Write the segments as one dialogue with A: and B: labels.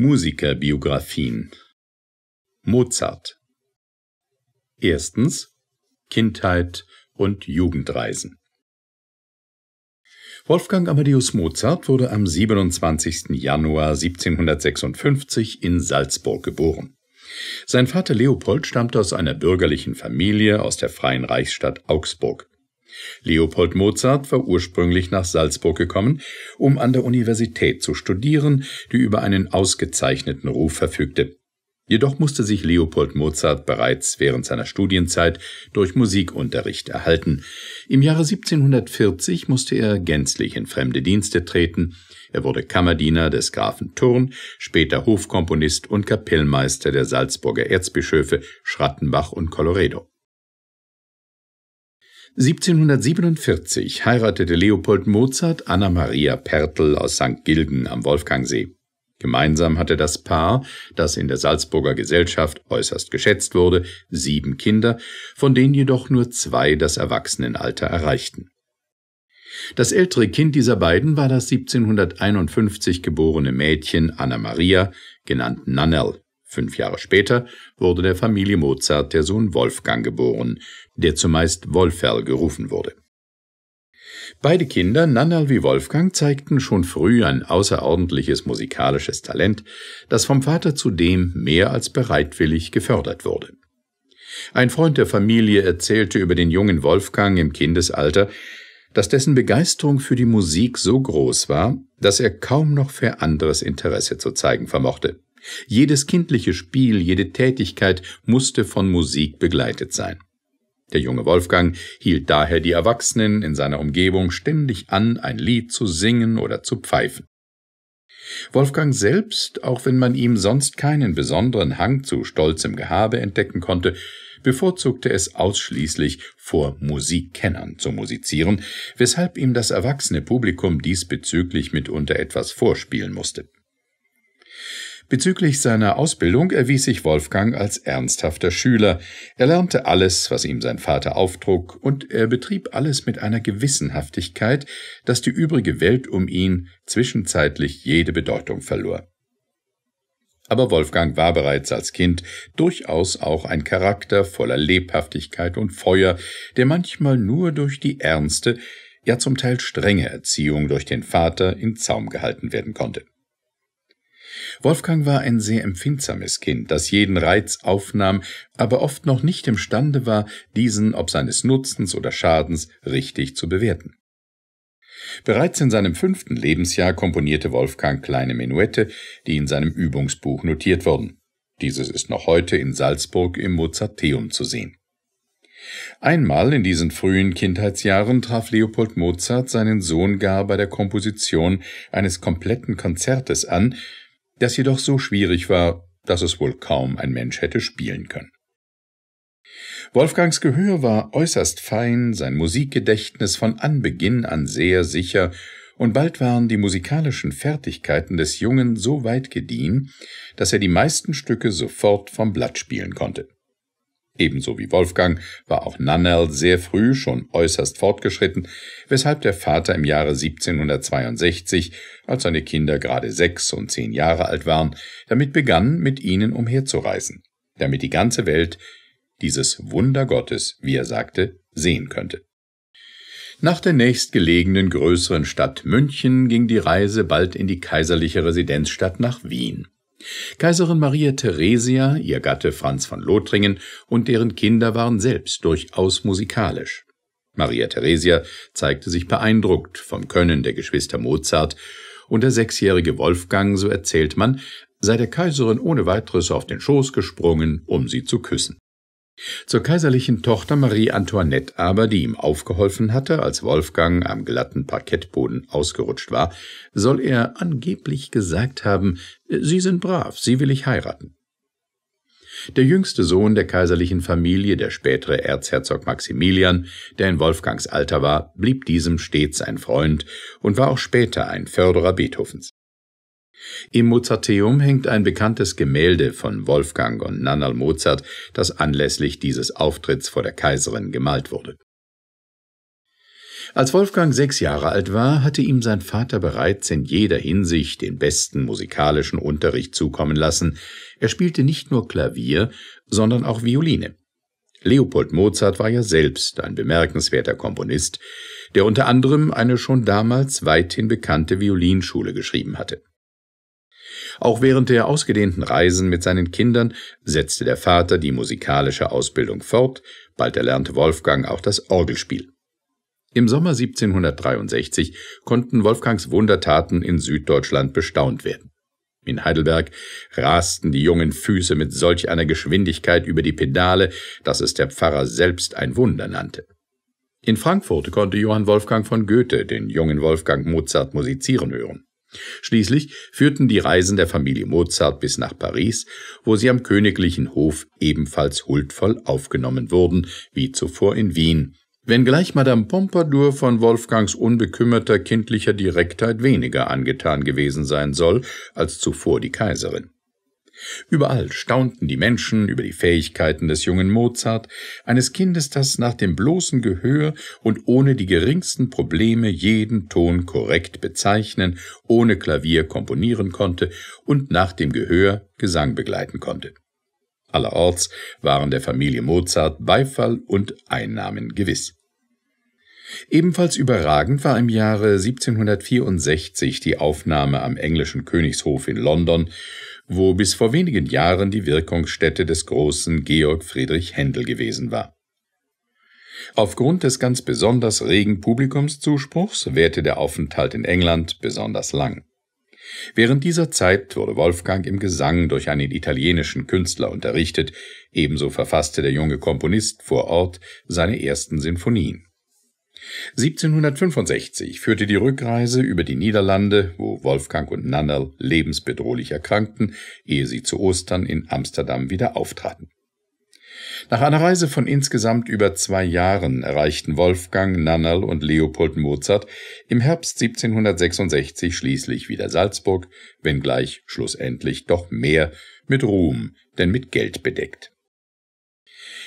A: Musikerbiografien Mozart Erstens Kindheit und Jugendreisen Wolfgang Amadeus Mozart wurde am 27. Januar 1756 in Salzburg geboren. Sein Vater Leopold stammte aus einer bürgerlichen Familie aus der Freien Reichsstadt Augsburg. Leopold Mozart war ursprünglich nach Salzburg gekommen, um an der Universität zu studieren, die über einen ausgezeichneten Ruf verfügte. Jedoch musste sich Leopold Mozart bereits während seiner Studienzeit durch Musikunterricht erhalten. Im Jahre 1740 musste er gänzlich in fremde Dienste treten. Er wurde Kammerdiener des Grafen Thurn, später Hofkomponist und Kapellmeister der Salzburger Erzbischöfe Schrattenbach und Coloredo. 1747 heiratete Leopold Mozart Anna Maria Pertl aus St. Gilgen am Wolfgangsee. Gemeinsam hatte das Paar, das in der Salzburger Gesellschaft äußerst geschätzt wurde, sieben Kinder, von denen jedoch nur zwei das Erwachsenenalter erreichten. Das ältere Kind dieser beiden war das 1751 geborene Mädchen Anna Maria, genannt Nannel. Fünf Jahre später wurde der Familie Mozart der Sohn Wolfgang geboren, der zumeist Wolferl gerufen wurde. Beide Kinder, Nannerl wie Wolfgang, zeigten schon früh ein außerordentliches musikalisches Talent, das vom Vater zudem mehr als bereitwillig gefördert wurde. Ein Freund der Familie erzählte über den jungen Wolfgang im Kindesalter, dass dessen Begeisterung für die Musik so groß war, dass er kaum noch für anderes Interesse zu zeigen vermochte. Jedes kindliche Spiel, jede Tätigkeit musste von Musik begleitet sein. Der junge Wolfgang hielt daher die Erwachsenen in seiner Umgebung ständig an, ein Lied zu singen oder zu pfeifen. Wolfgang selbst, auch wenn man ihm sonst keinen besonderen Hang zu stolzem Gehabe entdecken konnte, bevorzugte es ausschließlich vor Musikkennern zu musizieren, weshalb ihm das erwachsene Publikum diesbezüglich mitunter etwas vorspielen musste. Bezüglich seiner Ausbildung erwies sich Wolfgang als ernsthafter Schüler. Er lernte alles, was ihm sein Vater auftrug, und er betrieb alles mit einer Gewissenhaftigkeit, dass die übrige Welt um ihn zwischenzeitlich jede Bedeutung verlor. Aber Wolfgang war bereits als Kind durchaus auch ein Charakter voller Lebhaftigkeit und Feuer, der manchmal nur durch die ernste, ja zum Teil strenge Erziehung durch den Vater im Zaum gehalten werden konnte. Wolfgang war ein sehr empfindsames Kind, das jeden Reiz aufnahm, aber oft noch nicht imstande war, diesen ob seines Nutzens oder Schadens richtig zu bewerten. Bereits in seinem fünften Lebensjahr komponierte Wolfgang kleine Menuette, die in seinem Übungsbuch notiert wurden. Dieses ist noch heute in Salzburg im Mozarteum zu sehen. Einmal in diesen frühen Kindheitsjahren traf Leopold Mozart seinen Sohn gar bei der Komposition eines kompletten Konzertes an, das jedoch so schwierig war, dass es wohl kaum ein Mensch hätte spielen können. Wolfgangs Gehör war äußerst fein, sein Musikgedächtnis von Anbeginn an sehr sicher, und bald waren die musikalischen Fertigkeiten des Jungen so weit gediehen, dass er die meisten Stücke sofort vom Blatt spielen konnte. Ebenso wie Wolfgang war auch Nannerl sehr früh schon äußerst fortgeschritten, weshalb der Vater im Jahre 1762, als seine Kinder gerade sechs und zehn Jahre alt waren, damit begann, mit ihnen umherzureisen, damit die ganze Welt dieses Wunder Gottes, wie er sagte, sehen könnte. Nach der nächstgelegenen größeren Stadt München ging die Reise bald in die kaiserliche Residenzstadt nach Wien. Kaiserin Maria Theresia, ihr Gatte Franz von Lothringen und deren Kinder waren selbst durchaus musikalisch. Maria Theresia zeigte sich beeindruckt vom Können der Geschwister Mozart, und der sechsjährige Wolfgang, so erzählt man, sei der Kaiserin ohne weiteres auf den Schoß gesprungen, um sie zu küssen zur kaiserlichen Tochter Marie Antoinette aber, die ihm aufgeholfen hatte, als Wolfgang am glatten Parkettboden ausgerutscht war, soll er angeblich gesagt haben, Sie sind brav, sie will ich heiraten. Der jüngste Sohn der kaiserlichen Familie, der spätere Erzherzog Maximilian, der in Wolfgangs Alter war, blieb diesem stets ein Freund und war auch später ein Förderer Beethovens. Im Mozarteum hängt ein bekanntes Gemälde von Wolfgang und Nannerl Mozart, das anlässlich dieses Auftritts vor der Kaiserin gemalt wurde. Als Wolfgang sechs Jahre alt war, hatte ihm sein Vater bereits in jeder Hinsicht den besten musikalischen Unterricht zukommen lassen. Er spielte nicht nur Klavier, sondern auch Violine. Leopold Mozart war ja selbst ein bemerkenswerter Komponist, der unter anderem eine schon damals weithin bekannte Violinschule geschrieben hatte. Auch während der ausgedehnten Reisen mit seinen Kindern setzte der Vater die musikalische Ausbildung fort, bald erlernte Wolfgang auch das Orgelspiel. Im Sommer 1763 konnten Wolfgangs Wundertaten in Süddeutschland bestaunt werden. In Heidelberg rasten die jungen Füße mit solch einer Geschwindigkeit über die Pedale, dass es der Pfarrer selbst ein Wunder nannte. In Frankfurt konnte Johann Wolfgang von Goethe den jungen Wolfgang Mozart musizieren hören. Schließlich führten die Reisen der Familie Mozart bis nach Paris, wo sie am königlichen Hof ebenfalls huldvoll aufgenommen wurden, wie zuvor in Wien, wenngleich Madame Pompadour von Wolfgangs unbekümmerter kindlicher Direktheit weniger angetan gewesen sein soll als zuvor die Kaiserin. Überall staunten die Menschen über die Fähigkeiten des jungen Mozart, eines Kindes, das nach dem bloßen Gehör und ohne die geringsten Probleme jeden Ton korrekt bezeichnen, ohne Klavier komponieren konnte und nach dem Gehör Gesang begleiten konnte. Allerorts waren der Familie Mozart Beifall und Einnahmen gewiss. Ebenfalls überragend war im Jahre 1764 die Aufnahme am englischen Königshof in London wo bis vor wenigen Jahren die Wirkungsstätte des großen Georg Friedrich Händel gewesen war. Aufgrund des ganz besonders regen Publikumszuspruchs währte der Aufenthalt in England besonders lang. Während dieser Zeit wurde Wolfgang im Gesang durch einen italienischen Künstler unterrichtet, ebenso verfasste der junge Komponist vor Ort seine ersten Sinfonien. 1765 führte die Rückreise über die Niederlande, wo Wolfgang und Nannerl lebensbedrohlich erkrankten, ehe sie zu Ostern in Amsterdam wieder auftraten. Nach einer Reise von insgesamt über zwei Jahren erreichten Wolfgang, Nannerl und Leopold Mozart im Herbst 1766 schließlich wieder Salzburg, wenngleich schlussendlich doch mehr mit Ruhm denn mit Geld bedeckt.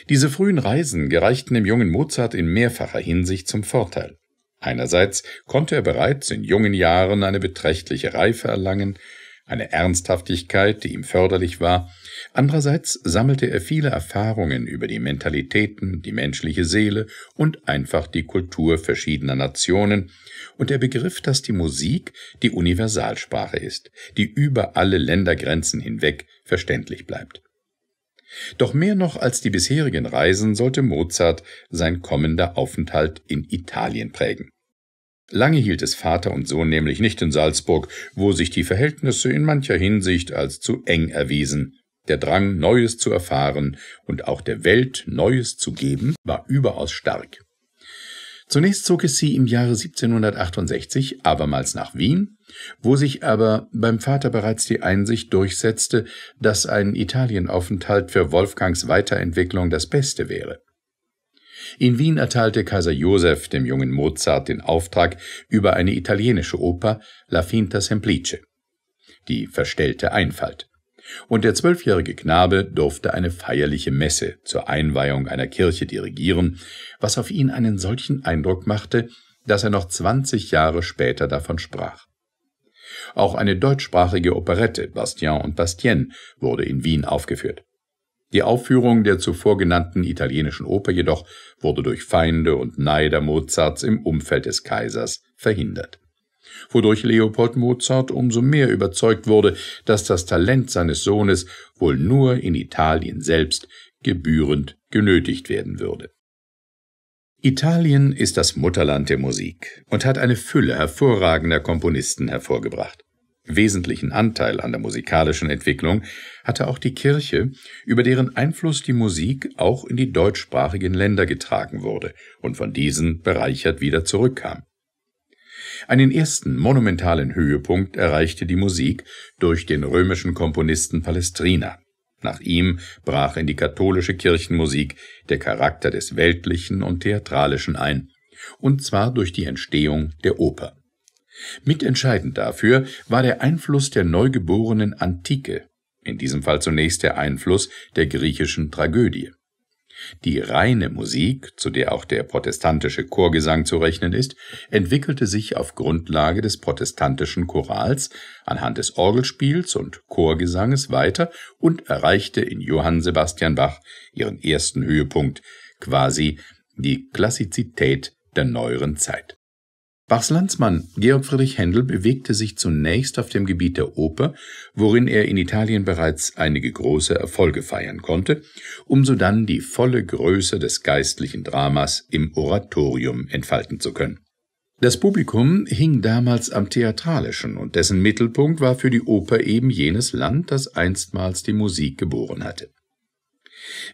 A: Diese frühen Reisen gereichten dem jungen Mozart in mehrfacher Hinsicht zum Vorteil. Einerseits konnte er bereits in jungen Jahren eine beträchtliche Reife erlangen, eine Ernsthaftigkeit, die ihm förderlich war, andererseits sammelte er viele Erfahrungen über die Mentalitäten, die menschliche Seele und einfach die Kultur verschiedener Nationen, und er begriff, dass die Musik die Universalsprache ist, die über alle Ländergrenzen hinweg verständlich bleibt. Doch mehr noch als die bisherigen Reisen sollte Mozart sein kommender Aufenthalt in Italien prägen. Lange hielt es Vater und Sohn nämlich nicht in Salzburg, wo sich die Verhältnisse in mancher Hinsicht als zu eng erwiesen. Der Drang, Neues zu erfahren und auch der Welt Neues zu geben, war überaus stark. Zunächst zog es sie im Jahre 1768 abermals nach Wien wo sich aber beim Vater bereits die Einsicht durchsetzte, dass ein Italienaufenthalt für Wolfgangs Weiterentwicklung das Beste wäre. In Wien erteilte Kaiser Josef dem jungen Mozart den Auftrag über eine italienische Oper La Finta Semplice, die verstellte Einfalt. Und der zwölfjährige Knabe durfte eine feierliche Messe zur Einweihung einer Kirche dirigieren, was auf ihn einen solchen Eindruck machte, dass er noch zwanzig Jahre später davon sprach. Auch eine deutschsprachige Operette Bastien und Bastienne wurde in Wien aufgeführt. Die Aufführung der zuvor genannten italienischen Oper jedoch wurde durch Feinde und Neider Mozarts im Umfeld des Kaisers verhindert wodurch Leopold Mozart umso mehr überzeugt wurde, dass das Talent seines Sohnes wohl nur in Italien selbst gebührend genötigt werden würde. Italien ist das Mutterland der Musik und hat eine Fülle hervorragender Komponisten hervorgebracht. Wesentlichen Anteil an der musikalischen Entwicklung hatte auch die Kirche, über deren Einfluss die Musik auch in die deutschsprachigen Länder getragen wurde und von diesen bereichert wieder zurückkam. Einen ersten monumentalen Höhepunkt erreichte die Musik durch den römischen Komponisten Palestrina. Nach ihm brach in die katholische Kirchenmusik der Charakter des Weltlichen und Theatralischen ein, und zwar durch die Entstehung der Oper. Mitentscheidend dafür war der Einfluss der neugeborenen Antike, in diesem Fall zunächst der Einfluss der griechischen Tragödie. Die reine Musik, zu der auch der protestantische Chorgesang zu rechnen ist, entwickelte sich auf Grundlage des protestantischen Chorals anhand des Orgelspiels und Chorgesanges weiter und erreichte in Johann Sebastian Bach ihren ersten Höhepunkt, quasi die Klassizität der neueren Zeit Bachs Landsmann Georg Friedrich Händel bewegte sich zunächst auf dem Gebiet der Oper, worin er in Italien bereits einige große Erfolge feiern konnte, um sodann die volle Größe des geistlichen Dramas im Oratorium entfalten zu können. Das Publikum hing damals am Theatralischen und dessen Mittelpunkt war für die Oper eben jenes Land, das einstmals die Musik geboren hatte.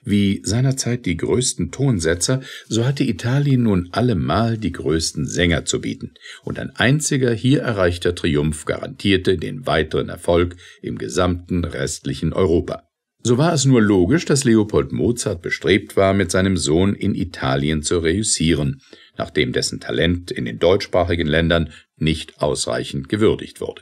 A: Wie seinerzeit die größten Tonsetzer, so hatte Italien nun allemal die größten Sänger zu bieten, und ein einziger hier erreichter Triumph garantierte den weiteren Erfolg im gesamten restlichen Europa. So war es nur logisch, dass Leopold Mozart bestrebt war, mit seinem Sohn in Italien zu reüssieren, nachdem dessen Talent in den deutschsprachigen Ländern nicht ausreichend gewürdigt wurde.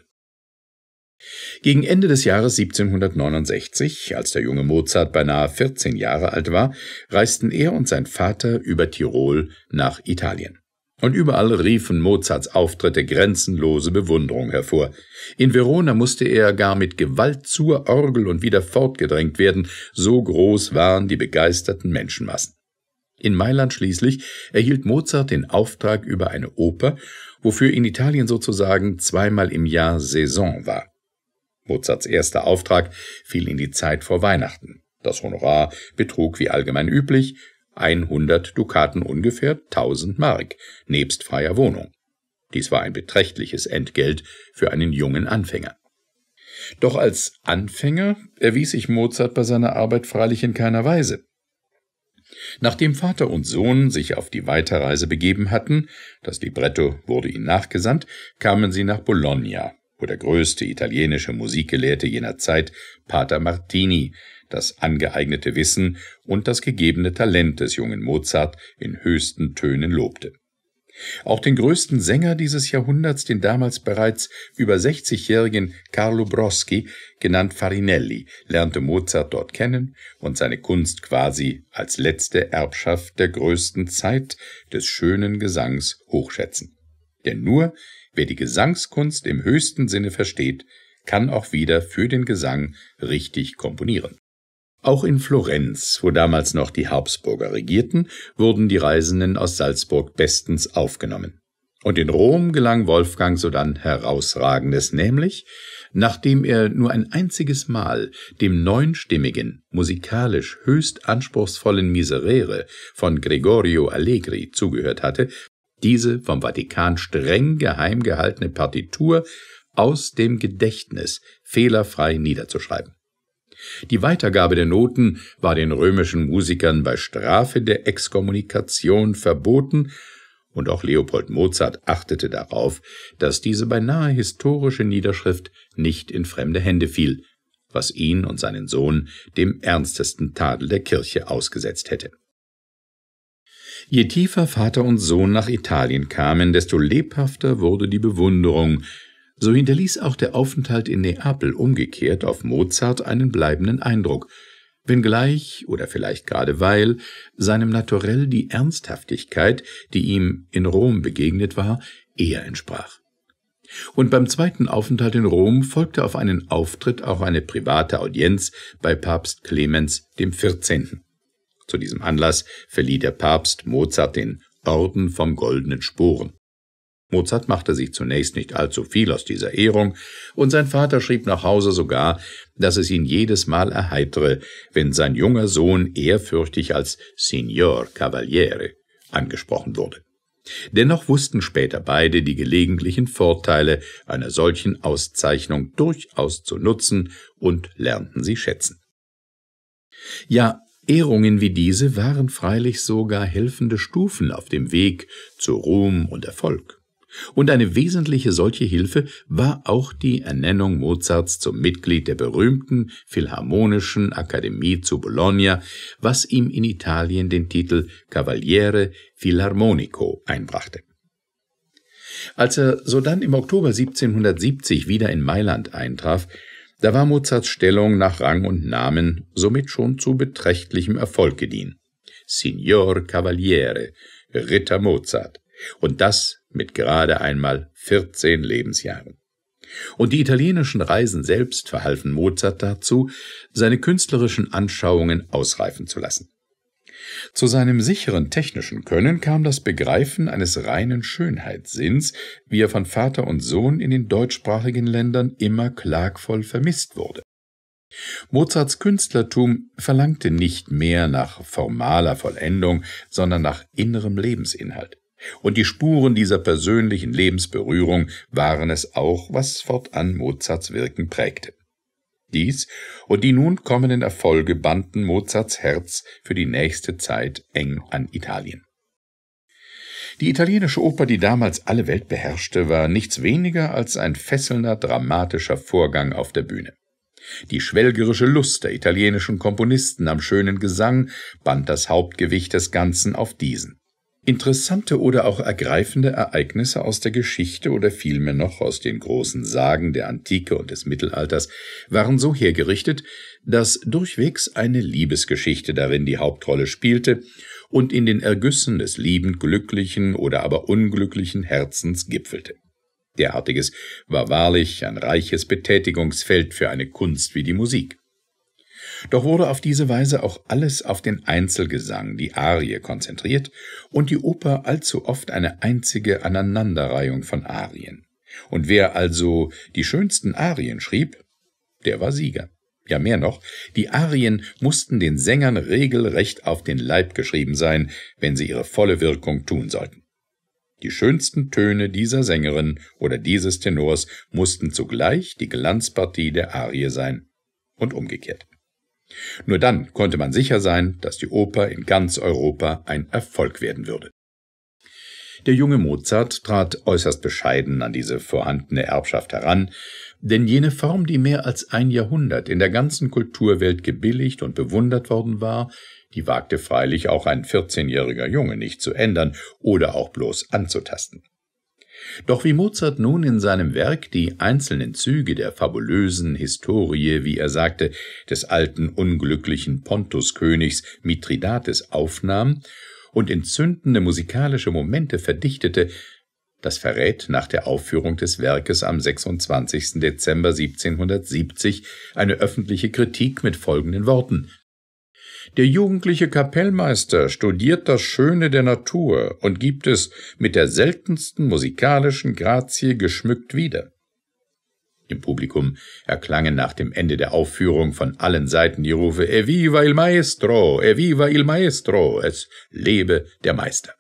A: Gegen Ende des Jahres 1769, als der junge Mozart beinahe 14 Jahre alt war, reisten er und sein Vater über Tirol nach Italien. Und überall riefen Mozarts Auftritte grenzenlose Bewunderung hervor. In Verona musste er gar mit Gewalt zur Orgel und wieder fortgedrängt werden, so groß waren die begeisterten Menschenmassen. In Mailand schließlich erhielt Mozart den Auftrag über eine Oper, wofür in Italien sozusagen zweimal im Jahr Saison war. Mozarts erster Auftrag fiel in die Zeit vor Weihnachten. Das Honorar betrug wie allgemein üblich 100 Dukaten ungefähr 1000 Mark, nebst freier Wohnung. Dies war ein beträchtliches Entgelt für einen jungen Anfänger. Doch als Anfänger erwies sich Mozart bei seiner Arbeit freilich in keiner Weise. Nachdem Vater und Sohn sich auf die Weiterreise begeben hatten, das Libretto wurde ihnen nachgesandt, kamen sie nach Bologna, wo der größte italienische Musikgelehrte jener Zeit, Pater Martini, das angeeignete Wissen und das gegebene Talent des jungen Mozart in höchsten Tönen lobte. Auch den größten Sänger dieses Jahrhunderts, den damals bereits über 60-jährigen Carlo Broschi, genannt Farinelli, lernte Mozart dort kennen und seine Kunst quasi als letzte Erbschaft der größten Zeit des schönen Gesangs hochschätzen. Denn nur Wer die Gesangskunst im höchsten Sinne versteht, kann auch wieder für den Gesang richtig komponieren. Auch in Florenz, wo damals noch die Habsburger regierten, wurden die Reisenden aus Salzburg bestens aufgenommen. Und in Rom gelang Wolfgang sodann herausragendes, nämlich, nachdem er nur ein einziges Mal dem neunstimmigen, musikalisch höchst anspruchsvollen Miserere von Gregorio Allegri zugehört hatte, diese vom Vatikan streng geheim gehaltene Partitur aus dem Gedächtnis fehlerfrei niederzuschreiben. Die Weitergabe der Noten war den römischen Musikern bei Strafe der Exkommunikation verboten, und auch Leopold Mozart achtete darauf, dass diese beinahe historische Niederschrift nicht in fremde Hände fiel, was ihn und seinen Sohn dem ernstesten Tadel der Kirche ausgesetzt hätte Je tiefer Vater und Sohn nach Italien kamen, desto lebhafter wurde die Bewunderung, so hinterließ auch der Aufenthalt in Neapel umgekehrt auf Mozart einen bleibenden Eindruck, wenngleich, oder vielleicht gerade weil, seinem Naturell die Ernsthaftigkeit, die ihm in Rom begegnet war, eher entsprach. Und beim zweiten Aufenthalt in Rom folgte auf einen Auftritt auch eine private Audienz bei Papst Clemens dem 14. Zu diesem Anlass verlieh der Papst Mozart den Orden vom Goldenen Sporen. Mozart machte sich zunächst nicht allzu viel aus dieser Ehrung, und sein Vater schrieb nach Hause sogar, dass es ihn jedes Mal erheitere, wenn sein junger Sohn ehrfürchtig als Signor Cavaliere angesprochen wurde. Dennoch wussten später beide die gelegentlichen Vorteile einer solchen Auszeichnung durchaus zu nutzen und lernten sie schätzen. Ja, Ehrungen wie diese waren freilich sogar helfende Stufen auf dem Weg zu Ruhm und Erfolg. Und eine wesentliche solche Hilfe war auch die Ernennung Mozarts zum Mitglied der berühmten Philharmonischen Akademie zu Bologna, was ihm in Italien den Titel Cavaliere Filarmonico einbrachte. Als er sodann im Oktober 1770 wieder in Mailand eintraf, da war Mozarts Stellung nach Rang und Namen somit schon zu beträchtlichem Erfolg gediehen. Signor Cavaliere, Ritter Mozart. Und das mit gerade einmal 14 Lebensjahren. Und die italienischen Reisen selbst verhalfen Mozart dazu, seine künstlerischen Anschauungen ausreifen zu lassen. Zu seinem sicheren technischen Können kam das Begreifen eines reinen Schönheitssinns, wie er von Vater und Sohn in den deutschsprachigen Ländern immer klagvoll vermisst wurde. Mozarts Künstlertum verlangte nicht mehr nach formaler Vollendung, sondern nach innerem Lebensinhalt. Und die Spuren dieser persönlichen Lebensberührung waren es auch, was fortan Mozarts Wirken prägte. Dies und die nun kommenden Erfolge banden Mozarts Herz für die nächste Zeit eng an Italien. Die italienische Oper, die damals alle Welt beherrschte, war nichts weniger als ein fesselnder, dramatischer Vorgang auf der Bühne. Die schwelgerische Lust der italienischen Komponisten am schönen Gesang band das Hauptgewicht des Ganzen auf diesen. Interessante oder auch ergreifende Ereignisse aus der Geschichte oder vielmehr noch aus den großen Sagen der Antike und des Mittelalters waren so hergerichtet, dass durchwegs eine Liebesgeschichte darin die Hauptrolle spielte und in den Ergüssen des liebend glücklichen oder aber unglücklichen Herzens gipfelte. Derartiges war wahrlich ein reiches Betätigungsfeld für eine Kunst wie die Musik. Doch wurde auf diese Weise auch alles auf den Einzelgesang, die Arie, konzentriert und die Oper allzu oft eine einzige Aneinanderreihung von Arien. Und wer also die schönsten Arien schrieb, der war Sieger. Ja, mehr noch, die Arien mussten den Sängern regelrecht auf den Leib geschrieben sein, wenn sie ihre volle Wirkung tun sollten. Die schönsten Töne dieser Sängerin oder dieses Tenors mussten zugleich die Glanzpartie der Arie sein und umgekehrt. Nur dann konnte man sicher sein, dass die Oper in ganz Europa ein Erfolg werden würde. Der junge Mozart trat äußerst bescheiden an diese vorhandene Erbschaft heran, denn jene Form, die mehr als ein Jahrhundert in der ganzen Kulturwelt gebilligt und bewundert worden war, die wagte freilich auch ein 14-jähriger Junge nicht zu ändern oder auch bloß anzutasten. Doch wie Mozart nun in seinem Werk die einzelnen Züge der fabulösen Historie, wie er sagte, des alten unglücklichen Pontuskönigs Mithridates aufnahm und entzündende musikalische Momente verdichtete, das verrät nach der Aufführung des Werkes am 26. Dezember 1770 eine öffentliche Kritik mit folgenden Worten der jugendliche Kapellmeister studiert das Schöne der Natur und gibt es mit der seltensten musikalischen Grazie geschmückt wieder. Im Publikum erklangen nach dem Ende der Aufführung von allen Seiten die Rufe Eviva il Maestro, Eviva il Maestro, es lebe der Meister.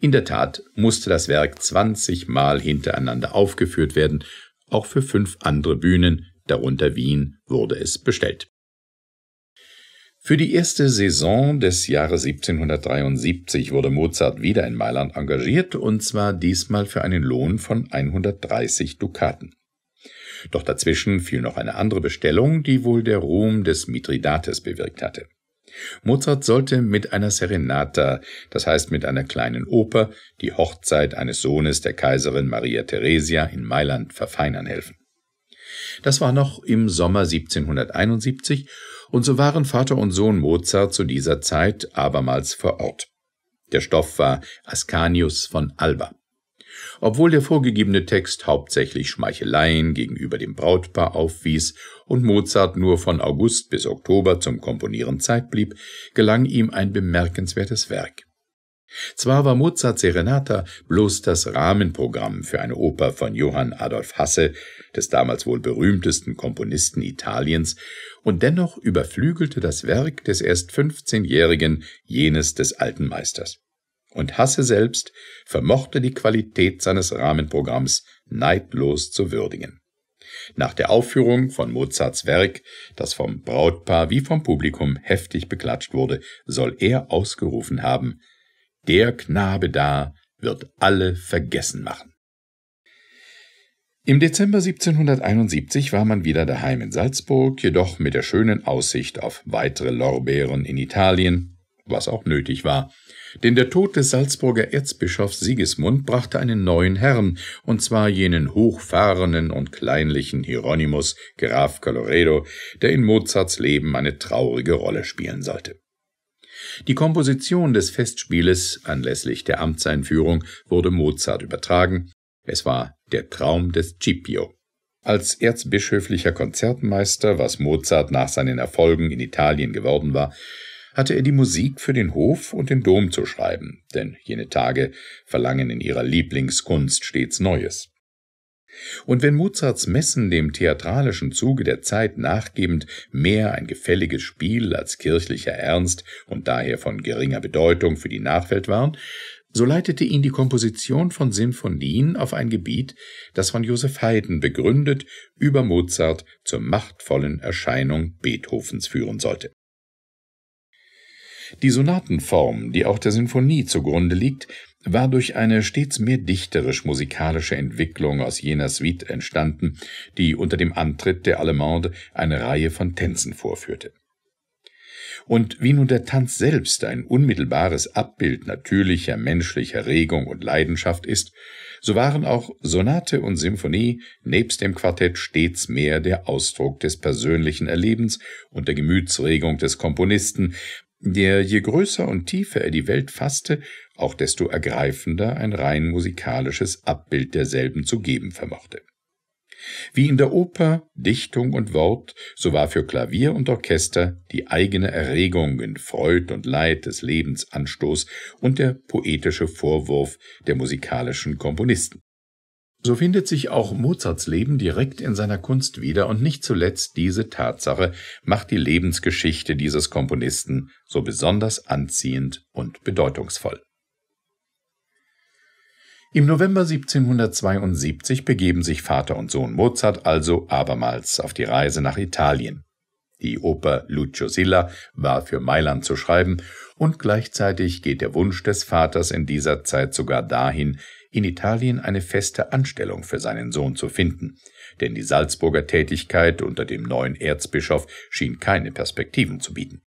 A: In der Tat musste das Werk zwanzigmal hintereinander aufgeführt werden, auch für fünf andere Bühnen, darunter Wien, wurde es bestellt. Für die erste Saison des Jahres 1773 wurde Mozart wieder in Mailand engagiert, und zwar diesmal für einen Lohn von 130 Dukaten. Doch dazwischen fiel noch eine andere Bestellung, die wohl der Ruhm des Mithridates bewirkt hatte. Mozart sollte mit einer Serenata, das heißt mit einer kleinen Oper, die Hochzeit eines Sohnes der Kaiserin Maria Theresia in Mailand verfeinern helfen. Das war noch im Sommer 1771 und so waren Vater und Sohn Mozart zu dieser Zeit abermals vor Ort. Der Stoff war Ascanius von Alba. Obwohl der vorgegebene Text hauptsächlich Schmeicheleien gegenüber dem Brautpaar aufwies und Mozart nur von August bis Oktober zum Komponieren Zeit blieb, gelang ihm ein bemerkenswertes Werk. Zwar war Mozarts Serenata bloß das Rahmenprogramm für eine Oper von Johann Adolf Hasse, des damals wohl berühmtesten Komponisten Italiens, und dennoch überflügelte das Werk des erst 15-Jährigen jenes des alten Meisters. Und Hasse selbst vermochte die Qualität seines Rahmenprogramms neidlos zu würdigen. Nach der Aufführung von Mozarts Werk, das vom Brautpaar wie vom Publikum heftig beklatscht wurde, soll er ausgerufen haben, der Knabe da wird alle vergessen machen. Im Dezember 1771 war man wieder daheim in Salzburg, jedoch mit der schönen Aussicht auf weitere Lorbeeren in Italien, was auch nötig war. Denn der Tod des Salzburger Erzbischofs Sigismund brachte einen neuen Herrn, und zwar jenen hochfahrenen und kleinlichen Hieronymus Graf Coloredo, der in Mozarts Leben eine traurige Rolle spielen sollte. Die Komposition des Festspieles anlässlich der Amtseinführung wurde Mozart übertragen, es war der Traum des Scipio. Als erzbischöflicher Konzertmeister, was Mozart nach seinen Erfolgen in Italien geworden war, hatte er die Musik für den Hof und den Dom zu schreiben, denn jene Tage verlangen in ihrer Lieblingskunst stets Neues. Und wenn Mozarts Messen dem theatralischen Zuge der Zeit nachgebend mehr ein gefälliges Spiel als kirchlicher Ernst und daher von geringer Bedeutung für die Nachwelt waren, so leitete ihn die Komposition von Sinfonien auf ein Gebiet, das von Joseph Haydn begründet über Mozart zur machtvollen Erscheinung Beethovens führen sollte. Die Sonatenform, die auch der Sinfonie zugrunde liegt, war durch eine stets mehr dichterisch-musikalische Entwicklung aus jener Suite entstanden, die unter dem Antritt der Allemande eine Reihe von Tänzen vorführte und wie nun der Tanz selbst ein unmittelbares Abbild natürlicher menschlicher Regung und Leidenschaft ist, so waren auch Sonate und Symphonie nebst dem Quartett stets mehr der Ausdruck des persönlichen Erlebens und der Gemütsregung des Komponisten, der je größer und tiefer er die Welt fasste, auch desto ergreifender ein rein musikalisches Abbild derselben zu geben vermochte. Wie in der Oper, Dichtung und Wort, so war für Klavier und Orchester die eigene Erregung in Freud und Leid des Lebens Anstoß und der poetische Vorwurf der musikalischen Komponisten. So findet sich auch Mozarts Leben direkt in seiner Kunst wieder und nicht zuletzt diese Tatsache macht die Lebensgeschichte dieses Komponisten so besonders anziehend und bedeutungsvoll. Im November 1772 begeben sich Vater und Sohn Mozart also abermals auf die Reise nach Italien. Die Oper Lucio Silla war für Mailand zu schreiben und gleichzeitig geht der Wunsch des Vaters in dieser Zeit sogar dahin, in Italien eine feste Anstellung für seinen Sohn zu finden, denn die Salzburger Tätigkeit unter dem neuen Erzbischof schien keine Perspektiven zu bieten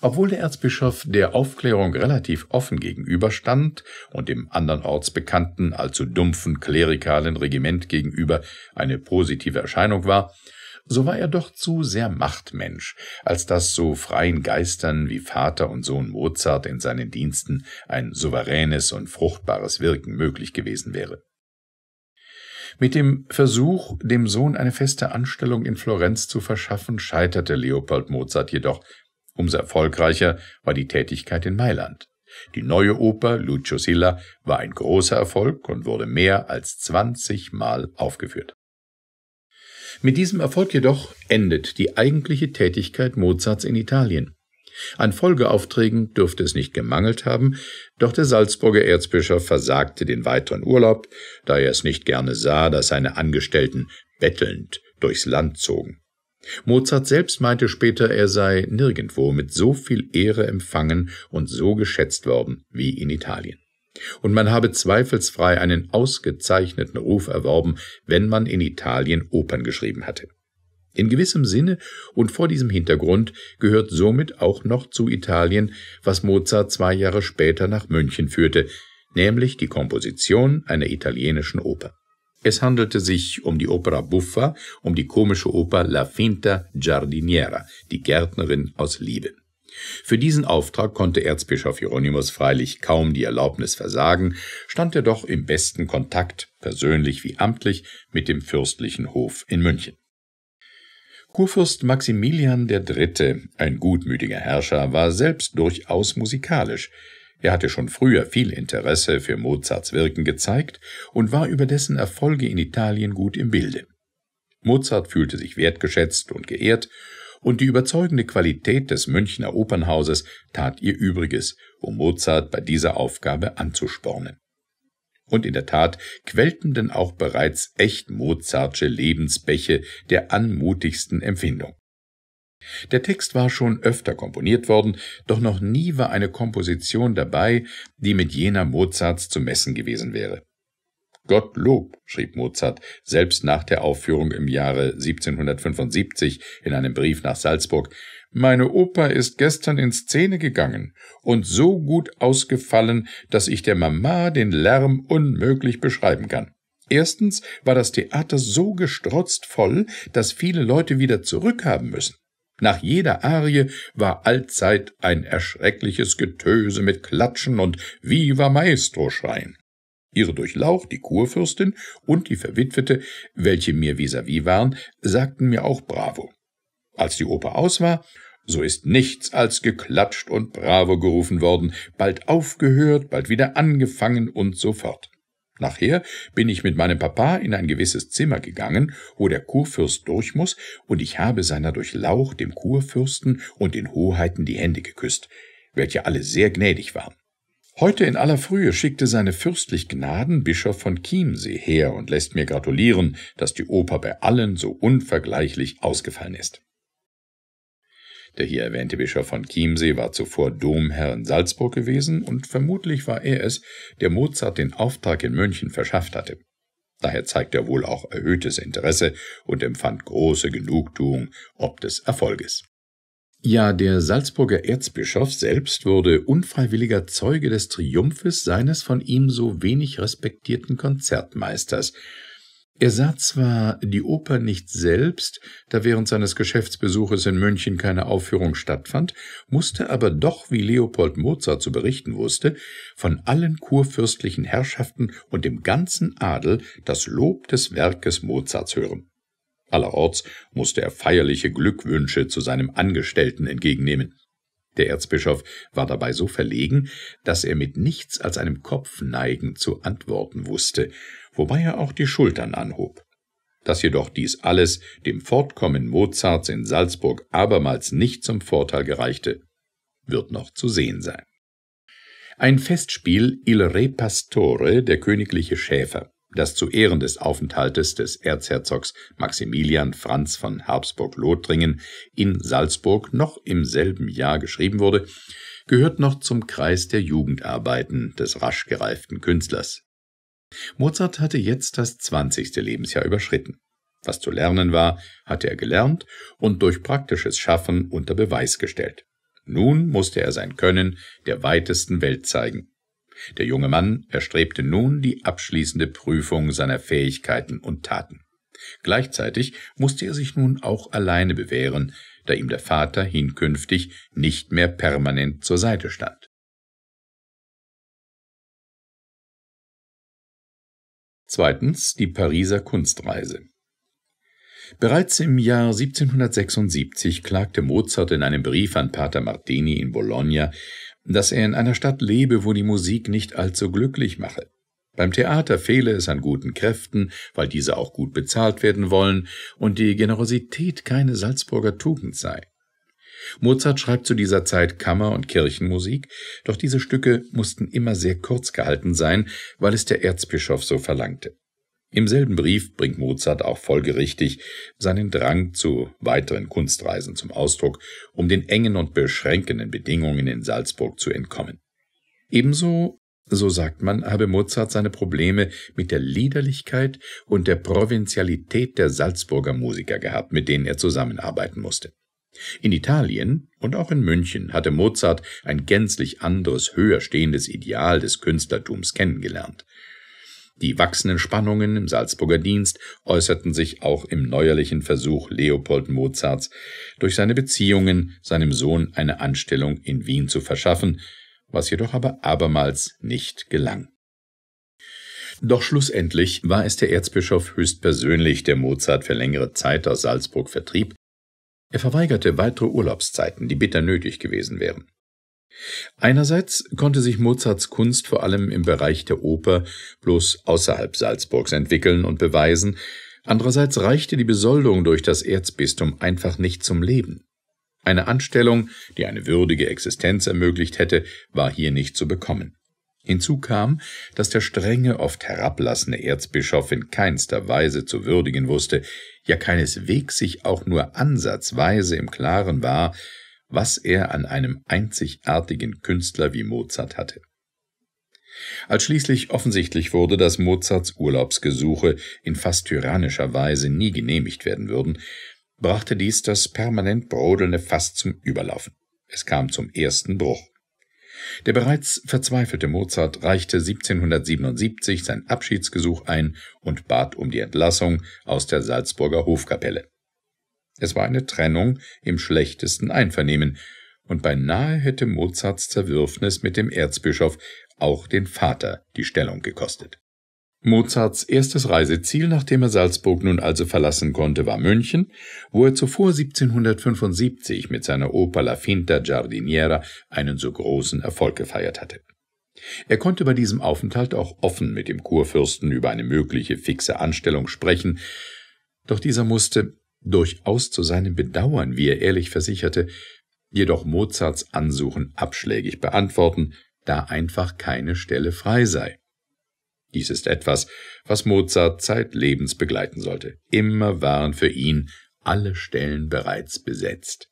A: obwohl der Erzbischof der Aufklärung relativ offen gegenüberstand und dem andernorts bekannten, allzu dumpfen klerikalen Regiment gegenüber eine positive Erscheinung war, so war er doch zu sehr Machtmensch, als dass so freien Geistern wie Vater und Sohn Mozart in seinen Diensten ein souveränes und fruchtbares Wirken möglich gewesen wäre. Mit dem Versuch, dem Sohn eine feste Anstellung in Florenz zu verschaffen, scheiterte Leopold Mozart jedoch Umso erfolgreicher war die Tätigkeit in Mailand. Die neue Oper Lucio Silla war ein großer Erfolg und wurde mehr als 20 Mal aufgeführt. Mit diesem Erfolg jedoch endet die eigentliche Tätigkeit Mozarts in Italien. An Folgeaufträgen dürfte es nicht gemangelt haben, doch der Salzburger Erzbischof versagte den weiteren Urlaub, da er es nicht gerne sah, dass seine Angestellten bettelnd durchs Land zogen. Mozart selbst meinte später, er sei nirgendwo mit so viel Ehre empfangen und so geschätzt worden wie in Italien. Und man habe zweifelsfrei einen ausgezeichneten Ruf erworben, wenn man in Italien Opern geschrieben hatte. In gewissem Sinne und vor diesem Hintergrund gehört somit auch noch zu Italien, was Mozart zwei Jahre später nach München führte, nämlich die Komposition einer italienischen Oper. Es handelte sich um die Opera Buffa, um die komische Oper La Finta Giardiniera, die Gärtnerin aus Liebe. Für diesen Auftrag konnte Erzbischof Hieronymus freilich kaum die Erlaubnis versagen, stand er doch im besten Kontakt, persönlich wie amtlich, mit dem fürstlichen Hof in München. Kurfürst Maximilian III., ein gutmütiger Herrscher, war selbst durchaus musikalisch. Er hatte schon früher viel Interesse für Mozarts Wirken gezeigt und war über dessen Erfolge in Italien gut im Bilde. Mozart fühlte sich wertgeschätzt und geehrt, und die überzeugende Qualität des Münchner Opernhauses tat ihr Übriges, um Mozart bei dieser Aufgabe anzuspornen. Und in der Tat quellten denn auch bereits echt Mozartsche Lebensbäche der anmutigsten Empfindung. Der Text war schon öfter komponiert worden, doch noch nie war eine Komposition dabei, die mit jener Mozarts zu messen gewesen wäre. Gottlob, schrieb Mozart selbst nach der Aufführung im Jahre 1775 in einem Brief nach Salzburg, meine Oper ist gestern in Szene gegangen und so gut ausgefallen, dass ich der Mama den Lärm unmöglich beschreiben kann. Erstens war das Theater so gestrotzt voll, dass viele Leute wieder zurückhaben müssen. Nach jeder Arie war allzeit ein erschreckliches Getöse mit Klatschen und Viva Maestro Schreien. Ihre Durchlaucht, die Kurfürstin und die Verwitwete, welche mir vis-à-vis -vis waren, sagten mir auch Bravo. Als die Oper aus war, so ist nichts als geklatscht und Bravo gerufen worden, bald aufgehört, bald wieder angefangen und so fort. Nachher bin ich mit meinem Papa in ein gewisses Zimmer gegangen, wo der Kurfürst durch muss, und ich habe seiner Durchlaucht, dem Kurfürsten und den Hoheiten die Hände geküsst, welche alle sehr gnädig waren. Heute in aller Frühe schickte seine fürstlich Gnaden Bischof von Chiemsee her und lässt mir gratulieren, dass die Oper bei allen so unvergleichlich ausgefallen ist. Der hier erwähnte Bischof von Chiemsee war zuvor Domherr in Salzburg gewesen und vermutlich war er es, der Mozart den Auftrag in München verschafft hatte. Daher zeigte er wohl auch erhöhtes Interesse und empfand große Genugtuung ob des Erfolges. Ja, der Salzburger Erzbischof selbst wurde unfreiwilliger Zeuge des Triumphes seines von ihm so wenig respektierten Konzertmeisters, er sah zwar die Oper nicht selbst, da während seines Geschäftsbesuches in München keine Aufführung stattfand, musste aber doch, wie Leopold Mozart zu berichten wusste, von allen kurfürstlichen Herrschaften und dem ganzen Adel das Lob des Werkes Mozarts hören. Allerorts musste er feierliche Glückwünsche zu seinem Angestellten entgegennehmen. Der Erzbischof war dabei so verlegen, dass er mit nichts als einem Kopfneigen zu antworten wusste, wobei er auch die Schultern anhob. Dass jedoch dies alles dem Fortkommen Mozarts in Salzburg abermals nicht zum Vorteil gereichte, wird noch zu sehen sein. Ein Festspiel Il Re Pastore, der königliche Schäfer, das zu Ehren des Aufenthaltes des Erzherzogs Maximilian Franz von Habsburg-Lothringen in Salzburg noch im selben Jahr geschrieben wurde, gehört noch zum Kreis der Jugendarbeiten des rasch gereiften Künstlers. Mozart hatte jetzt das 20. Lebensjahr überschritten. Was zu lernen war, hatte er gelernt und durch praktisches Schaffen unter Beweis gestellt. Nun musste er sein Können der weitesten Welt zeigen. Der junge Mann erstrebte nun die abschließende Prüfung seiner Fähigkeiten und Taten. Gleichzeitig musste er sich nun auch alleine bewähren, da ihm der Vater hinkünftig nicht mehr permanent zur Seite stand. Zweitens die Pariser Kunstreise. Bereits im Jahr 1776 klagte Mozart in einem Brief an Pater Martini in Bologna, dass er in einer Stadt lebe, wo die Musik nicht allzu glücklich mache. Beim Theater fehle es an guten Kräften, weil diese auch gut bezahlt werden wollen und die Generosität keine Salzburger Tugend sei. Mozart schreibt zu dieser Zeit Kammer- und Kirchenmusik, doch diese Stücke mussten immer sehr kurz gehalten sein, weil es der Erzbischof so verlangte. Im selben Brief bringt Mozart auch folgerichtig seinen Drang zu weiteren Kunstreisen zum Ausdruck, um den engen und beschränkenden Bedingungen in Salzburg zu entkommen. Ebenso, so sagt man, habe Mozart seine Probleme mit der Liederlichkeit und der Provinzialität der Salzburger Musiker gehabt, mit denen er zusammenarbeiten musste. In Italien und auch in München hatte Mozart ein gänzlich anderes, höher stehendes Ideal des Künstlertums kennengelernt. Die wachsenden Spannungen im Salzburger Dienst äußerten sich auch im neuerlichen Versuch Leopold Mozarts, durch seine Beziehungen seinem Sohn eine Anstellung in Wien zu verschaffen, was jedoch aber abermals nicht gelang. Doch schlussendlich war es der Erzbischof höchstpersönlich, der Mozart für längere Zeit aus Salzburg vertrieb er verweigerte weitere Urlaubszeiten, die bitter nötig gewesen wären. Einerseits konnte sich Mozarts Kunst vor allem im Bereich der Oper bloß außerhalb Salzburgs entwickeln und beweisen, andererseits reichte die Besoldung durch das Erzbistum einfach nicht zum Leben. Eine Anstellung, die eine würdige Existenz ermöglicht hätte, war hier nicht zu bekommen. Hinzu kam, dass der strenge, oft herablassende Erzbischof in keinster Weise zu würdigen wusste, ja keineswegs sich auch nur ansatzweise im Klaren war, was er an einem einzigartigen Künstler wie Mozart hatte. Als schließlich offensichtlich wurde, dass Mozarts Urlaubsgesuche in fast tyrannischer Weise nie genehmigt werden würden, brachte dies das permanent brodelnde Fass zum Überlaufen. Es kam zum ersten Bruch. Der bereits verzweifelte Mozart reichte 1777 sein Abschiedsgesuch ein und bat um die Entlassung aus der Salzburger Hofkapelle. Es war eine Trennung im schlechtesten Einvernehmen, und beinahe hätte Mozarts Zerwürfnis mit dem Erzbischof auch den Vater die Stellung gekostet. Mozarts erstes Reiseziel, nachdem er Salzburg nun also verlassen konnte, war München, wo er zuvor 1775 mit seiner Oper La Finta Giardiniera einen so großen Erfolg gefeiert hatte. Er konnte bei diesem Aufenthalt auch offen mit dem Kurfürsten über eine mögliche fixe Anstellung sprechen, doch dieser musste, durchaus zu seinem Bedauern, wie er ehrlich versicherte, jedoch Mozarts Ansuchen abschlägig beantworten, da einfach keine Stelle frei sei. Dies ist etwas, was Mozart zeitlebens begleiten sollte. Immer waren für ihn alle Stellen bereits besetzt.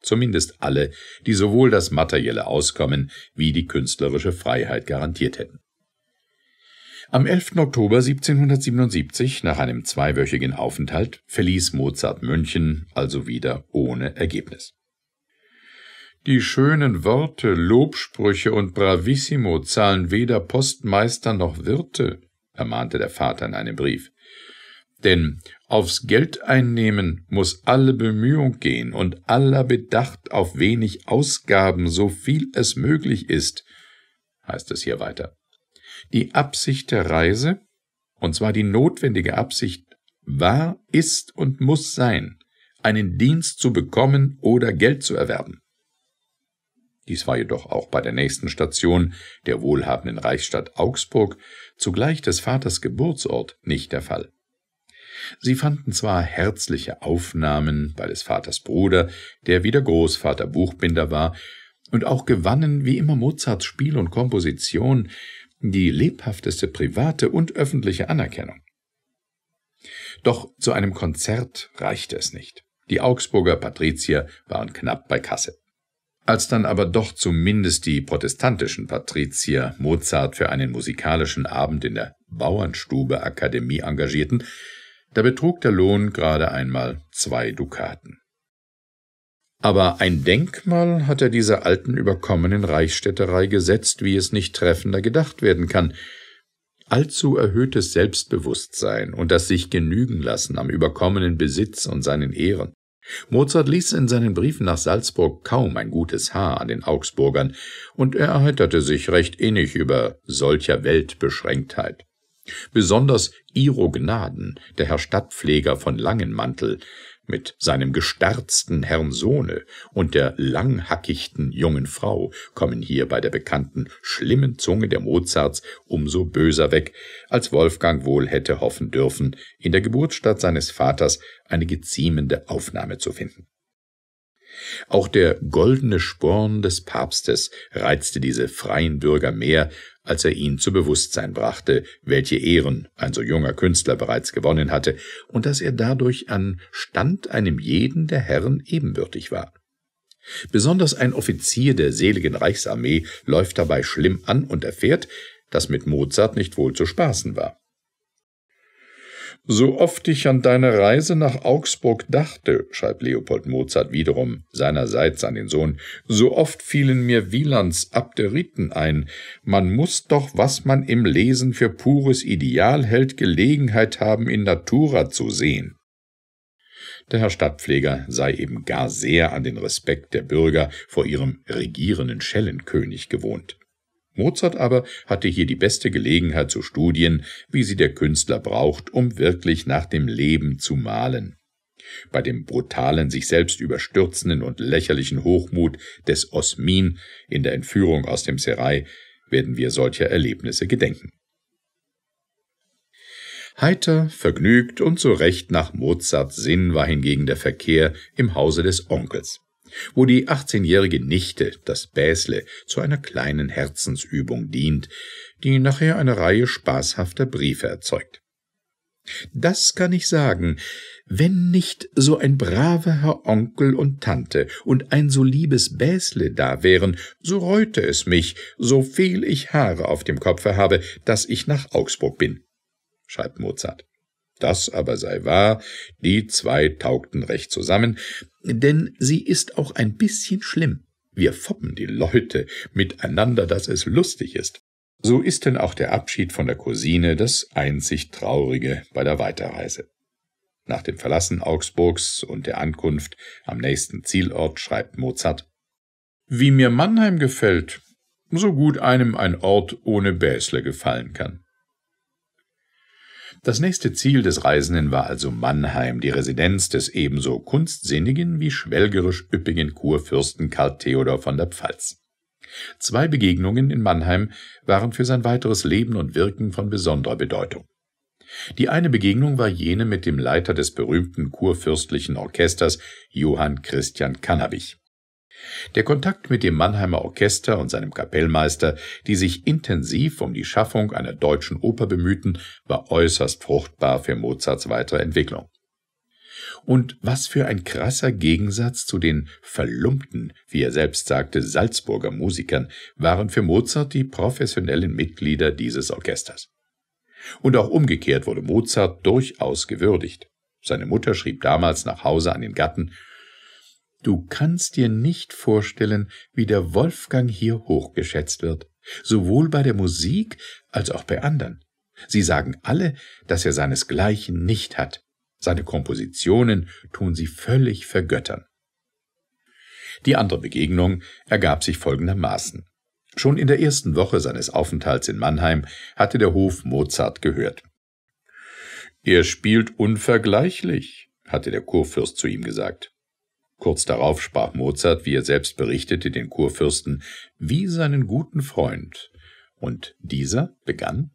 A: Zumindest alle, die sowohl das materielle Auskommen wie die künstlerische Freiheit garantiert hätten. Am 11. Oktober 1777, nach einem zweiwöchigen Aufenthalt, verließ Mozart München also wieder ohne Ergebnis. Die schönen Worte, Lobsprüche und Bravissimo zahlen weder Postmeister noch Wirte, ermahnte der Vater in einem Brief. Denn aufs Geld einnehmen muss alle Bemühung gehen und aller Bedacht auf wenig Ausgaben, so viel es möglich ist, heißt es hier weiter. Die Absicht der Reise, und zwar die notwendige Absicht, war, ist und muss sein, einen Dienst zu bekommen oder Geld zu erwerben. Dies war jedoch auch bei der nächsten Station, der wohlhabenden Reichsstadt Augsburg, zugleich des Vaters Geburtsort, nicht der Fall. Sie fanden zwar herzliche Aufnahmen bei des Vaters Bruder, der wieder Großvater Buchbinder war, und auch gewannen, wie immer Mozarts Spiel und Komposition, die lebhafteste private und öffentliche Anerkennung. Doch zu einem Konzert reichte es nicht. Die Augsburger Patrizier waren knapp bei Kasse. Als dann aber doch zumindest die protestantischen Patrizier Mozart für einen musikalischen Abend in der Bauernstube Akademie engagierten, da betrug der Lohn gerade einmal zwei Dukaten. Aber ein Denkmal hat er dieser alten überkommenen Reichsstädterei gesetzt, wie es nicht treffender gedacht werden kann. Allzu erhöhtes Selbstbewusstsein und das sich genügen lassen am überkommenen Besitz und seinen Ehren. Mozart ließ in seinen Briefen nach Salzburg kaum ein gutes Haar an den Augsburgern, und er erheiterte sich recht innig über solcher Weltbeschränktheit. Besonders Iro Gnaden, der Herr Stadtpfleger von Langenmantel, mit seinem gestarzten Herrn Sohne und der langhackichten jungen Frau kommen hier bei der bekannten schlimmen Zunge der Mozarts umso böser weg, als Wolfgang wohl hätte hoffen dürfen, in der Geburtsstadt seines Vaters eine geziemende Aufnahme zu finden. Auch der goldene Sporn des Papstes reizte diese freien Bürger mehr, als er ihnen zu Bewusstsein brachte, welche Ehren ein so junger Künstler bereits gewonnen hatte und dass er dadurch an Stand einem jeden der Herren ebenbürtig war. Besonders ein Offizier der seligen Reichsarmee läuft dabei schlimm an und erfährt, dass mit Mozart nicht wohl zu spaßen war. So oft ich an deine Reise nach Augsburg dachte, schreibt Leopold Mozart wiederum seinerseits an den Sohn, so oft fielen mir Wielands Abderiten ein. Man muss doch, was man im Lesen für pures Ideal hält, Gelegenheit haben, in Natura zu sehen. Der Herr Stadtpfleger sei eben gar sehr an den Respekt der Bürger vor ihrem regierenden Schellenkönig gewohnt. Mozart aber hatte hier die beste Gelegenheit zu Studien, wie sie der Künstler braucht, um wirklich nach dem Leben zu malen. Bei dem brutalen, sich selbst überstürzenden und lächerlichen Hochmut des Osmin in der Entführung aus dem Serai werden wir solcher Erlebnisse gedenken. Heiter, vergnügt und so recht nach Mozarts Sinn war hingegen der Verkehr im Hause des Onkels wo die 18-jährige Nichte, das Bäsle, zu einer kleinen Herzensübung dient, die nachher eine Reihe spaßhafter Briefe erzeugt. Das kann ich sagen, wenn nicht so ein braver Herr Onkel und Tante und ein so liebes Bäsle da wären, so reute es mich, so viel ich Haare auf dem Kopfe habe, dass ich nach Augsburg bin, schreibt Mozart. Das aber sei wahr, die zwei taugten recht zusammen, denn sie ist auch ein bisschen schlimm. Wir foppen die Leute miteinander, dass es lustig ist. So ist denn auch der Abschied von der Cousine das einzig Traurige bei der Weiterreise. Nach dem Verlassen Augsburgs und der Ankunft am nächsten Zielort schreibt Mozart Wie mir Mannheim gefällt, so gut einem ein Ort ohne Bäsle gefallen kann. Das nächste Ziel des Reisenden war also Mannheim, die Residenz des ebenso kunstsinnigen wie schwelgerisch üppigen Kurfürsten Karl Theodor von der Pfalz. Zwei Begegnungen in Mannheim waren für sein weiteres Leben und Wirken von besonderer Bedeutung. Die eine Begegnung war jene mit dem Leiter des berühmten kurfürstlichen Orchesters Johann Christian Cannabich. Der Kontakt mit dem Mannheimer Orchester und seinem Kapellmeister, die sich intensiv um die Schaffung einer deutschen Oper bemühten, war äußerst fruchtbar für Mozarts weitere Entwicklung. Und was für ein krasser Gegensatz zu den verlumpten, wie er selbst sagte, Salzburger Musikern waren für Mozart die professionellen Mitglieder dieses Orchesters. Und auch umgekehrt wurde Mozart durchaus gewürdigt. Seine Mutter schrieb damals nach Hause an den Gatten Du kannst dir nicht vorstellen, wie der Wolfgang hier hochgeschätzt wird, sowohl bei der Musik als auch bei anderen. Sie sagen alle, dass er seinesgleichen nicht hat. Seine Kompositionen tun sie völlig vergöttern. Die andere Begegnung ergab sich folgendermaßen. Schon in der ersten Woche seines Aufenthalts in Mannheim hatte der Hof Mozart gehört. Er spielt unvergleichlich, hatte der Kurfürst zu ihm gesagt. Kurz darauf sprach Mozart, wie er selbst berichtete, den Kurfürsten wie seinen guten Freund, und dieser begann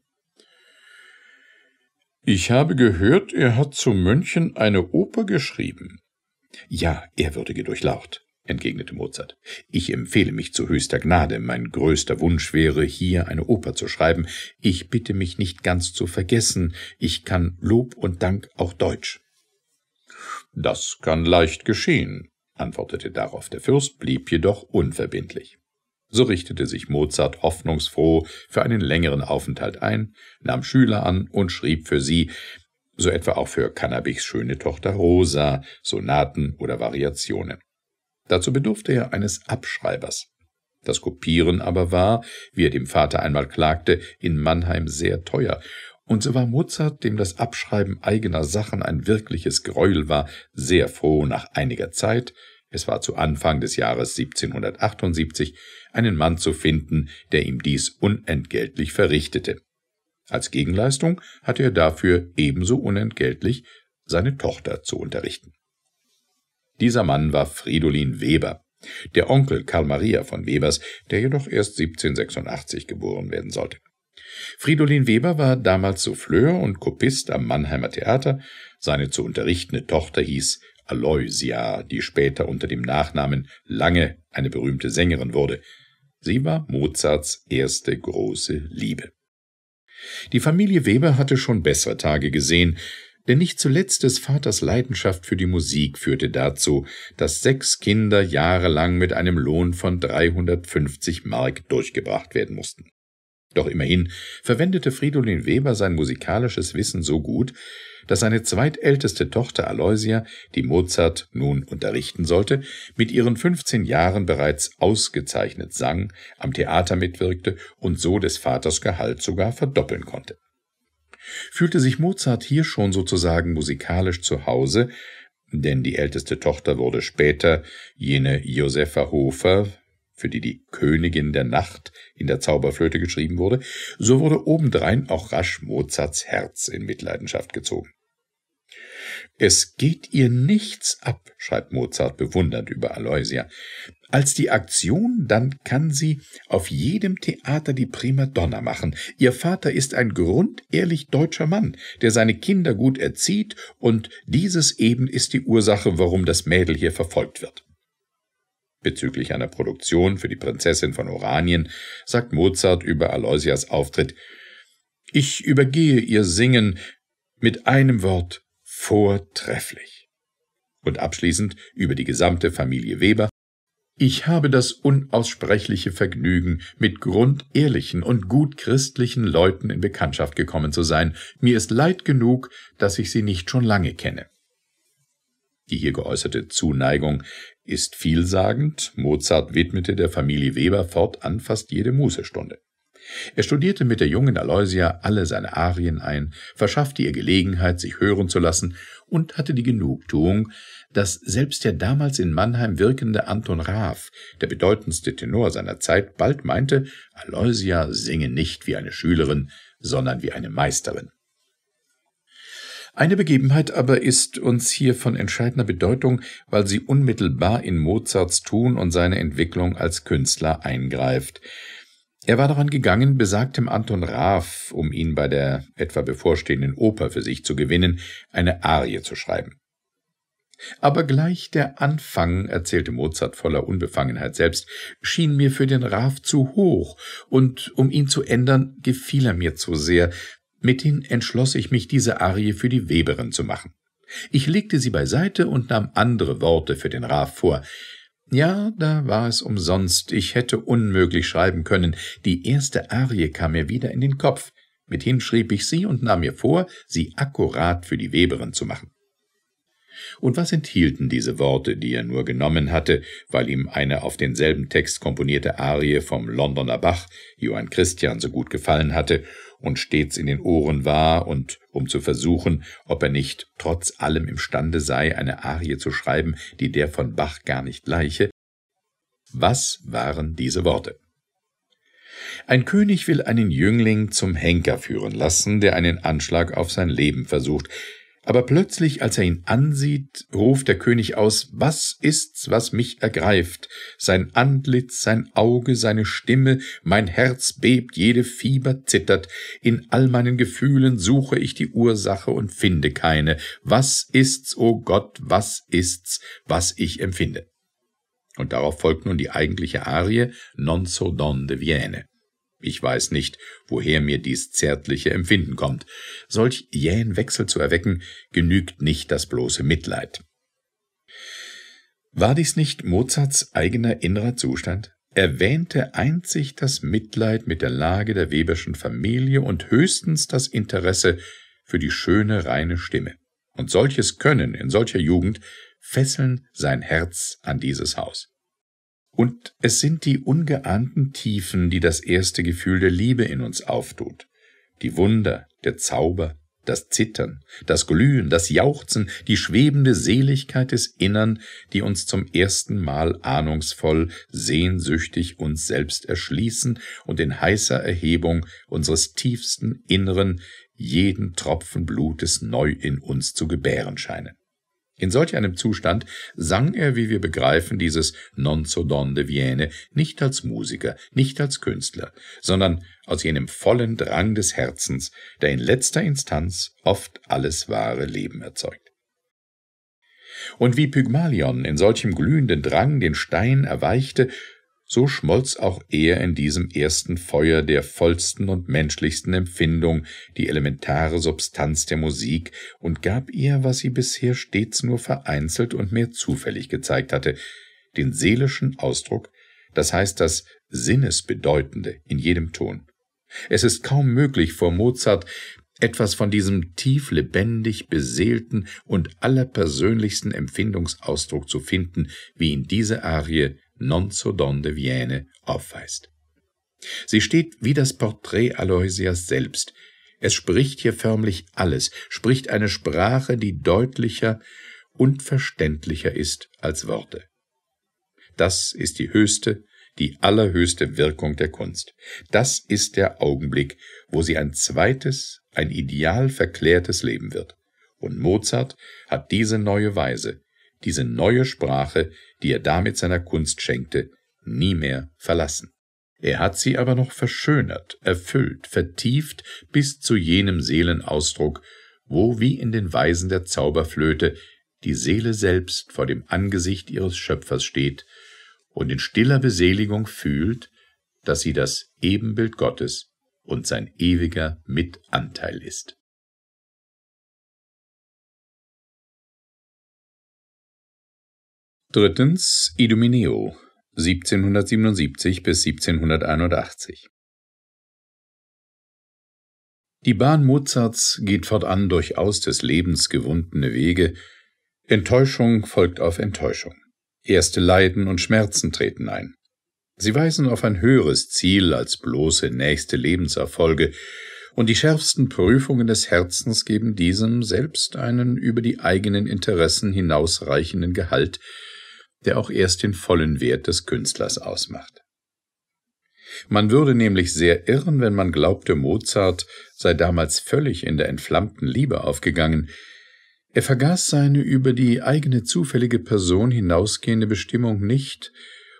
A: Ich habe gehört, er hat zu München eine Oper geschrieben. Ja, ehrwürdige Durchlaucht, entgegnete Mozart. Ich empfehle mich zu höchster Gnade. Mein größter Wunsch wäre, hier eine Oper zu schreiben. Ich bitte mich nicht ganz zu vergessen. Ich kann Lob und Dank auch Deutsch. Das kann leicht geschehen, antwortete darauf der Fürst, blieb jedoch unverbindlich. So richtete sich Mozart hoffnungsfroh für einen längeren Aufenthalt ein, nahm Schüler an und schrieb für sie, so etwa auch für Cannabichs schöne Tochter Rosa, Sonaten oder Variationen. Dazu bedurfte er eines Abschreibers. Das Kopieren aber war, wie er dem Vater einmal klagte, in Mannheim sehr teuer und so war Mozart, dem das Abschreiben eigener Sachen ein wirkliches Gräuel war, sehr froh, nach einiger Zeit, es war zu Anfang des Jahres 1778, einen Mann zu finden, der ihm dies unentgeltlich verrichtete. Als Gegenleistung hatte er dafür ebenso unentgeltlich seine Tochter zu unterrichten. Dieser Mann war Fridolin Weber, der Onkel Karl Maria von Webers, der jedoch erst 1786 geboren werden sollte. Fridolin Weber war damals Souffleur und Kopist am Mannheimer Theater. Seine zu unterrichtende Tochter hieß Aloysia, die später unter dem Nachnamen Lange eine berühmte Sängerin wurde. Sie war Mozarts erste große Liebe. Die Familie Weber hatte schon bessere Tage gesehen, denn nicht zuletzt des Vaters Leidenschaft für die Musik führte dazu, dass sechs Kinder jahrelang mit einem Lohn von 350 Mark durchgebracht werden mussten. Doch immerhin verwendete Fridolin Weber sein musikalisches Wissen so gut, dass seine zweitälteste Tochter Aloysia, die Mozart nun unterrichten sollte, mit ihren 15 Jahren bereits ausgezeichnet sang, am Theater mitwirkte und so des Vaters Gehalt sogar verdoppeln konnte. Fühlte sich Mozart hier schon sozusagen musikalisch zu Hause, denn die älteste Tochter wurde später jene Josepha Hofer, für die die Königin der Nacht in der Zauberflöte geschrieben wurde, so wurde obendrein auch rasch Mozarts Herz in Mitleidenschaft gezogen. Es geht ihr nichts ab, schreibt Mozart bewundernd über Aloysia. Als die Aktion, dann kann sie auf jedem Theater die Primadonna machen. Ihr Vater ist ein grundehrlich deutscher Mann, der seine Kinder gut erzieht, und dieses eben ist die Ursache, warum das Mädel hier verfolgt wird. Bezüglich einer Produktion für die Prinzessin von Oranien sagt Mozart über Aloysias Auftritt Ich übergehe ihr Singen mit einem Wort vortrefflich. Und abschließend über die gesamte Familie Weber ich habe das unaussprechliche Vergnügen, mit grundehrlichen und gut christlichen Leuten in Bekanntschaft gekommen zu sein. Mir ist leid genug, dass ich sie nicht schon lange kenne. Die hier geäußerte Zuneigung ist vielsagend. Mozart widmete der Familie Weber fortan fast jede Mußestunde. Er studierte mit der jungen Aloysia alle seine Arien ein, verschaffte ihr Gelegenheit, sich hören zu lassen und hatte die Genugtuung, dass selbst der damals in Mannheim wirkende Anton Raaf, der bedeutendste Tenor seiner Zeit, bald meinte, Aloysia singe nicht wie eine Schülerin, sondern wie eine Meisterin. Eine Begebenheit aber ist uns hier von entscheidender Bedeutung, weil sie unmittelbar in Mozarts Tun und seine Entwicklung als Künstler eingreift. Er war daran gegangen, besagtem Anton Raff, um ihn bei der etwa bevorstehenden Oper für sich zu gewinnen, eine Arie zu schreiben. Aber gleich der Anfang, erzählte Mozart voller Unbefangenheit selbst, schien mir für den Raff zu hoch, und um ihn zu ändern, gefiel er mir zu sehr, Mithin entschloss ich mich, diese Arie für die Weberin zu machen. Ich legte sie beiseite und nahm andere Worte für den Raff vor. Ja, da war es umsonst, ich hätte unmöglich schreiben können. Die erste Arie kam mir wieder in den Kopf. Mithin schrieb ich sie und nahm mir vor, sie akkurat für die Weberin zu machen. Und was enthielten diese Worte, die er nur genommen hatte, weil ihm eine auf denselben Text komponierte Arie vom Londoner Bach, Johann Christian, so gut gefallen hatte und stets in den Ohren war und um zu versuchen, ob er nicht trotz allem imstande sei, eine Arie zu schreiben, die der von Bach gar nicht gleiche. Was waren diese Worte? Ein König will einen Jüngling zum Henker führen lassen, der einen Anschlag auf sein Leben versucht. Aber plötzlich, als er ihn ansieht, ruft der König aus Was ist's, was mich ergreift? Sein Antlitz, sein Auge, seine Stimme, mein Herz bebt, jede Fieber zittert, in all meinen Gefühlen suche ich die Ursache und finde keine. Was ist's, o oh Gott, was ist's, was ich empfinde? Und darauf folgt nun die eigentliche Arie Non so don de Vienne. Ich weiß nicht, woher mir dies zärtliche Empfinden kommt. Solch jähen Wechsel zu erwecken, genügt nicht das bloße Mitleid. War dies nicht Mozarts eigener innerer Zustand? Er wähnte einzig das Mitleid mit der Lage der Weberschen Familie und höchstens das Interesse für die schöne, reine Stimme. Und solches Können in solcher Jugend fesseln sein Herz an dieses Haus. Und es sind die ungeahnten Tiefen, die das erste Gefühl der Liebe in uns auftut. Die Wunder, der Zauber, das Zittern, das Glühen, das Jauchzen, die schwebende Seligkeit des Innern, die uns zum ersten Mal ahnungsvoll, sehnsüchtig uns selbst erschließen und in heißer Erhebung unseres tiefsten Inneren jeden Tropfen Blutes neu in uns zu gebären scheinen. In solch einem Zustand sang er, wie wir begreifen, dieses Non so donde viene nicht als Musiker, nicht als Künstler, sondern aus jenem vollen Drang des Herzens, der in letzter Instanz oft alles wahre Leben erzeugt. Und wie Pygmalion in solchem glühenden Drang den Stein erweichte, so schmolz auch er in diesem ersten Feuer der vollsten und menschlichsten Empfindung die elementare Substanz der Musik und gab ihr, was sie bisher stets nur vereinzelt und mehr zufällig gezeigt hatte, den seelischen Ausdruck, das heißt das Sinnesbedeutende in jedem Ton. Es ist kaum möglich vor Mozart, etwas von diesem tief lebendig beseelten und allerpersönlichsten Empfindungsausdruck zu finden, wie ihn diese Arie Non so donde viene aufweist. Sie steht wie das Porträt Aloysias selbst. Es spricht hier förmlich alles, spricht eine Sprache, die deutlicher und verständlicher ist als Worte. Das ist die höchste, die allerhöchste Wirkung der Kunst. Das ist der Augenblick, wo sie ein zweites, ein ideal verklärtes Leben wird. Und Mozart hat diese neue Weise, diese neue Sprache, die er damit seiner Kunst schenkte, nie mehr verlassen. Er hat sie aber noch verschönert, erfüllt, vertieft bis zu jenem Seelenausdruck, wo wie in den Weisen der Zauberflöte die Seele selbst vor dem Angesicht ihres Schöpfers steht und in stiller Beseligung fühlt, dass sie das Ebenbild Gottes und sein ewiger Mitanteil ist. Drittens Idomeneo 1777 bis 1781 Die Bahn Mozarts geht fortan durchaus des Lebens gewundene Wege, Enttäuschung folgt auf Enttäuschung. Erste Leiden und Schmerzen treten ein. Sie weisen auf ein höheres Ziel als bloße nächste Lebenserfolge, und die schärfsten Prüfungen des Herzens geben diesem selbst einen über die eigenen Interessen hinausreichenden Gehalt, der auch erst den vollen Wert des Künstlers ausmacht. Man würde nämlich sehr irren, wenn man glaubte, Mozart sei damals völlig in der entflammten Liebe aufgegangen. Er vergaß seine über die eigene zufällige Person hinausgehende Bestimmung nicht,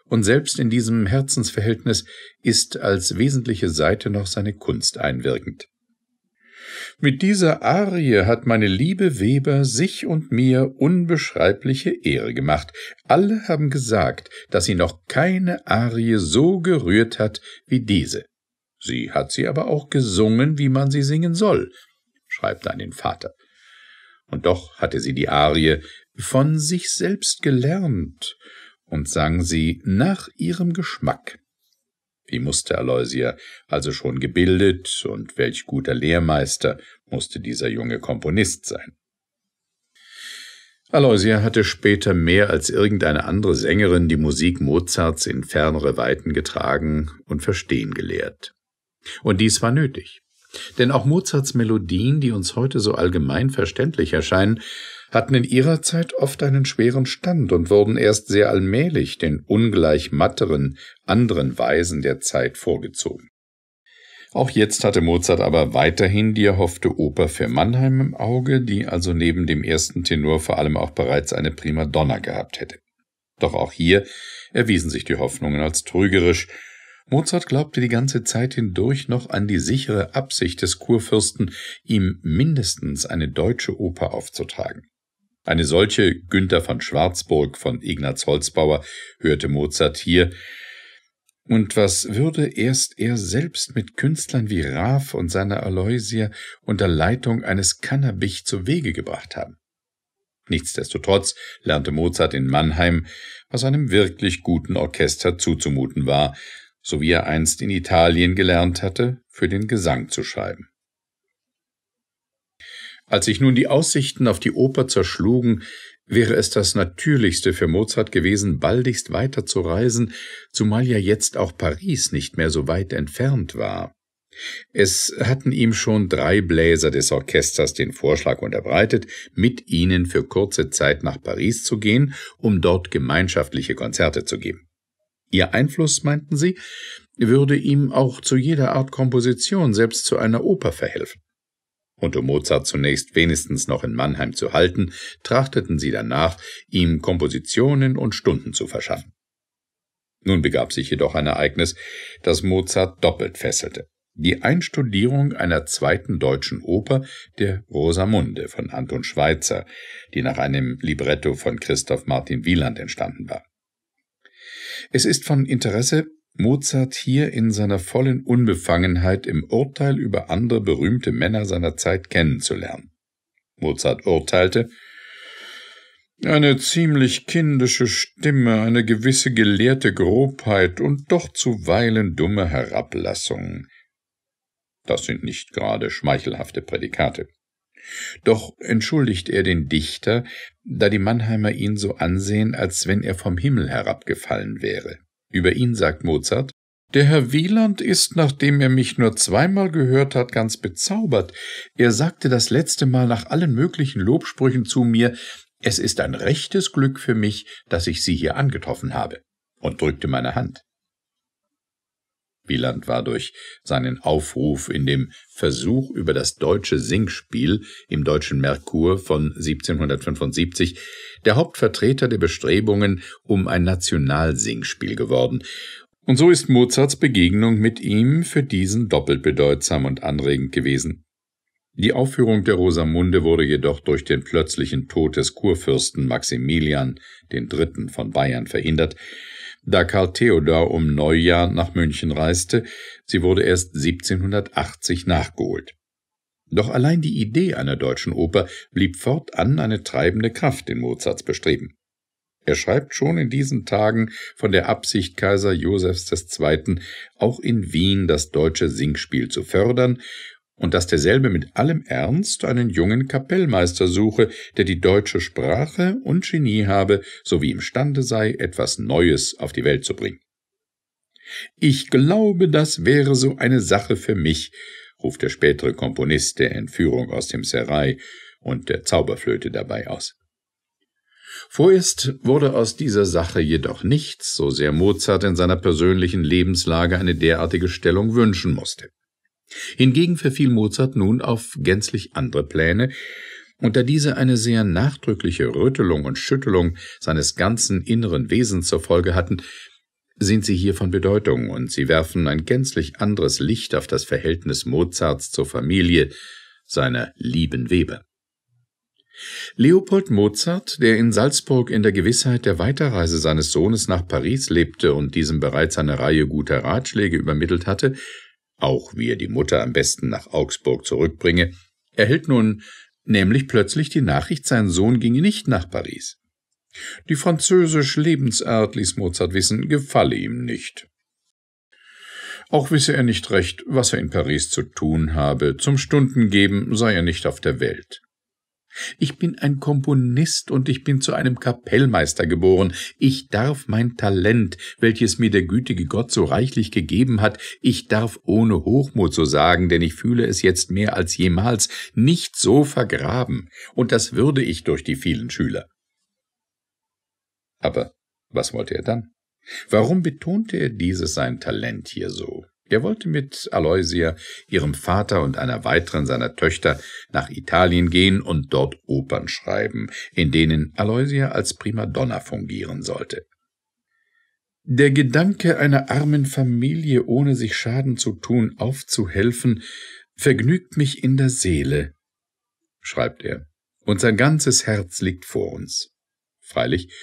A: und selbst in diesem Herzensverhältnis ist als wesentliche Seite noch seine Kunst einwirkend. Mit dieser Arie hat meine liebe Weber sich und mir unbeschreibliche Ehre gemacht. Alle haben gesagt, dass sie noch keine Arie so gerührt hat wie diese. Sie hat sie aber auch gesungen, wie man sie singen soll, schreibt an den Vater. Und doch hatte sie die Arie von sich selbst gelernt und sang sie nach ihrem Geschmack. Wie musste Aloysia also schon gebildet und welch guter Lehrmeister musste dieser junge Komponist sein? Aloysia hatte später mehr als irgendeine andere Sängerin die Musik Mozarts in fernere Weiten getragen und verstehen gelehrt. Und dies war nötig. Denn auch Mozarts Melodien, die uns heute so allgemein verständlich erscheinen, hatten in ihrer Zeit oft einen schweren Stand und wurden erst sehr allmählich den ungleich matteren anderen Weisen der Zeit vorgezogen. Auch jetzt hatte Mozart aber weiterhin die erhoffte Oper für Mannheim im Auge, die also neben dem ersten Tenor vor allem auch bereits eine Primadonna gehabt hätte. Doch auch hier erwiesen sich die Hoffnungen als trügerisch. Mozart glaubte die ganze Zeit hindurch noch an die sichere Absicht des Kurfürsten, ihm mindestens eine deutsche Oper aufzutragen. Eine solche Günther von Schwarzburg von Ignaz Holzbauer hörte Mozart hier, und was würde erst er selbst mit Künstlern wie Raff und seiner Aloysia unter Leitung eines Cannabich zu Wege gebracht haben? Nichtsdestotrotz lernte Mozart in Mannheim, was einem wirklich guten Orchester zuzumuten war, so wie er einst in Italien gelernt hatte, für den Gesang zu schreiben. Als sich nun die Aussichten auf die Oper zerschlugen, wäre es das Natürlichste für Mozart gewesen, baldigst weiterzureisen, zumal ja jetzt auch Paris nicht mehr so weit entfernt war. Es hatten ihm schon drei Bläser des Orchesters den Vorschlag unterbreitet, mit ihnen für kurze Zeit nach Paris zu gehen, um dort gemeinschaftliche Konzerte zu geben. Ihr Einfluss, meinten sie, würde ihm auch zu jeder Art Komposition, selbst zu einer Oper verhelfen und um Mozart zunächst wenigstens noch in Mannheim zu halten, trachteten sie danach, ihm Kompositionen und Stunden zu verschaffen. Nun begab sich jedoch ein Ereignis, das Mozart doppelt fesselte. Die Einstudierung einer zweiten deutschen Oper, der Rosamunde von Anton Schweitzer, die nach einem Libretto von Christoph Martin Wieland entstanden war. Es ist von Interesse, Mozart hier in seiner vollen Unbefangenheit im Urteil über andere berühmte Männer seiner Zeit kennenzulernen. Mozart urteilte, eine ziemlich kindische Stimme, eine gewisse gelehrte Grobheit und doch zuweilen dumme Herablassungen. Das sind nicht gerade schmeichelhafte Prädikate. Doch entschuldigt er den Dichter, da die Mannheimer ihn so ansehen, als wenn er vom Himmel herabgefallen wäre. Über ihn sagt Mozart, der Herr Wieland ist, nachdem er mich nur zweimal gehört hat, ganz bezaubert. Er sagte das letzte Mal nach allen möglichen Lobsprüchen zu mir, es ist ein rechtes Glück für mich, dass ich Sie hier angetroffen habe, und drückte meine Hand. Wieland war durch seinen Aufruf in dem Versuch über das deutsche Singspiel im deutschen Merkur von 1775 der Hauptvertreter der Bestrebungen um ein Nationalsingspiel geworden. Und so ist Mozarts Begegnung mit ihm für diesen doppelt bedeutsam und anregend gewesen. Die Aufführung der Rosamunde wurde jedoch durch den plötzlichen Tod des Kurfürsten Maximilian III. von Bayern verhindert, da Karl Theodor um Neujahr nach München reiste, sie wurde erst 1780 nachgeholt. Doch allein die Idee einer deutschen Oper blieb fortan eine treibende Kraft in Mozarts Bestreben. Er schreibt schon in diesen Tagen von der Absicht Kaiser Josephs II., auch in Wien das deutsche Singspiel zu fördern und dass derselbe mit allem Ernst einen jungen Kapellmeister suche, der die deutsche Sprache und Genie habe, sowie imstande sei, etwas Neues auf die Welt zu bringen. Ich glaube, das wäre so eine Sache für mich, ruft der spätere Komponist der Entführung aus dem Serai und der Zauberflöte dabei aus. Vorerst wurde aus dieser Sache jedoch nichts, so sehr Mozart in seiner persönlichen Lebenslage eine derartige Stellung wünschen musste. Hingegen verfiel Mozart nun auf gänzlich andere Pläne, und da diese eine sehr nachdrückliche Rüttelung und Schüttelung seines ganzen inneren Wesens zur Folge hatten, sind sie hier von Bedeutung und sie werfen ein gänzlich anderes Licht auf das Verhältnis Mozarts zur Familie, seiner lieben Weber. Leopold Mozart, der in Salzburg in der Gewissheit der Weiterreise seines Sohnes nach Paris lebte und diesem bereits eine Reihe guter Ratschläge übermittelt hatte, auch wie er die Mutter am besten nach Augsburg zurückbringe, erhält nun nämlich plötzlich die Nachricht, sein Sohn ginge nicht nach Paris. Die französisch Lebensart, ließ Mozart wissen, gefalle ihm nicht. Auch wisse er nicht recht, was er in Paris zu tun habe, zum Stundengeben sei er nicht auf der Welt. Ich bin ein Komponist und ich bin zu einem Kapellmeister geboren. Ich darf mein Talent, welches mir der gütige Gott so reichlich gegeben hat, ich darf ohne Hochmut so sagen, denn ich fühle es jetzt mehr als jemals, nicht so vergraben, und das würde ich durch die vielen Schüler. Aber was wollte er dann? Warum betonte er dieses sein Talent hier so? Er wollte mit Aloysia, ihrem Vater und einer weiteren seiner Töchter nach Italien gehen und dort Opern schreiben, in denen Aloysia als Primadonna fungieren sollte. Der Gedanke, einer armen Familie ohne sich Schaden zu tun aufzuhelfen, vergnügt mich in der Seele, schreibt er, und sein ganzes Herz liegt vor uns. Freilich,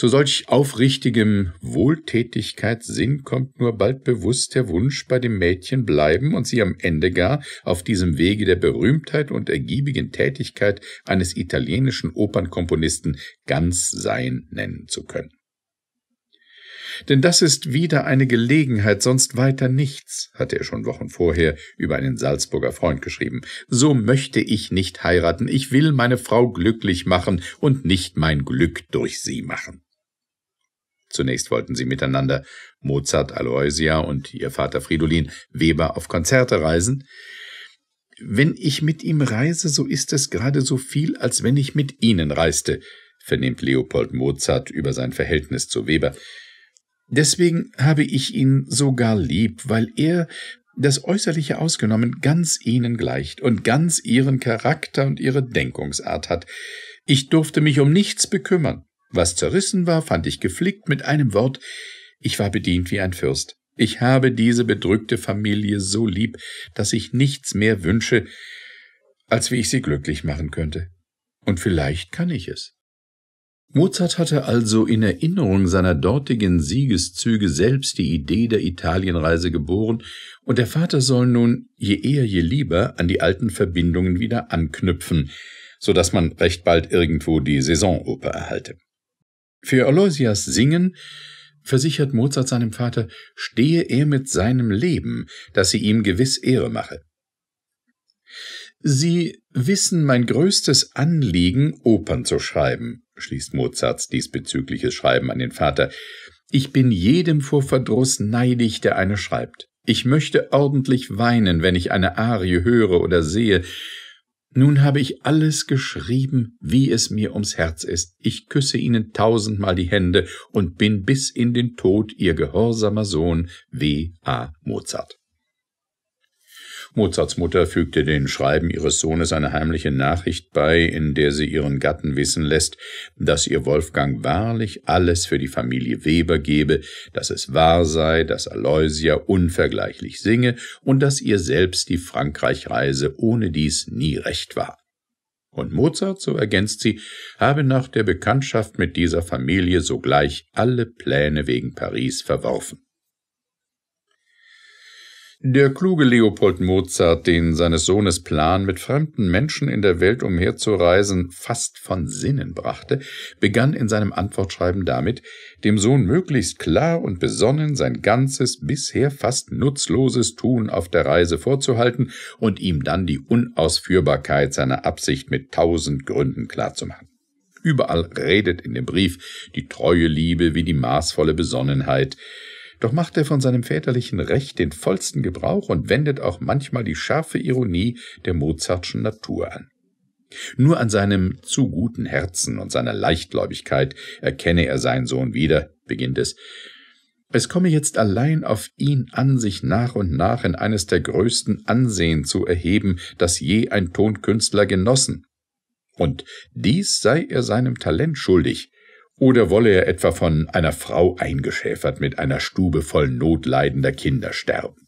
A: zu solch aufrichtigem Wohltätigkeitssinn kommt nur bald bewusst der Wunsch, bei dem Mädchen bleiben und sie am Ende gar auf diesem Wege der Berühmtheit und ergiebigen Tätigkeit eines italienischen Opernkomponisten ganz sein nennen zu können. Denn das ist wieder eine Gelegenheit, sonst weiter nichts, hatte er schon Wochen vorher über einen Salzburger Freund geschrieben. So möchte ich nicht heiraten, ich will meine Frau glücklich machen und nicht mein Glück durch sie machen. Zunächst wollten sie miteinander Mozart, Aloysia und ihr Vater Fridolin Weber auf Konzerte reisen. Wenn ich mit ihm reise, so ist es gerade so viel, als wenn ich mit Ihnen reiste, vernimmt Leopold Mozart über sein Verhältnis zu Weber. Deswegen habe ich ihn sogar lieb, weil er, das Äußerliche ausgenommen, ganz Ihnen gleicht und ganz Ihren Charakter und Ihre Denkungsart hat. Ich durfte mich um nichts bekümmern. Was zerrissen war, fand ich geflickt mit einem Wort, ich war bedient wie ein Fürst. Ich habe diese bedrückte Familie so lieb, dass ich nichts mehr wünsche, als wie ich sie glücklich machen könnte. Und vielleicht kann ich es. Mozart hatte also in Erinnerung seiner dortigen Siegeszüge selbst die Idee der Italienreise geboren, und der Vater soll nun je eher je lieber an die alten Verbindungen wieder anknüpfen, so dass man recht bald irgendwo die Saisonoper erhalte. Für Aloysias Singen versichert Mozart seinem Vater, stehe er mit seinem Leben, dass sie ihm gewiss Ehre mache. Sie wissen mein größtes Anliegen, Opern zu schreiben, schließt Mozarts diesbezügliches Schreiben an den Vater. Ich bin jedem vor Verdruss neidig, der eine schreibt. Ich möchte ordentlich weinen, wenn ich eine Arie höre oder sehe. Nun habe ich alles geschrieben, wie es mir ums Herz ist. Ich küsse Ihnen tausendmal die Hände und bin bis in den Tod Ihr gehorsamer Sohn W. A. Mozart. Mozarts Mutter fügte den Schreiben ihres Sohnes eine heimliche Nachricht bei, in der sie ihren Gatten wissen lässt, dass ihr Wolfgang wahrlich alles für die Familie Weber gebe, dass es wahr sei, dass Aloysia unvergleichlich singe und dass ihr selbst die Frankreichreise ohne dies nie recht war. Und Mozart, so ergänzt sie, habe nach der Bekanntschaft mit dieser Familie sogleich alle Pläne wegen Paris verworfen. Der kluge Leopold Mozart, den seines Sohnes Plan, mit fremden Menschen in der Welt umherzureisen, fast von Sinnen brachte, begann in seinem Antwortschreiben damit, dem Sohn möglichst klar und besonnen sein ganzes, bisher fast nutzloses Tun auf der Reise vorzuhalten und ihm dann die Unausführbarkeit seiner Absicht mit tausend Gründen klarzumachen. Überall redet in dem Brief die treue Liebe wie die maßvolle Besonnenheit, doch macht er von seinem väterlichen Recht den vollsten Gebrauch und wendet auch manchmal die scharfe Ironie der Mozartschen Natur an. Nur an seinem zu guten Herzen und seiner Leichtgläubigkeit erkenne er seinen Sohn wieder, beginnt es. Es komme jetzt allein auf ihn an, sich nach und nach in eines der größten Ansehen zu erheben, das je ein Tonkünstler genossen. Und dies sei er seinem Talent schuldig, oder wolle er etwa von einer Frau eingeschäfert mit einer Stube voll notleidender Kinder sterben?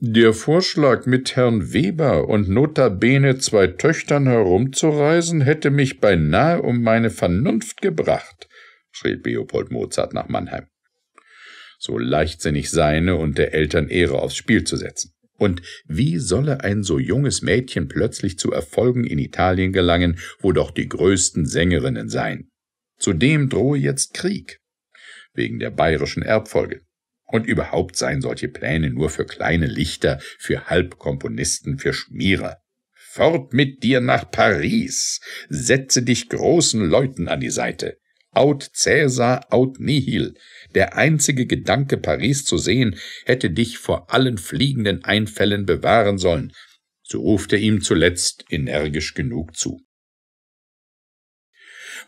A: Der Vorschlag, mit Herrn Weber und notabene zwei Töchtern herumzureisen, hätte mich beinahe um meine Vernunft gebracht, schrie Leopold Mozart nach Mannheim. So leichtsinnig seine und der Eltern Ehre aufs Spiel zu setzen. Und wie solle ein so junges Mädchen plötzlich zu Erfolgen in Italien gelangen, wo doch die größten Sängerinnen seien? Zudem drohe jetzt Krieg wegen der bayerischen Erbfolge. Und überhaupt seien solche Pläne nur für kleine Lichter, für Halbkomponisten, für Schmierer. Fort mit dir nach Paris! Setze dich großen Leuten an die Seite! Out Cäsar, out nihil. Der einzige Gedanke, Paris zu sehen, hätte dich vor allen fliegenden Einfällen bewahren sollen. So ruft er ihm zuletzt energisch genug zu.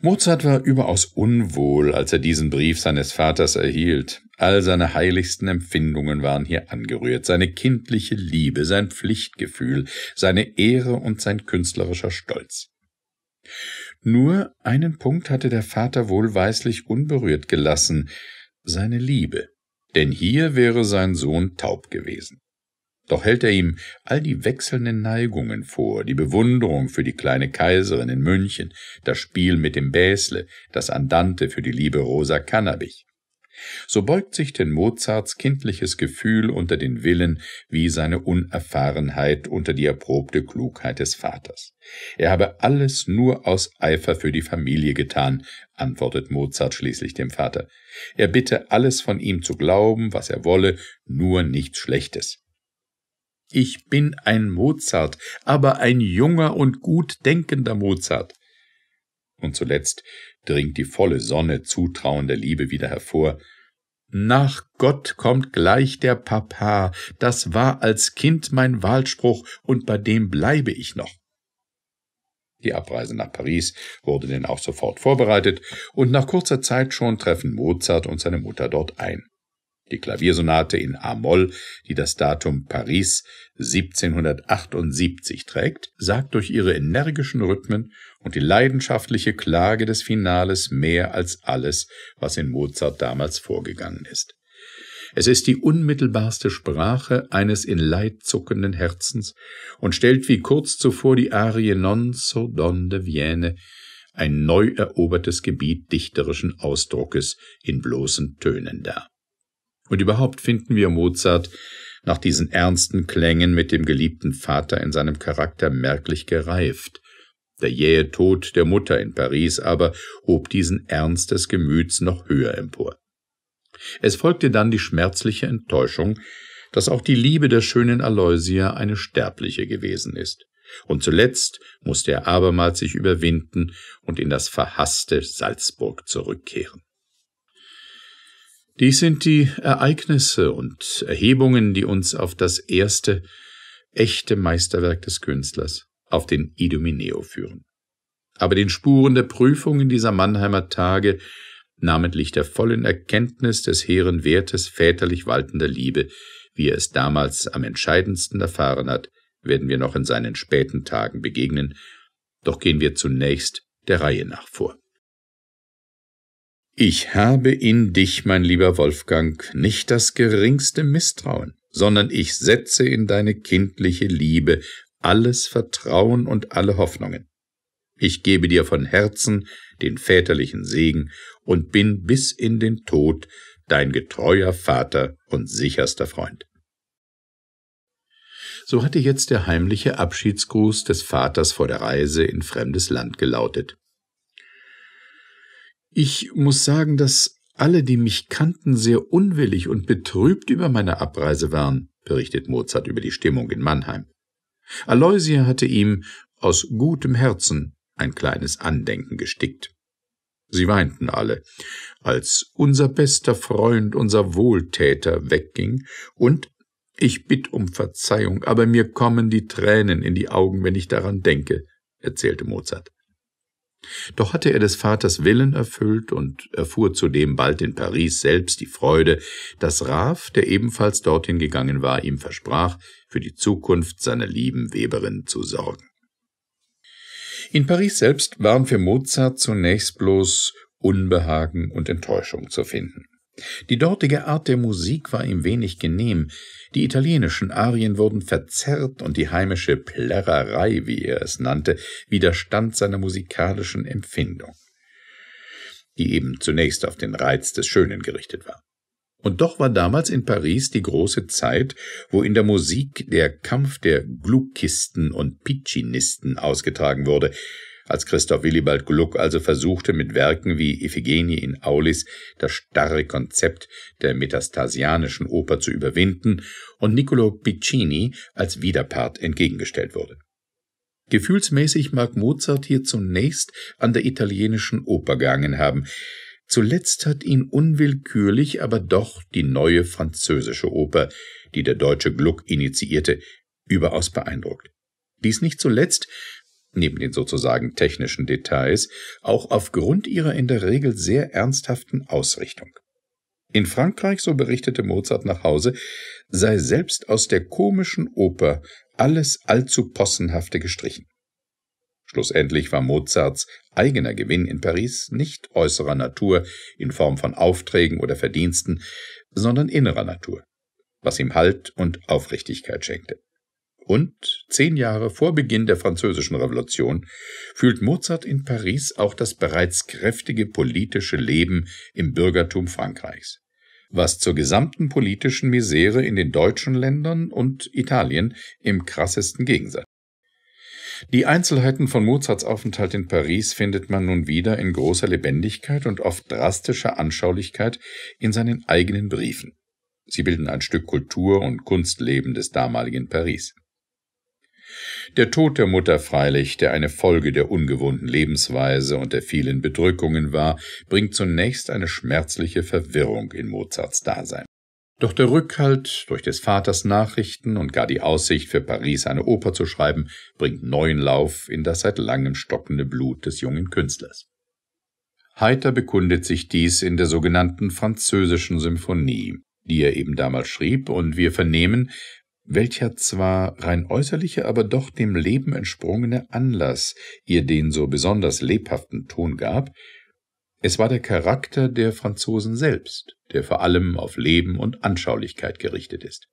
A: Mozart war überaus unwohl, als er diesen Brief seines Vaters erhielt. All seine heiligsten Empfindungen waren hier angerührt, seine kindliche Liebe, sein Pflichtgefühl, seine Ehre und sein künstlerischer Stolz. Nur einen Punkt hatte der Vater wohlweislich unberührt gelassen, seine Liebe, denn hier wäre sein Sohn taub gewesen. Doch hält er ihm all die wechselnden Neigungen vor, die Bewunderung für die kleine Kaiserin in München, das Spiel mit dem Bäsle, das Andante für die liebe Rosa Cannabich. So beugt sich denn Mozarts kindliches Gefühl unter den Willen wie seine Unerfahrenheit unter die erprobte Klugheit des Vaters. Er habe alles nur aus Eifer für die Familie getan, antwortet Mozart schließlich dem Vater. Er bitte alles von ihm zu glauben, was er wolle, nur nichts Schlechtes. Ich bin ein Mozart, aber ein junger und gut denkender Mozart. Und zuletzt dringt die volle Sonne zutrauender Liebe wieder hervor. Nach Gott kommt gleich der Papa, das war als Kind mein Wahlspruch und bei dem bleibe ich noch. Die Abreise nach Paris wurde denn auch sofort vorbereitet, und nach kurzer Zeit schon treffen Mozart und seine Mutter dort ein die Klaviersonate in A-Moll, die das Datum Paris 1778 trägt, sagt durch ihre energischen Rhythmen und die leidenschaftliche Klage des Finales mehr als alles, was in Mozart damals vorgegangen ist. Es ist die unmittelbarste Sprache eines in Leid zuckenden Herzens und stellt wie kurz zuvor die Arie Non so donde viene ein neu erobertes Gebiet dichterischen Ausdruckes in bloßen Tönen dar. Und überhaupt finden wir Mozart nach diesen ernsten Klängen mit dem geliebten Vater in seinem Charakter merklich gereift. Der jähe Tod der Mutter in Paris aber hob diesen Ernst des Gemüts noch höher empor. Es folgte dann die schmerzliche Enttäuschung, dass auch die Liebe der schönen Aloysia eine sterbliche gewesen ist. Und zuletzt musste er abermals sich überwinden und in das verhasste Salzburg zurückkehren. Dies sind die Ereignisse und Erhebungen, die uns auf das erste echte Meisterwerk des Künstlers, auf den Idomeneo führen. Aber den Spuren der Prüfungen dieser Mannheimer Tage, namentlich der vollen Erkenntnis des hehren Wertes väterlich waltender Liebe, wie er es damals am entscheidendsten erfahren hat, werden wir noch in seinen späten Tagen begegnen, doch gehen wir zunächst der Reihe nach vor. Ich habe in dich, mein lieber Wolfgang, nicht das geringste Misstrauen, sondern ich setze in deine kindliche Liebe alles Vertrauen und alle Hoffnungen. Ich gebe dir von Herzen den väterlichen Segen und bin bis in den Tod dein getreuer Vater und sicherster Freund. So hatte jetzt der heimliche Abschiedsgruß des Vaters vor der Reise in fremdes Land gelautet. Ich muss sagen, dass alle, die mich kannten, sehr unwillig und betrübt über meine Abreise waren, berichtet Mozart über die Stimmung in Mannheim. Aloysia hatte ihm aus gutem Herzen ein kleines Andenken gestickt. Sie weinten alle, als unser bester Freund, unser Wohltäter wegging, und ich bitt um Verzeihung, aber mir kommen die Tränen in die Augen, wenn ich daran denke, erzählte Mozart. Doch hatte er des Vaters Willen erfüllt und erfuhr zudem bald in Paris selbst die Freude, dass Raff, der ebenfalls dorthin gegangen war, ihm versprach, für die Zukunft seiner lieben Weberin zu sorgen. In Paris selbst waren für Mozart zunächst bloß Unbehagen und Enttäuschung zu finden. Die dortige Art der Musik war ihm wenig genehm, die italienischen Arien wurden verzerrt und die heimische Plärrerei, wie er es nannte, widerstand seiner musikalischen Empfindung, die eben zunächst auf den Reiz des Schönen gerichtet war. Und doch war damals in Paris die große Zeit, wo in der Musik der Kampf der Gluckisten und Piccinisten ausgetragen wurde, als Christoph Willibald Gluck also versuchte, mit Werken wie Iphigenie in Aulis das starre Konzept der metastasianischen Oper zu überwinden und Niccolo Piccini als Widerpart entgegengestellt wurde. Gefühlsmäßig mag Mozart hier zunächst an der italienischen Oper gehangen haben, Zuletzt hat ihn unwillkürlich aber doch die neue französische Oper, die der deutsche Gluck initiierte, überaus beeindruckt. Dies nicht zuletzt, neben den sozusagen technischen Details, auch aufgrund ihrer in der Regel sehr ernsthaften Ausrichtung. In Frankreich, so berichtete Mozart nach Hause, sei selbst aus der komischen Oper alles allzu possenhafte gestrichen. Schlussendlich war Mozarts eigener Gewinn in Paris nicht äußerer Natur in Form von Aufträgen oder Verdiensten, sondern innerer Natur, was ihm Halt und Aufrichtigkeit schenkte. Und zehn Jahre vor Beginn der Französischen Revolution fühlt Mozart in Paris auch das bereits kräftige politische Leben im Bürgertum Frankreichs, was zur gesamten politischen Misere in den deutschen Ländern und Italien im krassesten Gegensatz. Die Einzelheiten von Mozarts Aufenthalt in Paris findet man nun wieder in großer Lebendigkeit und oft drastischer Anschaulichkeit in seinen eigenen Briefen. Sie bilden ein Stück Kultur und Kunstleben des damaligen Paris. Der Tod der Mutter freilich, der eine Folge der ungewohnten Lebensweise und der vielen Bedrückungen war, bringt zunächst eine schmerzliche Verwirrung in Mozarts Dasein. Doch der Rückhalt durch des Vaters Nachrichten und gar die Aussicht, für Paris eine Oper zu schreiben, bringt neuen Lauf in das seit langem stockende Blut des jungen Künstlers. Heiter bekundet sich dies in der sogenannten französischen Symphonie, die er eben damals schrieb, und wir vernehmen, welcher zwar rein äußerliche, aber doch dem Leben entsprungene Anlass ihr den so besonders lebhaften Ton gab, es war der Charakter der Franzosen selbst, der vor allem auf Leben und Anschaulichkeit gerichtet ist.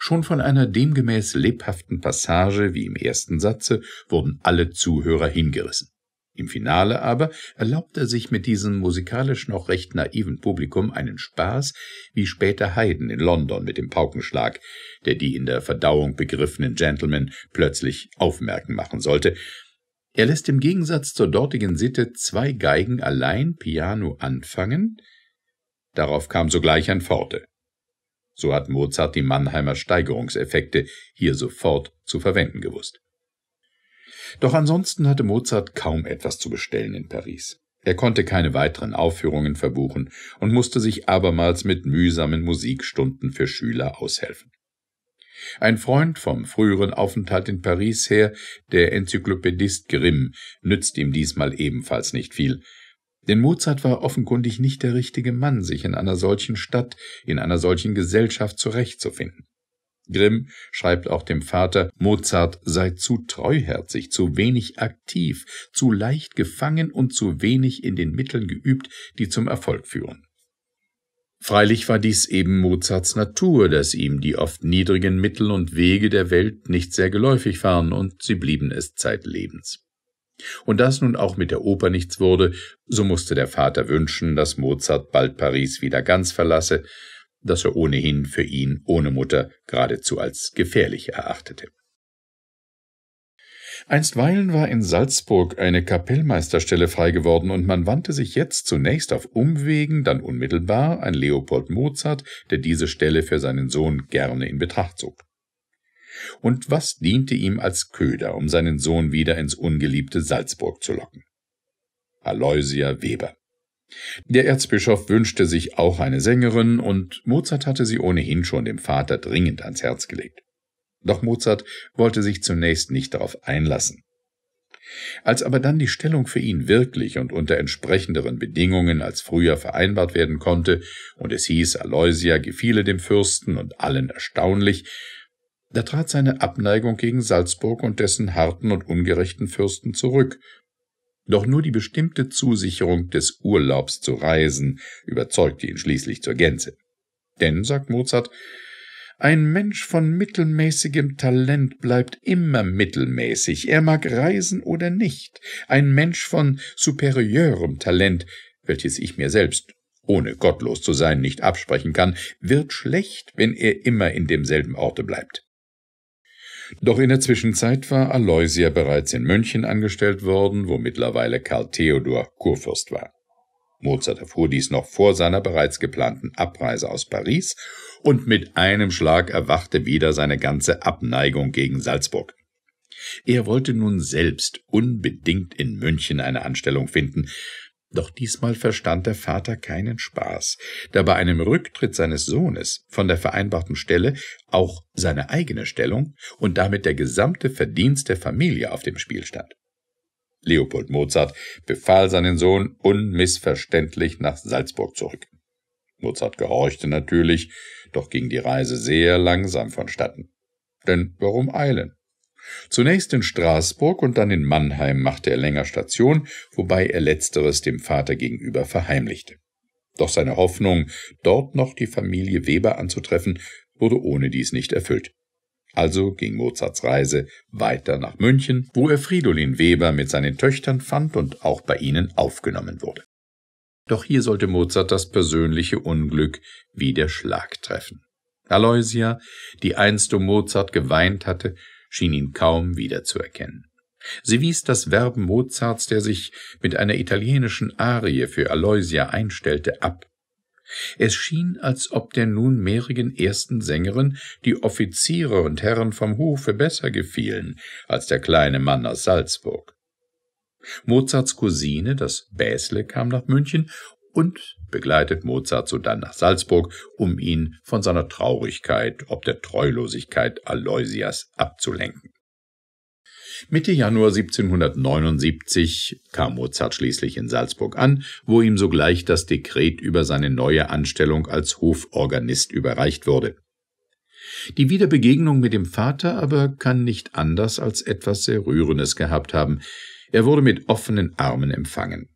A: Schon von einer demgemäß lebhaften Passage wie im ersten Satze wurden alle Zuhörer hingerissen. Im Finale aber erlaubt er sich mit diesem musikalisch noch recht naiven Publikum einen Spaß, wie später Haydn in London mit dem Paukenschlag, der die in der Verdauung begriffenen Gentlemen plötzlich aufmerken machen sollte. Er lässt im Gegensatz zur dortigen Sitte zwei Geigen allein Piano anfangen, darauf kam sogleich ein Forte. So hat Mozart die Mannheimer Steigerungseffekte hier sofort zu verwenden gewusst. Doch ansonsten hatte Mozart kaum etwas zu bestellen in Paris. Er konnte keine weiteren Aufführungen verbuchen und musste sich abermals mit mühsamen Musikstunden für Schüler aushelfen. Ein Freund vom früheren Aufenthalt in Paris her, der Enzyklopädist Grimm, nützt ihm diesmal ebenfalls nicht viel. Denn Mozart war offenkundig nicht der richtige Mann, sich in einer solchen Stadt, in einer solchen Gesellschaft zurechtzufinden. Grimm schreibt auch dem Vater, Mozart sei zu treuherzig, zu wenig aktiv, zu leicht gefangen und zu wenig in den Mitteln geübt, die zum Erfolg führen. Freilich war dies eben Mozarts Natur, dass ihm die oft niedrigen Mittel und Wege der Welt nicht sehr geläufig waren, und sie blieben es zeitlebens. Und da es nun auch mit der Oper nichts wurde, so musste der Vater wünschen, dass Mozart bald Paris wieder ganz verlasse, das er ohnehin für ihn ohne Mutter geradezu als gefährlich erachtete. Einstweilen war in Salzburg eine Kapellmeisterstelle frei geworden und man wandte sich jetzt zunächst auf Umwegen, dann unmittelbar an Leopold Mozart, der diese Stelle für seinen Sohn gerne in Betracht zog. Und was diente ihm als Köder, um seinen Sohn wieder ins ungeliebte Salzburg zu locken? Aloysia Weber. Der Erzbischof wünschte sich auch eine Sängerin und Mozart hatte sie ohnehin schon dem Vater dringend ans Herz gelegt. Doch Mozart wollte sich zunächst nicht darauf einlassen. Als aber dann die Stellung für ihn wirklich und unter entsprechenderen Bedingungen als früher vereinbart werden konnte, und es hieß, Aloysia gefiele dem Fürsten und allen erstaunlich, da trat seine Abneigung gegen Salzburg und dessen harten und ungerechten Fürsten zurück doch nur die bestimmte Zusicherung des Urlaubs zu reisen überzeugte ihn schließlich zur Gänze. Denn, sagt Mozart, ein Mensch von mittelmäßigem Talent bleibt immer mittelmäßig, er mag reisen oder nicht. Ein Mensch von superiörem Talent, welches ich mir selbst, ohne gottlos zu sein, nicht absprechen kann, wird schlecht, wenn er immer in demselben Orte bleibt. Doch in der Zwischenzeit war Aloysia bereits in München angestellt worden, wo mittlerweile Karl Theodor Kurfürst war. Mozart erfuhr dies noch vor seiner bereits geplanten Abreise aus Paris und mit einem Schlag erwachte wieder seine ganze Abneigung gegen Salzburg. Er wollte nun selbst unbedingt in München eine Anstellung finden, doch diesmal verstand der Vater keinen Spaß, da bei einem Rücktritt seines Sohnes von der vereinbarten Stelle auch seine eigene Stellung und damit der gesamte Verdienst der Familie auf dem Spiel stand. Leopold Mozart befahl seinen Sohn unmissverständlich nach Salzburg zurück. Mozart gehorchte natürlich, doch ging die Reise sehr langsam vonstatten. Denn warum eilen? Zunächst in Straßburg und dann in Mannheim machte er länger Station, wobei er letzteres dem Vater gegenüber verheimlichte. Doch seine Hoffnung, dort noch die Familie Weber anzutreffen, wurde ohne dies nicht erfüllt. Also ging Mozarts Reise weiter nach München, wo er Fridolin Weber mit seinen Töchtern fand und auch bei ihnen aufgenommen wurde. Doch hier sollte Mozart das persönliche Unglück wie der Schlag treffen. Aloysia, die einst um Mozart geweint hatte, schien ihn kaum wiederzuerkennen. Sie wies das Verben Mozarts, der sich mit einer italienischen Arie für Aloysia einstellte, ab. Es schien, als ob der nunmehrigen ersten Sängerin die Offiziere und Herren vom Hofe besser gefielen als der kleine Mann aus Salzburg. Mozarts Cousine, das Bäsle, kam nach München und begleitet Mozart so dann nach Salzburg, um ihn von seiner Traurigkeit ob der Treulosigkeit Aloysias abzulenken. Mitte Januar 1779 kam Mozart schließlich in Salzburg an, wo ihm sogleich das Dekret über seine neue Anstellung als Hoforganist überreicht wurde. Die Wiederbegegnung mit dem Vater aber kann nicht anders als etwas sehr Rührendes gehabt haben. Er wurde mit offenen Armen empfangen.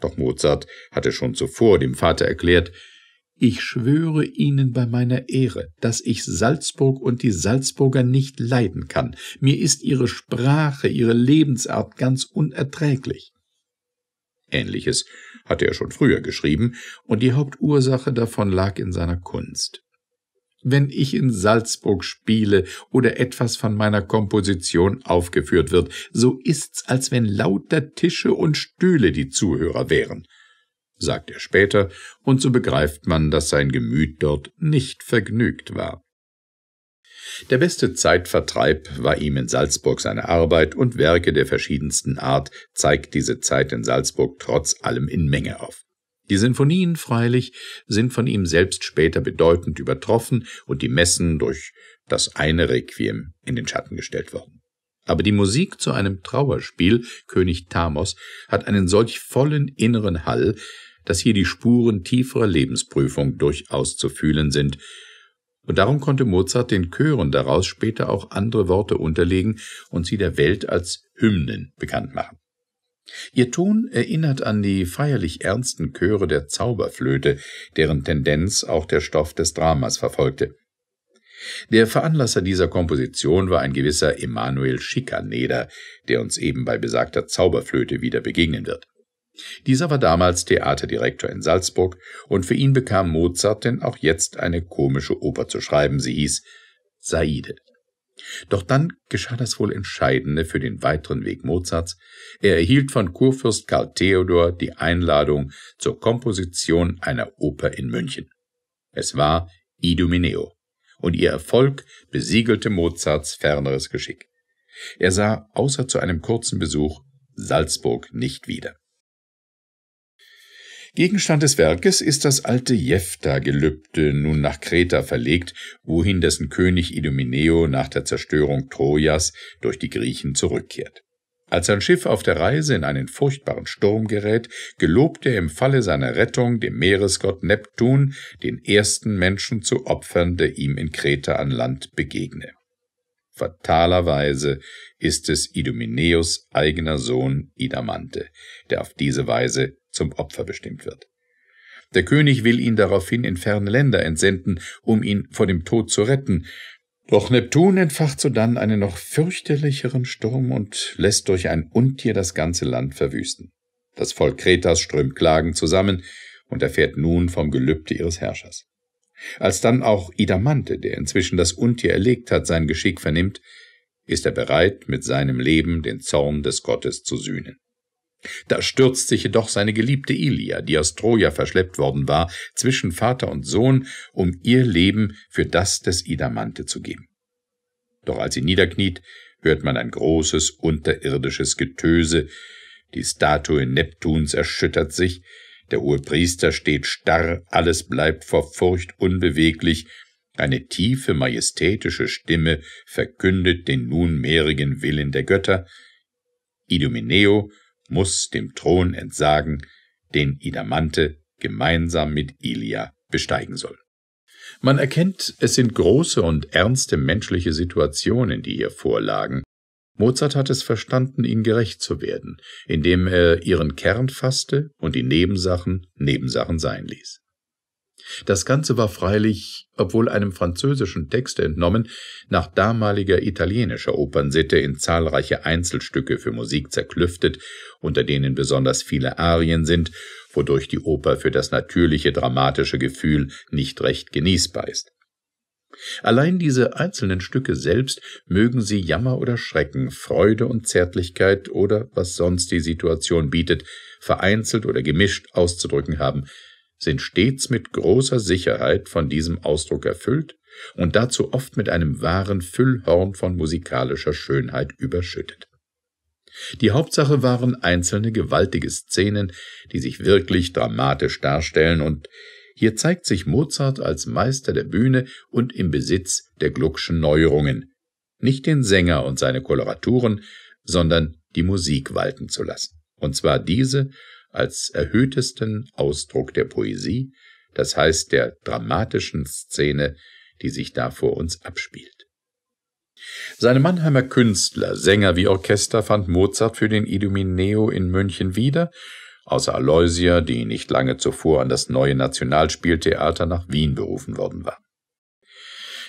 A: Doch Mozart hatte schon zuvor dem Vater erklärt, ich schwöre Ihnen bei meiner Ehre, dass ich Salzburg und die Salzburger nicht leiden kann. Mir ist ihre Sprache, ihre Lebensart ganz unerträglich. Ähnliches hatte er schon früher geschrieben, und die Hauptursache davon lag in seiner Kunst wenn ich in Salzburg spiele oder etwas von meiner Komposition aufgeführt wird, so ist's, als wenn lauter Tische und Stühle die Zuhörer wären, sagt er später, und so begreift man, dass sein Gemüt dort nicht vergnügt war. Der beste Zeitvertreib war ihm in Salzburg seine Arbeit und Werke der verschiedensten Art zeigt diese Zeit in Salzburg trotz allem in Menge auf. Die Sinfonien freilich sind von ihm selbst später bedeutend übertroffen und die Messen durch das eine Requiem in den Schatten gestellt worden. Aber die Musik zu einem Trauerspiel, König Thamos, hat einen solch vollen inneren Hall, dass hier die Spuren tieferer Lebensprüfung durchaus zu fühlen sind, und darum konnte Mozart den Chören daraus später auch andere Worte unterlegen und sie der Welt als Hymnen bekannt machen. Ihr Ton erinnert an die feierlich ernsten Chöre der Zauberflöte, deren Tendenz auch der Stoff des Dramas verfolgte. Der Veranlasser dieser Komposition war ein gewisser Emanuel Schikaneder, der uns eben bei besagter Zauberflöte wieder begegnen wird. Dieser war damals Theaterdirektor in Salzburg und für ihn bekam Mozart denn auch jetzt eine komische Oper zu schreiben, sie hieß Saide. Doch dann geschah das wohl Entscheidende für den weiteren Weg Mozarts. Er erhielt von Kurfürst Karl Theodor die Einladung zur Komposition einer Oper in München. Es war Idomeneo, und ihr Erfolg besiegelte Mozarts ferneres Geschick. Er sah außer zu einem kurzen Besuch Salzburg nicht wieder. Gegenstand des Werkes ist das alte Jefta-Gelübde, nun nach Kreta verlegt, wohin dessen König Idomeneo nach der Zerstörung Trojas durch die Griechen zurückkehrt. Als sein Schiff auf der Reise in einen furchtbaren Sturm gerät, gelobt er im Falle seiner Rettung dem Meeresgott Neptun, den ersten Menschen zu opfern, der ihm in Kreta an Land begegne. Fatalerweise ist es Idomeneus eigener Sohn Idamante, der auf diese Weise zum Opfer bestimmt wird. Der König will ihn daraufhin in ferne Länder entsenden, um ihn vor dem Tod zu retten, doch Neptun entfacht sodann einen noch fürchterlicheren Sturm und lässt durch ein Untier das ganze Land verwüsten. Das Volk Kretas strömt klagend zusammen und erfährt nun vom Gelübde ihres Herrschers. Als dann auch Idamante, der inzwischen das Untier erlegt hat, sein Geschick vernimmt, ist er bereit, mit seinem Leben den Zorn des Gottes zu sühnen. Da stürzt sich jedoch seine geliebte Ilia, die aus Troja verschleppt worden war, zwischen Vater und Sohn, um ihr Leben für das des Idamante zu geben. Doch als sie niederkniet, hört man ein großes unterirdisches Getöse, die Statue Neptuns erschüttert sich, der Urpriester steht starr, alles bleibt vor Furcht unbeweglich, eine tiefe, majestätische Stimme verkündet den nunmehrigen Willen der Götter. Idomeneo muss dem Thron entsagen, den Idamante gemeinsam mit Ilia besteigen soll. Man erkennt, es sind große und ernste menschliche Situationen, die hier vorlagen. Mozart hat es verstanden, ihnen gerecht zu werden, indem er ihren Kern fasste und die Nebensachen Nebensachen sein ließ. Das Ganze war freilich, obwohl einem französischen Text entnommen, nach damaliger italienischer Opernsitte in zahlreiche Einzelstücke für Musik zerklüftet, unter denen besonders viele Arien sind, wodurch die Oper für das natürliche dramatische Gefühl nicht recht genießbar ist. Allein diese einzelnen Stücke selbst, mögen sie Jammer oder Schrecken, Freude und Zärtlichkeit oder was sonst die Situation bietet, vereinzelt oder gemischt auszudrücken haben, sind stets mit großer Sicherheit von diesem Ausdruck erfüllt und dazu oft mit einem wahren Füllhorn von musikalischer Schönheit überschüttet. Die Hauptsache waren einzelne gewaltige Szenen, die sich wirklich dramatisch darstellen, und hier zeigt sich Mozart als Meister der Bühne und im Besitz der Gluckschen Neuerungen, nicht den Sänger und seine Koloraturen, sondern die Musik walten zu lassen, und zwar diese als erhöhtesten Ausdruck der Poesie, das heißt der dramatischen Szene, die sich da vor uns abspielt. Seine Mannheimer Künstler, Sänger wie Orchester fand Mozart für den Idomeneo in München wieder, außer Aloysia, die nicht lange zuvor an das neue Nationalspieltheater nach Wien berufen worden war.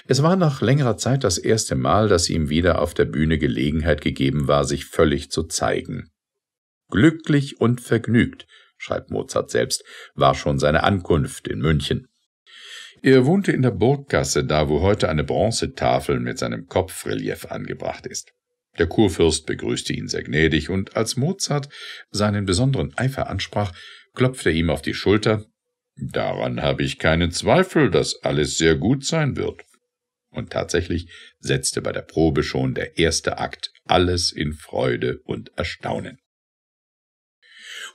A: Es war nach längerer Zeit das erste Mal, dass ihm wieder auf der Bühne Gelegenheit gegeben war, sich völlig zu zeigen. Glücklich und vergnügt, schreibt Mozart selbst, war schon seine Ankunft in München. Er wohnte in der Burggasse, da wo heute eine Bronzetafel mit seinem Kopfrelief angebracht ist. Der Kurfürst begrüßte ihn sehr gnädig, und als Mozart seinen besonderen Eifer ansprach, klopfte er ihm auf die Schulter. Daran habe ich keinen Zweifel, dass alles sehr gut sein wird. Und tatsächlich setzte bei der Probe schon der erste Akt alles in Freude und Erstaunen.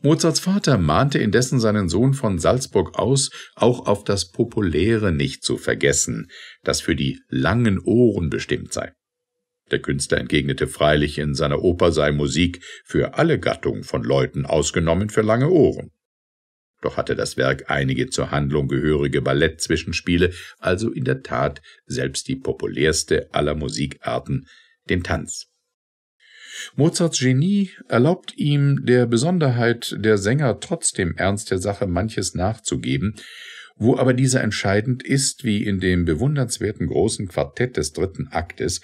A: Mozarts Vater mahnte indessen seinen Sohn von Salzburg aus, auch auf das Populäre nicht zu vergessen, das für die langen Ohren bestimmt sei. Der Künstler entgegnete freilich, in seiner Oper sei Musik für alle Gattungen von Leuten ausgenommen für lange Ohren. Doch hatte das Werk einige zur Handlung gehörige Ballettzwischenspiele, also in der Tat selbst die populärste aller Musikarten, den Tanz. Mozarts Genie erlaubt ihm, der Besonderheit der Sänger trotzdem Ernst der Sache manches nachzugeben, wo aber dieser entscheidend ist, wie in dem bewundernswerten großen Quartett des dritten Aktes,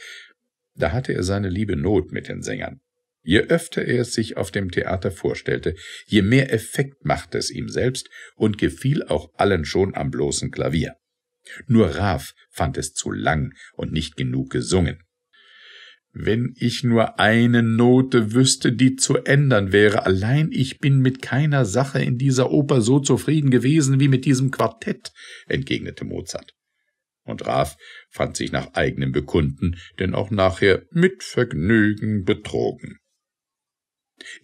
A: da hatte er seine liebe Not mit den Sängern. Je öfter er es sich auf dem Theater vorstellte, je mehr Effekt machte es ihm selbst und gefiel auch allen schon am bloßen Klavier. Nur Raff fand es zu lang und nicht genug gesungen. Wenn ich nur eine Note wüsste, die zu ändern wäre, allein ich bin mit keiner Sache in dieser Oper so zufrieden gewesen wie mit diesem Quartett, entgegnete Mozart. Und Raff fand sich nach eigenem Bekunden denn auch nachher mit Vergnügen betrogen.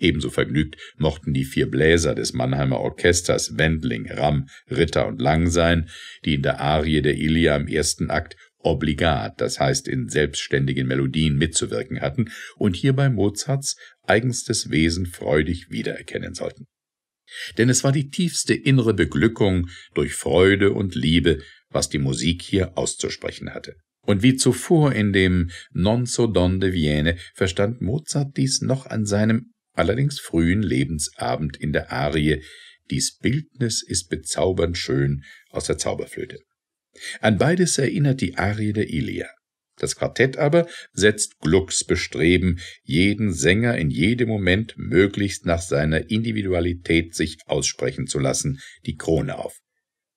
A: Ebenso vergnügt mochten die vier Bläser des Mannheimer Orchesters Wendling, Ramm, Ritter und Lang sein, die in der Arie der Ilia im ersten Akt obligat, das heißt in selbstständigen Melodien mitzuwirken hatten und hierbei Mozarts eigenstes Wesen freudig wiedererkennen sollten. Denn es war die tiefste innere Beglückung durch Freude und Liebe, was die Musik hier auszusprechen hatte. Und wie zuvor in dem Non so don de Vienne verstand Mozart dies noch an seinem allerdings frühen Lebensabend in der Arie Dies Bildnis ist bezaubernd schön aus der Zauberflöte. An beides erinnert die Arie der Ilia. Das Quartett aber setzt Glucks Bestreben, jeden Sänger in jedem Moment möglichst nach seiner Individualität sich aussprechen zu lassen, die Krone auf.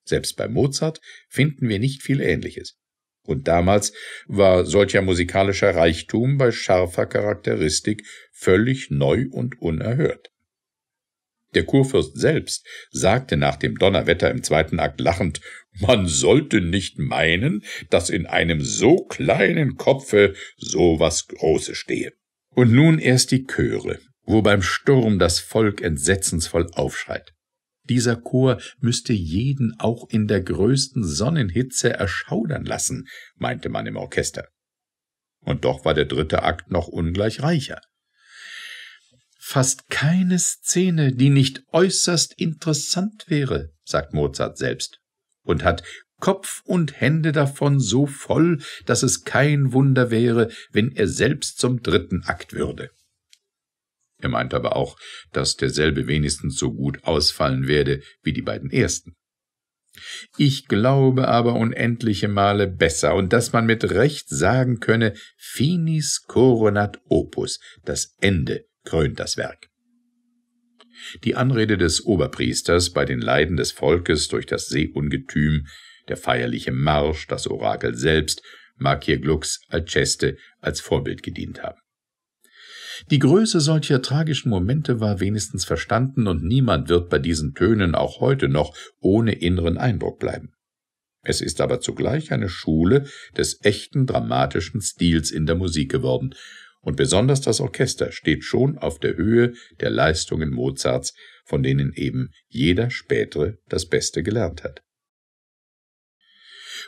A: Selbst bei Mozart finden wir nicht viel Ähnliches. Und damals war solcher musikalischer Reichtum bei scharfer Charakteristik völlig neu und unerhört. Der Kurfürst selbst sagte nach dem Donnerwetter im zweiten Akt lachend man sollte nicht meinen, dass in einem so kleinen Kopfe so was Großes stehe. Und nun erst die Chöre, wo beim Sturm das Volk entsetzensvoll aufschreit. Dieser Chor müsste jeden auch in der größten Sonnenhitze erschaudern lassen, meinte man im Orchester. Und doch war der dritte Akt noch ungleich reicher. Fast keine Szene, die nicht äußerst interessant wäre, sagt Mozart selbst und hat Kopf und Hände davon so voll, dass es kein Wunder wäre, wenn er selbst zum dritten Akt würde. Er meint aber auch, dass derselbe wenigstens so gut ausfallen werde wie die beiden ersten. Ich glaube aber unendliche Male besser und dass man mit Recht sagen könne, finis coronat opus, das Ende krönt das Werk. Die Anrede des Oberpriesters bei den Leiden des Volkes durch das Seeungetüm, der feierliche Marsch, das Orakel selbst, mag hier Glucks Alceste als Vorbild gedient haben. Die Größe solcher tragischen Momente war wenigstens verstanden und niemand wird bei diesen Tönen auch heute noch ohne inneren Eindruck bleiben. Es ist aber zugleich eine Schule des echten dramatischen Stils in der Musik geworden und besonders das Orchester steht schon auf der Höhe der Leistungen Mozarts, von denen eben jeder Spätere das Beste gelernt hat.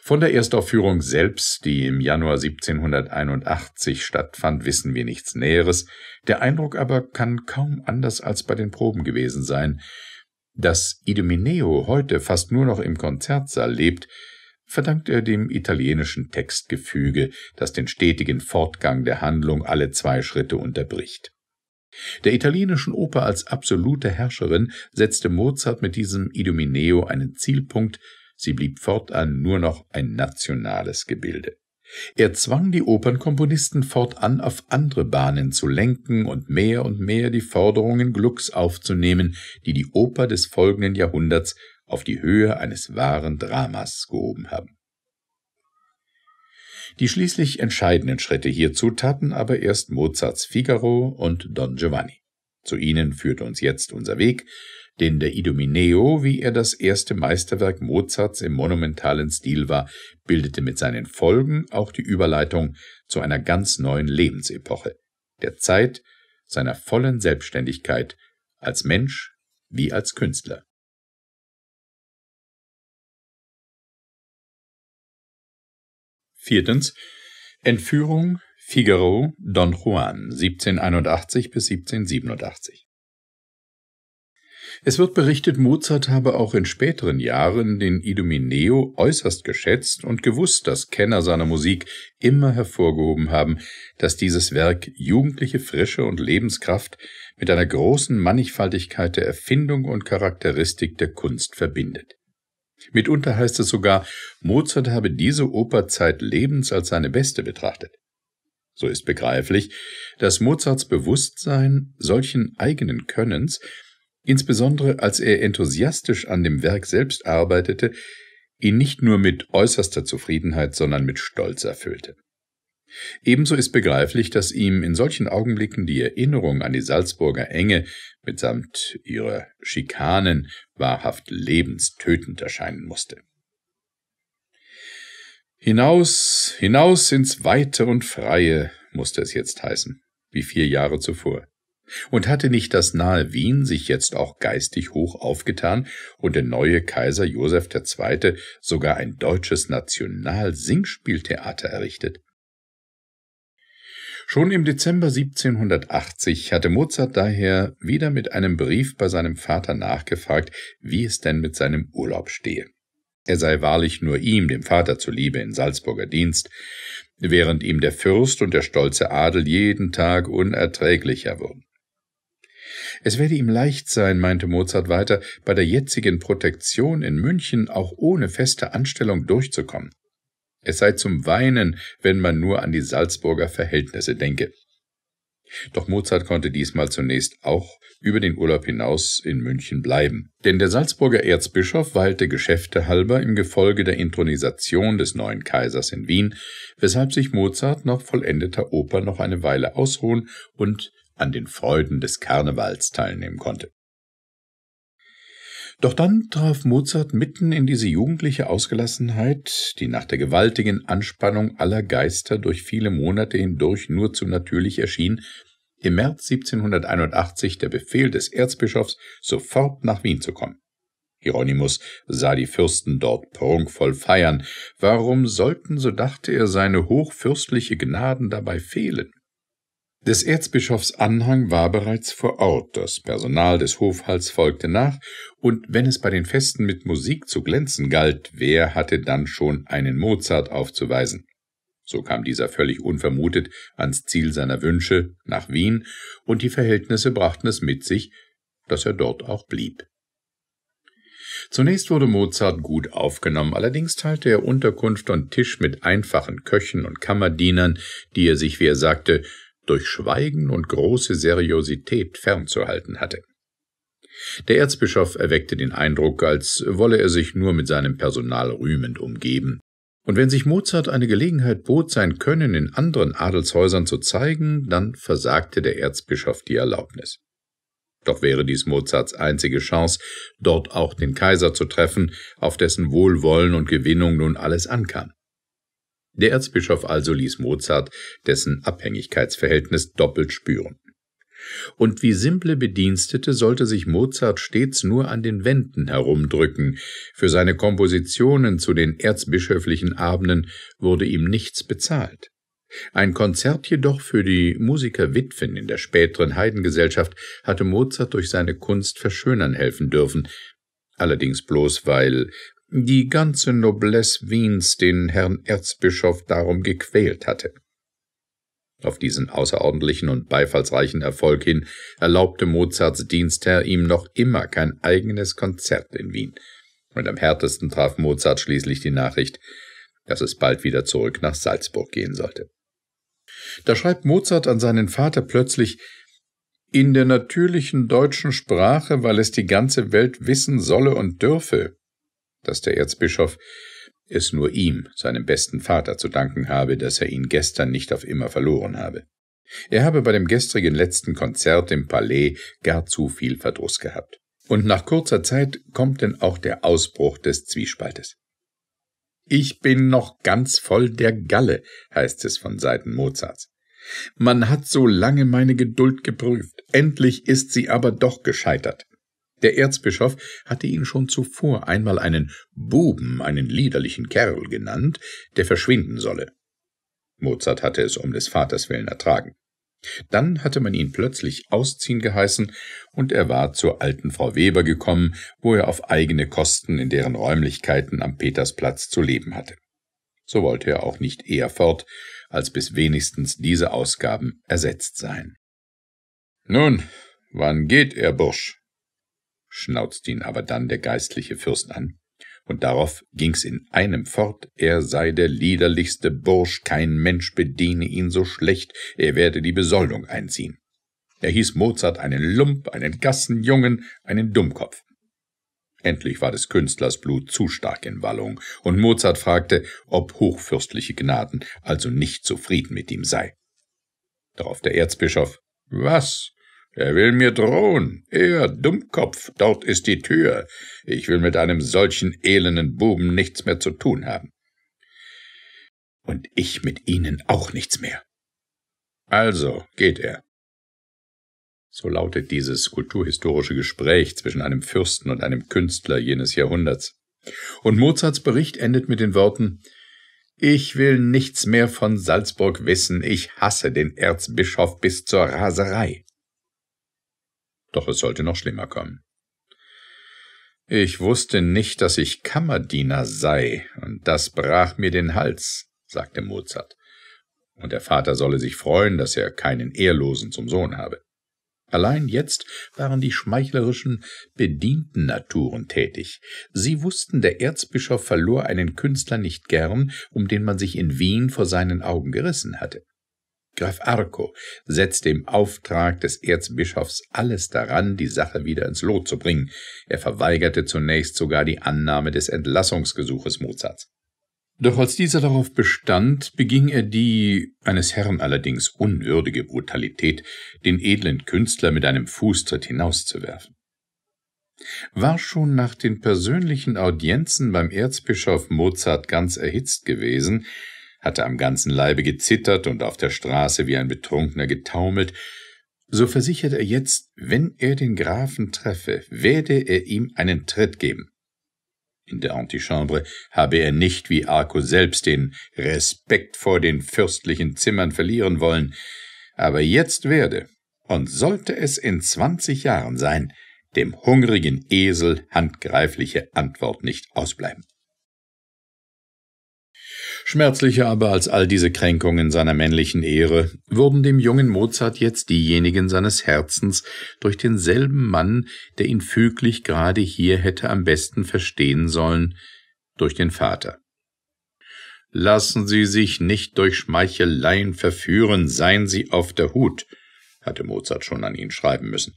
A: Von der Erstaufführung selbst, die im Januar 1781 stattfand, wissen wir nichts Näheres, der Eindruck aber kann kaum anders als bei den Proben gewesen sein. Dass Idomeneo heute fast nur noch im Konzertsaal lebt, verdankt er dem italienischen Textgefüge, das den stetigen Fortgang der Handlung alle zwei Schritte unterbricht. Der italienischen Oper als absolute Herrscherin setzte Mozart mit diesem Idomeneo einen Zielpunkt, sie blieb fortan nur noch ein nationales Gebilde. Er zwang die Opernkomponisten fortan auf andere Bahnen zu lenken und mehr und mehr die Forderungen Glucks aufzunehmen, die die Oper des folgenden Jahrhunderts auf die Höhe eines wahren Dramas gehoben haben. Die schließlich entscheidenden Schritte hierzu taten aber erst Mozarts Figaro und Don Giovanni. Zu ihnen führt uns jetzt unser Weg, denn der Idomineo, wie er das erste Meisterwerk Mozarts im monumentalen Stil war, bildete mit seinen Folgen auch die Überleitung zu einer ganz neuen Lebensepoche, der Zeit seiner vollen Selbstständigkeit als Mensch wie als Künstler. Viertens Entführung Figaro Don Juan 1781 bis 1787 Es wird berichtet, Mozart habe auch in späteren Jahren den Idomeneo äußerst geschätzt und gewusst, dass Kenner seiner Musik immer hervorgehoben haben, dass dieses Werk jugendliche Frische und Lebenskraft mit einer großen Mannigfaltigkeit der Erfindung und Charakteristik der Kunst verbindet. Mitunter heißt es sogar, Mozart habe diese Oper zeitlebens als seine beste betrachtet. So ist begreiflich, dass Mozarts Bewusstsein solchen eigenen Könnens, insbesondere als er enthusiastisch an dem Werk selbst arbeitete, ihn nicht nur mit äußerster Zufriedenheit, sondern mit Stolz erfüllte. Ebenso ist begreiflich, dass ihm in solchen Augenblicken die Erinnerung an die Salzburger Enge mitsamt ihrer Schikanen wahrhaft lebenstötend erscheinen musste. Hinaus, hinaus ins Weite und Freie musste es jetzt heißen, wie vier Jahre zuvor. Und hatte nicht das nahe Wien sich jetzt auch geistig hoch aufgetan und der neue Kaiser Joseph II. sogar ein deutsches National-Singspieltheater errichtet? Schon im Dezember 1780 hatte Mozart daher wieder mit einem Brief bei seinem Vater nachgefragt, wie es denn mit seinem Urlaub stehe. Er sei wahrlich nur ihm, dem Vater zuliebe, in Salzburger Dienst, während ihm der Fürst und der stolze Adel jeden Tag unerträglicher wurden. Es werde ihm leicht sein, meinte Mozart weiter, bei der jetzigen Protektion in München auch ohne feste Anstellung durchzukommen. Es sei zum Weinen, wenn man nur an die Salzburger Verhältnisse denke. Doch Mozart konnte diesmal zunächst auch über den Urlaub hinaus in München bleiben. Denn der Salzburger Erzbischof weilte Geschäfte halber im Gefolge der Intronisation des neuen Kaisers in Wien, weshalb sich Mozart nach vollendeter Oper noch eine Weile ausruhen und an den Freuden des Karnevals teilnehmen konnte doch dann traf Mozart mitten in diese jugendliche Ausgelassenheit, die nach der gewaltigen Anspannung aller Geister durch viele Monate hindurch nur zu natürlich erschien, im März 1781 der Befehl des Erzbischofs, sofort nach Wien zu kommen. Hieronymus sah die Fürsten dort prunkvoll feiern. Warum sollten, so dachte er, seine hochfürstliche Gnaden dabei fehlen? Des Erzbischofs Anhang war bereits vor Ort, das Personal des Hofhalts folgte nach, und wenn es bei den Festen mit Musik zu glänzen galt, wer hatte dann schon einen Mozart aufzuweisen? So kam dieser völlig unvermutet ans Ziel seiner Wünsche, nach Wien, und die Verhältnisse brachten es mit sich, dass er dort auch blieb. Zunächst wurde Mozart gut aufgenommen, allerdings teilte er Unterkunft und Tisch mit einfachen Köchen und Kammerdienern, die er sich, wie er sagte, durch Schweigen und große Seriosität fernzuhalten hatte. Der Erzbischof erweckte den Eindruck, als wolle er sich nur mit seinem Personal rühmend umgeben, und wenn sich Mozart eine Gelegenheit bot, sein Können in anderen Adelshäusern zu zeigen, dann versagte der Erzbischof die Erlaubnis. Doch wäre dies Mozarts einzige Chance, dort auch den Kaiser zu treffen, auf dessen Wohlwollen und Gewinnung nun alles ankam. Der Erzbischof also ließ Mozart dessen Abhängigkeitsverhältnis doppelt spüren. Und wie simple Bedienstete sollte sich Mozart stets nur an den Wänden herumdrücken, für seine Kompositionen zu den erzbischöflichen Abenden wurde ihm nichts bezahlt. Ein Konzert jedoch für die Musikerwitwen in der späteren Heidengesellschaft hatte Mozart durch seine Kunst verschönern helfen dürfen, allerdings bloß weil die ganze Noblesse Wiens den Herrn Erzbischof darum gequält hatte. Auf diesen außerordentlichen und beifallsreichen Erfolg hin erlaubte Mozarts Dienstherr ihm noch immer kein eigenes Konzert in Wien, und am härtesten traf Mozart schließlich die Nachricht, dass es bald wieder zurück nach Salzburg gehen sollte. Da schreibt Mozart an seinen Vater plötzlich in der natürlichen deutschen Sprache, weil es die ganze Welt wissen solle und dürfe dass der Erzbischof es nur ihm, seinem besten Vater, zu danken habe, dass er ihn gestern nicht auf immer verloren habe. Er habe bei dem gestrigen letzten Konzert im Palais gar zu viel Verdruss gehabt. Und nach kurzer Zeit kommt denn auch der Ausbruch des Zwiespaltes. Ich bin noch ganz voll der Galle, heißt es von Seiten Mozarts. Man hat so lange meine Geduld geprüft, endlich ist sie aber doch gescheitert. Der Erzbischof hatte ihn schon zuvor einmal einen Buben, einen liederlichen Kerl genannt, der verschwinden solle. Mozart hatte es um des Vaters willen ertragen. Dann hatte man ihn plötzlich ausziehen geheißen, und er war zur alten Frau Weber gekommen, wo er auf eigene Kosten in deren Räumlichkeiten am Petersplatz zu leben hatte. So wollte er auch nicht eher fort, als bis wenigstens diese Ausgaben ersetzt seien. Nun, wann geht er, Bursch? schnauzte ihn aber dann der geistliche Fürst an. Und darauf ging's in einem fort, er sei der liederlichste Bursch, kein Mensch bediene ihn so schlecht, er werde die Besoldung einziehen. Er hieß Mozart einen Lump, einen Gassenjungen, einen Dummkopf. Endlich war des Künstlers Blut zu stark in Wallung, und Mozart fragte, ob hochfürstliche Gnaden also nicht zufrieden mit ihm sei. Darauf der Erzbischof Was? Er will mir drohen. Er, Dummkopf, dort ist die Tür. Ich will mit einem solchen elenden Buben nichts mehr zu tun haben. Und ich mit Ihnen auch nichts mehr. Also geht er. So lautet dieses kulturhistorische Gespräch zwischen einem Fürsten und einem Künstler jenes Jahrhunderts. Und Mozarts Bericht endet mit den Worten Ich will nichts mehr von Salzburg wissen, ich hasse den Erzbischof bis zur Raserei. Doch es sollte noch schlimmer kommen. Ich wusste nicht, dass ich Kammerdiener sei, und das brach mir den Hals, sagte Mozart. Und der Vater solle sich freuen, dass er keinen Ehrlosen zum Sohn habe. Allein jetzt waren die schmeichlerischen Bedientennaturen tätig. Sie wussten, der Erzbischof verlor einen Künstler nicht gern, um den man sich in Wien vor seinen Augen gerissen hatte. Graf Arco setzte im Auftrag des Erzbischofs alles daran, die Sache wieder ins Lot zu bringen. Er verweigerte zunächst sogar die Annahme des Entlassungsgesuches Mozarts. Doch als dieser darauf bestand, beging er die, eines Herrn allerdings unwürdige Brutalität, den edlen Künstler mit einem Fußtritt hinauszuwerfen. War schon nach den persönlichen Audienzen beim Erzbischof Mozart ganz erhitzt gewesen, hatte am ganzen Leibe gezittert und auf der Straße wie ein Betrunkener getaumelt, so versichert er jetzt, wenn er den Grafen treffe, werde er ihm einen Tritt geben. In der Antichambre habe er nicht wie Arco selbst den Respekt vor den fürstlichen Zimmern verlieren wollen, aber jetzt werde, und sollte es in zwanzig Jahren sein, dem hungrigen Esel handgreifliche Antwort nicht ausbleiben. Schmerzlicher aber als all diese Kränkungen seiner männlichen Ehre wurden dem jungen Mozart jetzt diejenigen seines Herzens durch denselben Mann, der ihn füglich gerade hier hätte am besten verstehen sollen, durch den Vater. Lassen Sie sich nicht durch Schmeicheleien verführen, seien Sie auf der Hut, hatte Mozart schon an ihn schreiben müssen.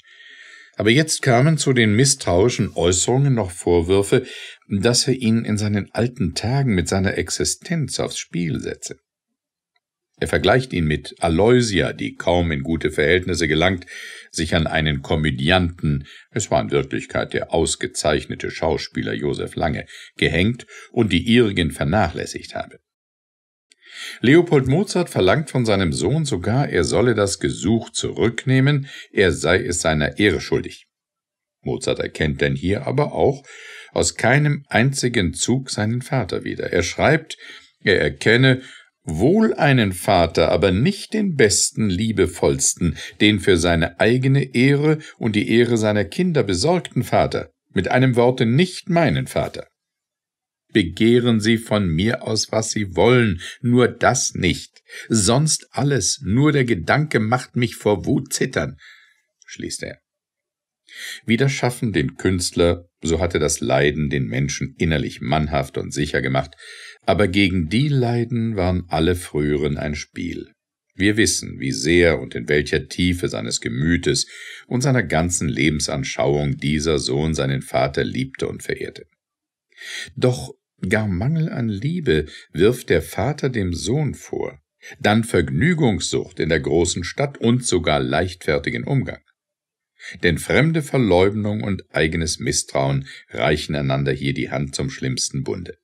A: Aber jetzt kamen zu den misstrauischen Äußerungen noch Vorwürfe, dass er ihn in seinen alten Tagen mit seiner Existenz aufs Spiel setze. Er vergleicht ihn mit Aloysia, die kaum in gute Verhältnisse gelangt, sich an einen Komödianten, es war in Wirklichkeit der ausgezeichnete Schauspieler Josef Lange, gehängt und die ihrigen vernachlässigt habe. Leopold Mozart verlangt von seinem Sohn sogar, er solle das Gesuch zurücknehmen, er sei es seiner Ehre schuldig. Mozart erkennt denn hier aber auch, aus keinem einzigen Zug seinen Vater wieder. Er schreibt, er erkenne wohl einen Vater, aber nicht den besten, liebevollsten, den für seine eigene Ehre und die Ehre seiner Kinder besorgten Vater, mit einem Worte nicht meinen Vater. Begehren Sie von mir aus, was Sie wollen, nur das nicht, sonst alles, nur der Gedanke macht mich vor Wut zittern, schließt er. Wieder schaffen den Künstler so hatte das Leiden den Menschen innerlich mannhaft und sicher gemacht, aber gegen die Leiden waren alle früheren ein Spiel. Wir wissen, wie sehr und in welcher Tiefe seines Gemütes und seiner ganzen Lebensanschauung dieser Sohn seinen Vater liebte und verehrte. Doch gar Mangel an Liebe wirft der Vater dem Sohn vor, dann Vergnügungssucht in der großen Stadt und sogar leichtfertigen Umgang. Denn fremde Verleumdung und eigenes Misstrauen reichen einander hier die Hand zum schlimmsten Bunde.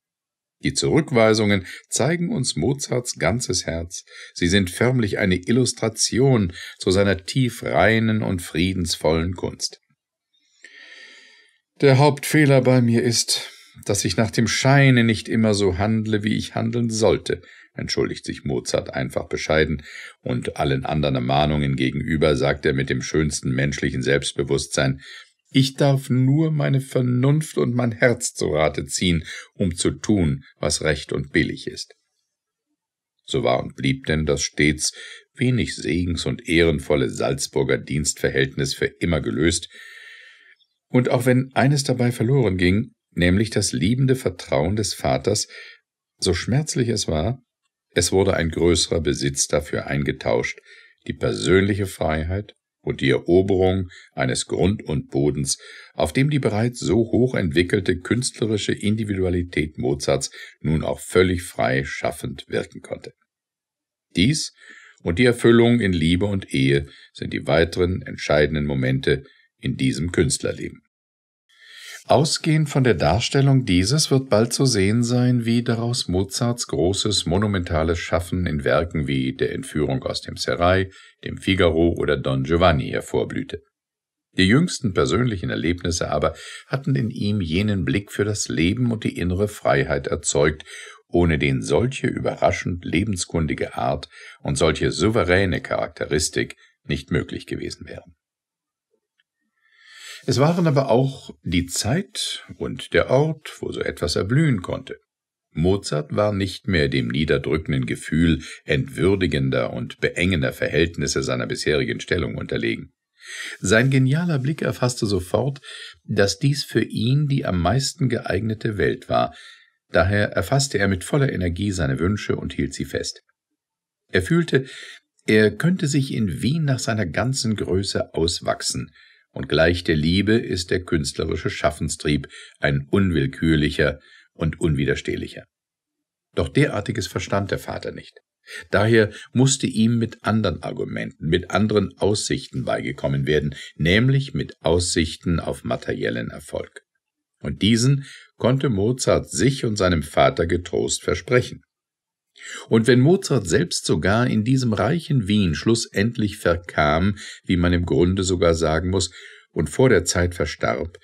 A: Die Zurückweisungen zeigen uns Mozarts ganzes Herz. Sie sind förmlich eine Illustration zu seiner tief reinen und friedensvollen Kunst. Der Hauptfehler bei mir ist, dass ich nach dem Scheine nicht immer so handle, wie ich handeln sollte, entschuldigt sich Mozart einfach bescheiden, und allen anderen Ermahnungen gegenüber sagt er mit dem schönsten menschlichen Selbstbewusstsein Ich darf nur meine Vernunft und mein Herz zu Rate ziehen, um zu tun, was recht und billig ist. So war und blieb denn das stets wenig segens- und ehrenvolle Salzburger Dienstverhältnis für immer gelöst, und auch wenn eines dabei verloren ging, nämlich das liebende Vertrauen des Vaters, so schmerzlich es war, es wurde ein größerer Besitz dafür eingetauscht, die persönliche Freiheit und die Eroberung eines Grund und Bodens, auf dem die bereits so hoch entwickelte künstlerische Individualität Mozarts nun auch völlig frei schaffend wirken konnte. Dies und die Erfüllung in Liebe und Ehe sind die weiteren entscheidenden Momente in diesem Künstlerleben. Ausgehend von der Darstellung dieses wird bald zu sehen sein, wie daraus Mozarts großes monumentales Schaffen in Werken wie der Entführung aus dem Serai, dem Figaro oder Don Giovanni hervorblühte. Die jüngsten persönlichen Erlebnisse aber hatten in ihm jenen Blick für das Leben und die innere Freiheit erzeugt, ohne den solche überraschend lebenskundige Art und solche souveräne Charakteristik nicht möglich gewesen wären. Es waren aber auch die Zeit und der Ort, wo so etwas erblühen konnte. Mozart war nicht mehr dem niederdrückenden Gefühl entwürdigender und beengender Verhältnisse seiner bisherigen Stellung unterlegen. Sein genialer Blick erfasste sofort, dass dies für ihn die am meisten geeignete Welt war, daher erfasste er mit voller Energie seine Wünsche und hielt sie fest. Er fühlte, er könnte sich in Wien nach seiner ganzen Größe auswachsen, und gleich der Liebe ist der künstlerische Schaffenstrieb ein unwillkürlicher und unwiderstehlicher. Doch derartiges verstand der Vater nicht. Daher musste ihm mit anderen Argumenten, mit anderen Aussichten beigekommen werden, nämlich mit Aussichten auf materiellen Erfolg. Und diesen konnte Mozart sich und seinem Vater getrost versprechen. Und wenn Mozart selbst sogar in diesem reichen Wien schlussendlich verkam, wie man im Grunde sogar sagen muss, und vor der Zeit verstarb,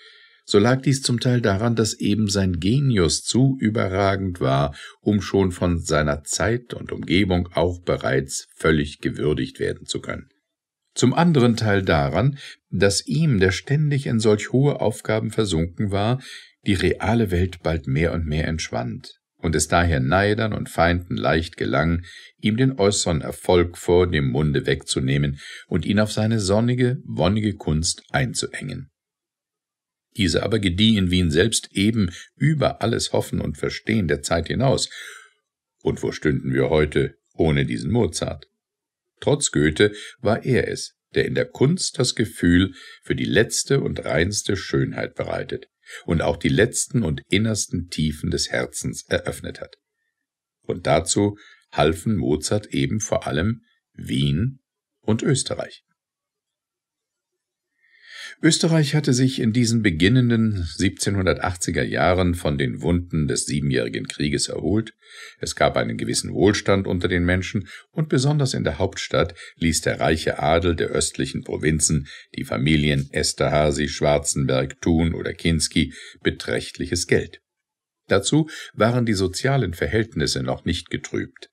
A: so lag dies zum Teil daran, dass eben sein Genius zu überragend war, um schon von seiner Zeit und Umgebung auch bereits völlig gewürdigt werden zu können. Zum anderen Teil daran, dass ihm, der ständig in solch hohe Aufgaben versunken war, die reale Welt bald mehr und mehr entschwand, und es daher Neidern und Feinden leicht gelang, ihm den äußeren Erfolg vor dem Munde wegzunehmen und ihn auf seine sonnige, wonnige Kunst einzuengen. Diese aber gedieh in Wien selbst eben über alles Hoffen und Verstehen der Zeit hinaus. Und wo stünden wir heute ohne diesen Mozart? Trotz Goethe war er es, der in der Kunst das Gefühl für die letzte und reinste Schönheit bereitet und auch die letzten und innersten Tiefen des Herzens eröffnet hat. Und dazu halfen Mozart eben vor allem Wien und Österreich. Österreich hatte sich in diesen beginnenden 1780er Jahren von den Wunden des Siebenjährigen Krieges erholt, es gab einen gewissen Wohlstand unter den Menschen, und besonders in der Hauptstadt ließ der reiche Adel der östlichen Provinzen, die Familien Esterhasi, Schwarzenberg, Thun oder Kinski, beträchtliches Geld. Dazu waren die sozialen Verhältnisse noch nicht getrübt.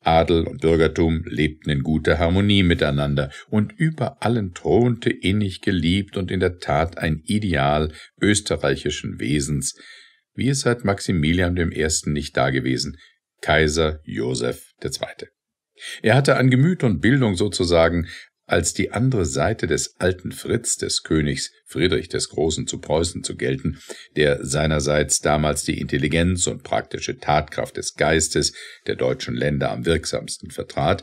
A: Adel und Bürgertum lebten in guter Harmonie miteinander, und über allen thronte innig geliebt und in der Tat ein Ideal österreichischen Wesens, wie es seit Maximilian I. nicht dagewesen, Kaiser Joseph II. Er hatte an Gemüt und Bildung sozusagen als die andere Seite des alten Fritz, des Königs Friedrich des Großen zu Preußen zu gelten, der seinerseits damals die Intelligenz und praktische Tatkraft des Geistes der deutschen Länder am wirksamsten vertrat,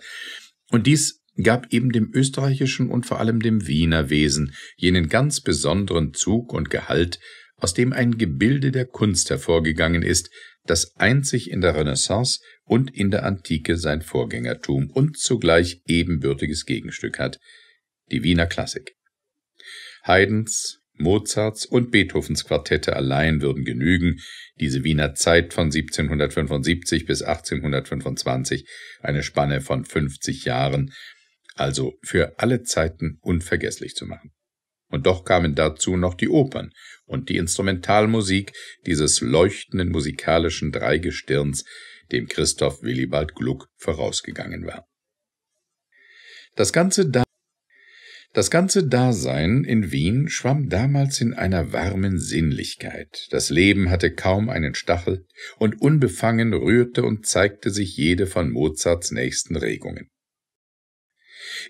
A: und dies gab eben dem österreichischen und vor allem dem Wiener Wesen jenen ganz besonderen Zug und Gehalt, aus dem ein Gebilde der Kunst hervorgegangen ist, das einzig in der Renaissance und in der Antike sein Vorgängertum und zugleich ebenbürtiges Gegenstück hat, die Wiener Klassik. Haydns, Mozarts und Beethovens Quartette allein würden genügen, diese Wiener Zeit von 1775 bis 1825, eine Spanne von 50 Jahren, also für alle Zeiten unvergesslich zu machen. Und doch kamen dazu noch die Opern und die Instrumentalmusik dieses leuchtenden musikalischen Dreigestirns, dem Christoph Willibald Gluck vorausgegangen war. Das ganze, das ganze Dasein in Wien schwamm damals in einer warmen Sinnlichkeit. Das Leben hatte kaum einen Stachel und unbefangen rührte und zeigte sich jede von Mozarts nächsten Regungen.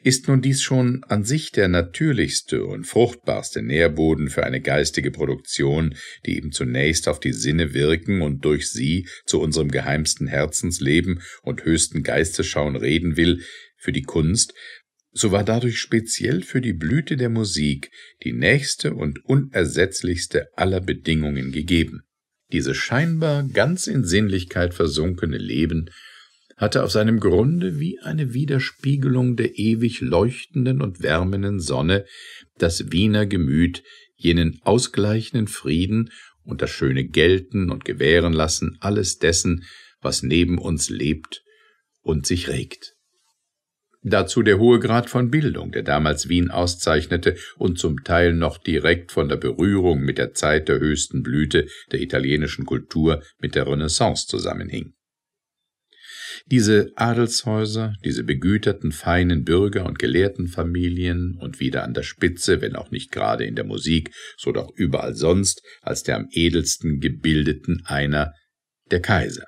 A: Ist nun dies schon an sich der natürlichste und fruchtbarste Nährboden für eine geistige Produktion, die eben zunächst auf die Sinne wirken und durch sie zu unserem geheimsten Herzensleben und höchsten Geistesschauen reden will, für die Kunst, so war dadurch speziell für die Blüte der Musik die nächste und unersetzlichste aller Bedingungen gegeben. Diese scheinbar ganz in Sinnlichkeit versunkene Leben hatte auf seinem Grunde wie eine Widerspiegelung der ewig leuchtenden und wärmenden Sonne das Wiener Gemüt jenen ausgleichenden Frieden und das schöne Gelten und Gewährenlassen alles dessen, was neben uns lebt und sich regt. Dazu der hohe Grad von Bildung, der damals Wien auszeichnete und zum Teil noch direkt von der Berührung mit der Zeit der höchsten Blüte der italienischen Kultur mit der Renaissance zusammenhing. Diese Adelshäuser, diese begüterten, feinen Bürger und Gelehrtenfamilien und wieder an der Spitze, wenn auch nicht gerade in der Musik, so doch überall sonst, als der am edelsten gebildeten einer, der Kaiser.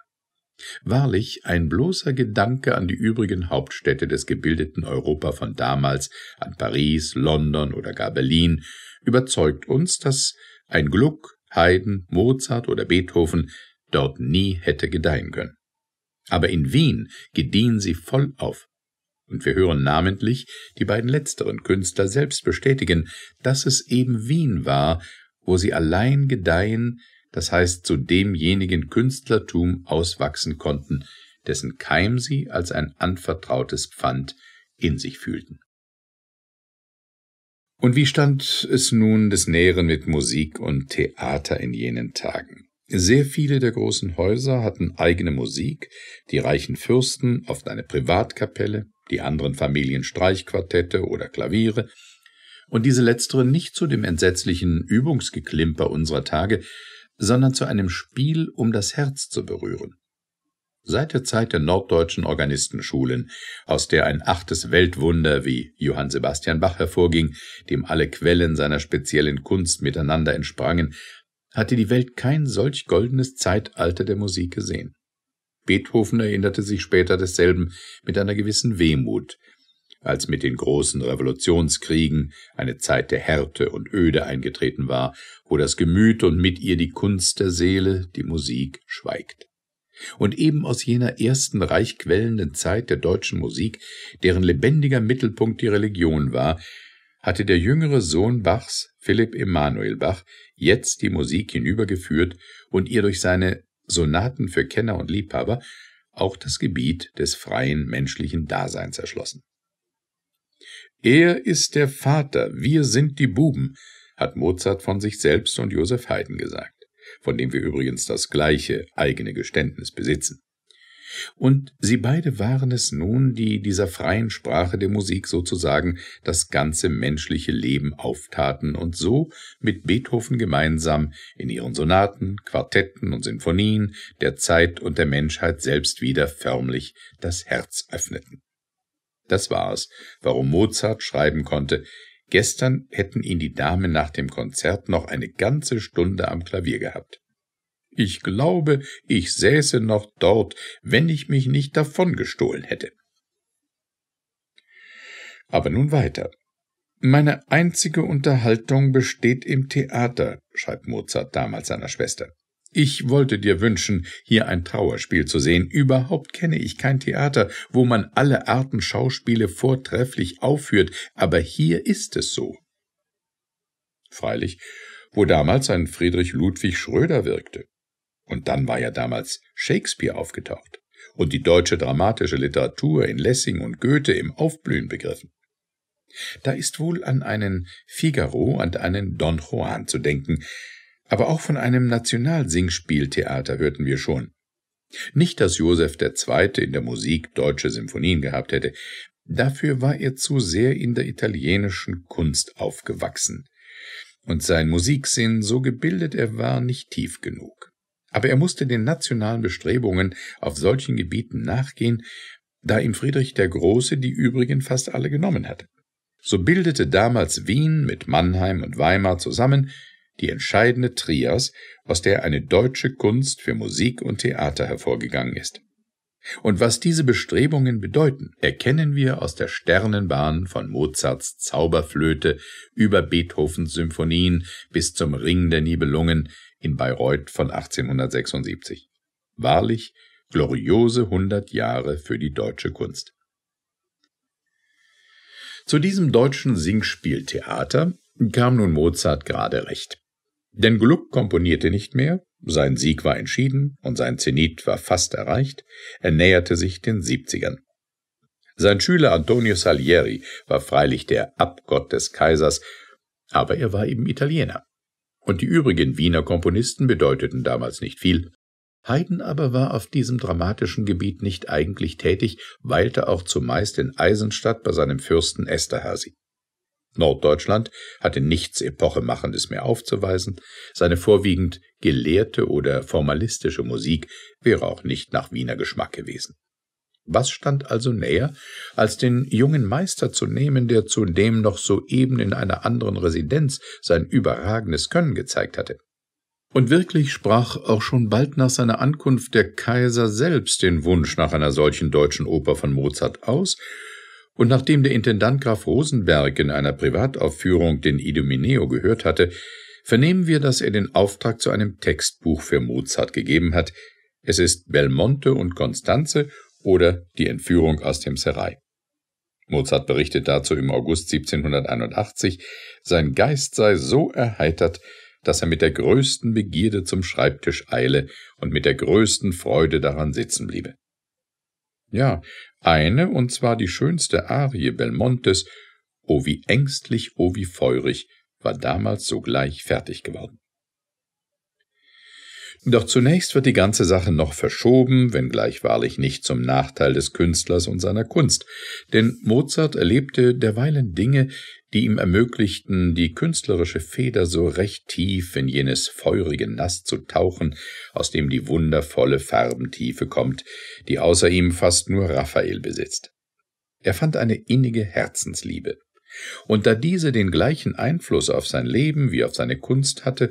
A: Wahrlich, ein bloßer Gedanke an die übrigen Hauptstädte des gebildeten Europa von damals, an Paris, London oder gar Berlin, überzeugt uns, dass ein Gluck, Haydn, Mozart oder Beethoven dort nie hätte gedeihen können. Aber in Wien gediehen sie voll auf. Und wir hören namentlich die beiden letzteren Künstler selbst bestätigen, dass es eben Wien war, wo sie allein gedeihen, das heißt zu demjenigen Künstlertum auswachsen konnten, dessen Keim sie als ein anvertrautes Pfand in sich fühlten. Und wie stand es nun des Näheren mit Musik und Theater in jenen Tagen? Sehr viele der großen Häuser hatten eigene Musik, die reichen Fürsten oft eine Privatkapelle, die anderen Familien Streichquartette oder Klaviere, und diese letztere nicht zu dem entsetzlichen Übungsgeklimper unserer Tage, sondern zu einem Spiel, um das Herz zu berühren. Seit der Zeit der norddeutschen Organistenschulen, aus der ein achtes Weltwunder wie Johann Sebastian Bach hervorging, dem alle Quellen seiner speziellen Kunst miteinander entsprangen, hatte die Welt kein solch goldenes Zeitalter der Musik gesehen. Beethoven erinnerte sich später desselben mit einer gewissen Wehmut, als mit den großen Revolutionskriegen eine Zeit der Härte und Öde eingetreten war, wo das Gemüt und mit ihr die Kunst der Seele, die Musik, schweigt. Und eben aus jener ersten reich quellenden Zeit der deutschen Musik, deren lebendiger Mittelpunkt die Religion war, hatte der jüngere Sohn Bachs, Philipp Emanuel Bach, jetzt die Musik hinübergeführt und ihr durch seine Sonaten für Kenner und Liebhaber auch das Gebiet des freien menschlichen Daseins erschlossen. Er ist der Vater, wir sind die Buben, hat Mozart von sich selbst und Josef Haydn gesagt, von dem wir übrigens das gleiche eigene Geständnis besitzen. Und sie beide waren es nun, die dieser freien Sprache der Musik sozusagen das ganze menschliche Leben auftaten und so mit Beethoven gemeinsam in ihren Sonaten, Quartetten und Sinfonien der Zeit und der Menschheit selbst wieder förmlich das Herz öffneten. Das war es, warum Mozart schreiben konnte, gestern hätten ihn die Damen nach dem Konzert noch eine ganze Stunde am Klavier gehabt. Ich glaube, ich säße noch dort, wenn ich mich nicht davongestohlen hätte. Aber nun weiter. Meine einzige Unterhaltung besteht im Theater, schreibt Mozart damals seiner Schwester. Ich wollte dir wünschen, hier ein Trauerspiel zu sehen. Überhaupt kenne ich kein Theater, wo man alle Arten Schauspiele vortrefflich aufführt, aber hier ist es so. Freilich, wo damals ein Friedrich Ludwig Schröder wirkte. Und dann war ja damals Shakespeare aufgetaucht und die deutsche dramatische Literatur in Lessing und Goethe im Aufblühen begriffen. Da ist wohl an einen Figaro, an einen Don Juan zu denken, aber auch von einem Nationalsingspieltheater hörten wir schon. Nicht, dass Joseph II. in der Musik deutsche Symphonien gehabt hätte, dafür war er zu sehr in der italienischen Kunst aufgewachsen, und sein Musiksinn, so gebildet er war, nicht tief genug. Aber er musste den nationalen Bestrebungen auf solchen Gebieten nachgehen, da ihm Friedrich der Große die übrigen fast alle genommen hatte. So bildete damals Wien mit Mannheim und Weimar zusammen die entscheidende Trias, aus der eine deutsche Kunst für Musik und Theater hervorgegangen ist. Und was diese Bestrebungen bedeuten, erkennen wir aus der Sternenbahn von Mozarts Zauberflöte über Beethovens Symphonien bis zum Ring der Nibelungen, in Bayreuth von 1876. Wahrlich gloriose 100 Jahre für die deutsche Kunst. Zu diesem deutschen Singspieltheater kam nun Mozart gerade recht. Denn Gluck komponierte nicht mehr, sein Sieg war entschieden und sein Zenit war fast erreicht, er näherte sich den Siebzigern. Sein Schüler Antonio Salieri war freilich der Abgott des Kaisers, aber er war eben Italiener und die übrigen Wiener Komponisten bedeuteten damals nicht viel. Haydn aber war auf diesem dramatischen Gebiet nicht eigentlich tätig, weilte auch zumeist in Eisenstadt bei seinem Fürsten Esterhazy. Norddeutschland hatte nichts Epochemachendes mehr aufzuweisen, seine vorwiegend gelehrte oder formalistische Musik wäre auch nicht nach Wiener Geschmack gewesen. Was stand also näher, als den jungen Meister zu nehmen, der zudem noch soeben in einer anderen Residenz sein überragendes Können gezeigt hatte? Und wirklich sprach auch schon bald nach seiner Ankunft der Kaiser selbst den Wunsch nach einer solchen deutschen Oper von Mozart aus, und nachdem der Intendant Graf Rosenberg in einer Privataufführung den Idomeneo gehört hatte, vernehmen wir, dass er den Auftrag zu einem Textbuch für Mozart gegeben hat. Es ist Belmonte und Constanze oder die Entführung aus dem Serai. Mozart berichtet dazu im August 1781, sein Geist sei so erheitert, dass er mit der größten Begierde zum Schreibtisch eile und mit der größten Freude daran sitzen bliebe. Ja, eine, und zwar die schönste Arie Belmontes, O oh wie ängstlich, o oh wie feurig, war damals sogleich fertig geworden. Doch zunächst wird die ganze Sache noch verschoben, wenngleich wahrlich nicht zum Nachteil des Künstlers und seiner Kunst, denn Mozart erlebte derweilen Dinge, die ihm ermöglichten, die künstlerische Feder so recht tief in jenes feurige Nass zu tauchen, aus dem die wundervolle Farbentiefe kommt, die außer ihm fast nur Raphael besitzt. Er fand eine innige Herzensliebe. Und da diese den gleichen Einfluss auf sein Leben wie auf seine Kunst hatte,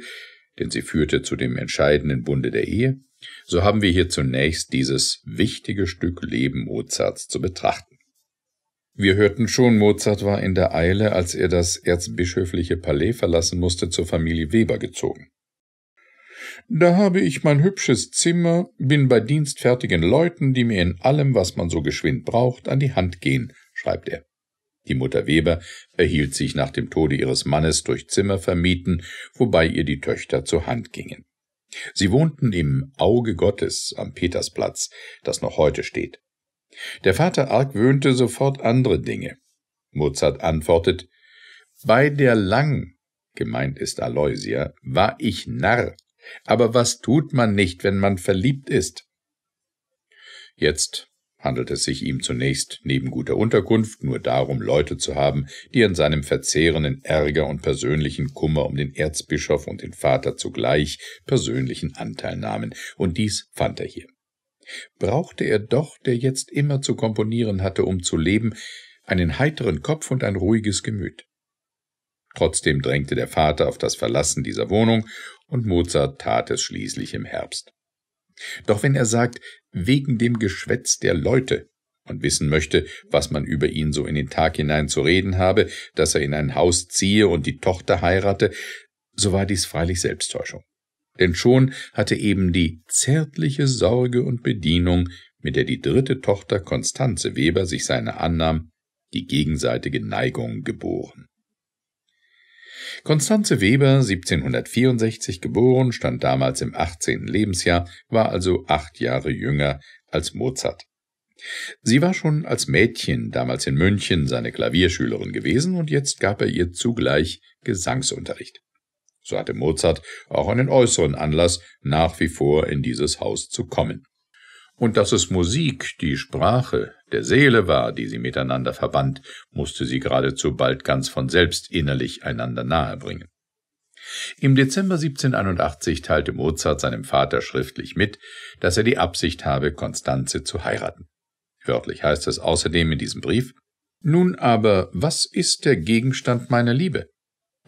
A: denn sie führte zu dem entscheidenden Bunde der Ehe, so haben wir hier zunächst dieses wichtige Stück Leben Mozarts zu betrachten. Wir hörten schon, Mozart war in der Eile, als er das erzbischöfliche Palais verlassen musste, zur Familie Weber gezogen. Da habe ich mein hübsches Zimmer, bin bei dienstfertigen Leuten, die mir in allem, was man so geschwind braucht, an die Hand gehen, schreibt er. Die Mutter Weber erhielt sich nach dem Tode ihres Mannes durch Zimmer vermieten, wobei ihr die Töchter zur Hand gingen. Sie wohnten im Auge Gottes am Petersplatz, das noch heute steht. Der Vater argwöhnte sofort andere Dinge. Mozart antwortet, bei der Lang, gemeint ist Aloysia, war ich Narr, aber was tut man nicht, wenn man verliebt ist? Jetzt handelt es sich ihm zunächst neben guter Unterkunft nur darum, Leute zu haben, die an seinem verzehrenden Ärger und persönlichen Kummer um den Erzbischof und den Vater zugleich persönlichen Anteil nahmen, und dies fand er hier. Brauchte er doch, der jetzt immer zu komponieren hatte, um zu leben, einen heiteren Kopf und ein ruhiges Gemüt. Trotzdem drängte der Vater auf das Verlassen dieser Wohnung, und Mozart tat es schließlich im Herbst. Doch wenn er sagt, wegen dem Geschwätz der Leute, und wissen möchte, was man über ihn so in den Tag hinein zu reden habe, dass er in ein Haus ziehe und die Tochter heirate, so war dies freilich Selbsttäuschung. Denn schon hatte eben die zärtliche Sorge und Bedienung, mit der die dritte Tochter Konstanze Weber sich seiner annahm, die gegenseitige Neigung geboren. Konstanze Weber, 1764 geboren, stand damals im 18. Lebensjahr, war also acht Jahre jünger als Mozart. Sie war schon als Mädchen damals in München seine Klavierschülerin gewesen und jetzt gab er ihr zugleich Gesangsunterricht. So hatte Mozart auch einen äußeren Anlass, nach wie vor in dieses Haus zu kommen. Und dass es Musik, die Sprache, der Seele war, die sie miteinander verband, musste sie geradezu bald ganz von selbst innerlich einander nahebringen. Im Dezember 1781 teilte Mozart seinem Vater schriftlich mit, dass er die Absicht habe, Konstanze zu heiraten. Wörtlich heißt es außerdem in diesem Brief, Nun aber, was ist der Gegenstand meiner Liebe?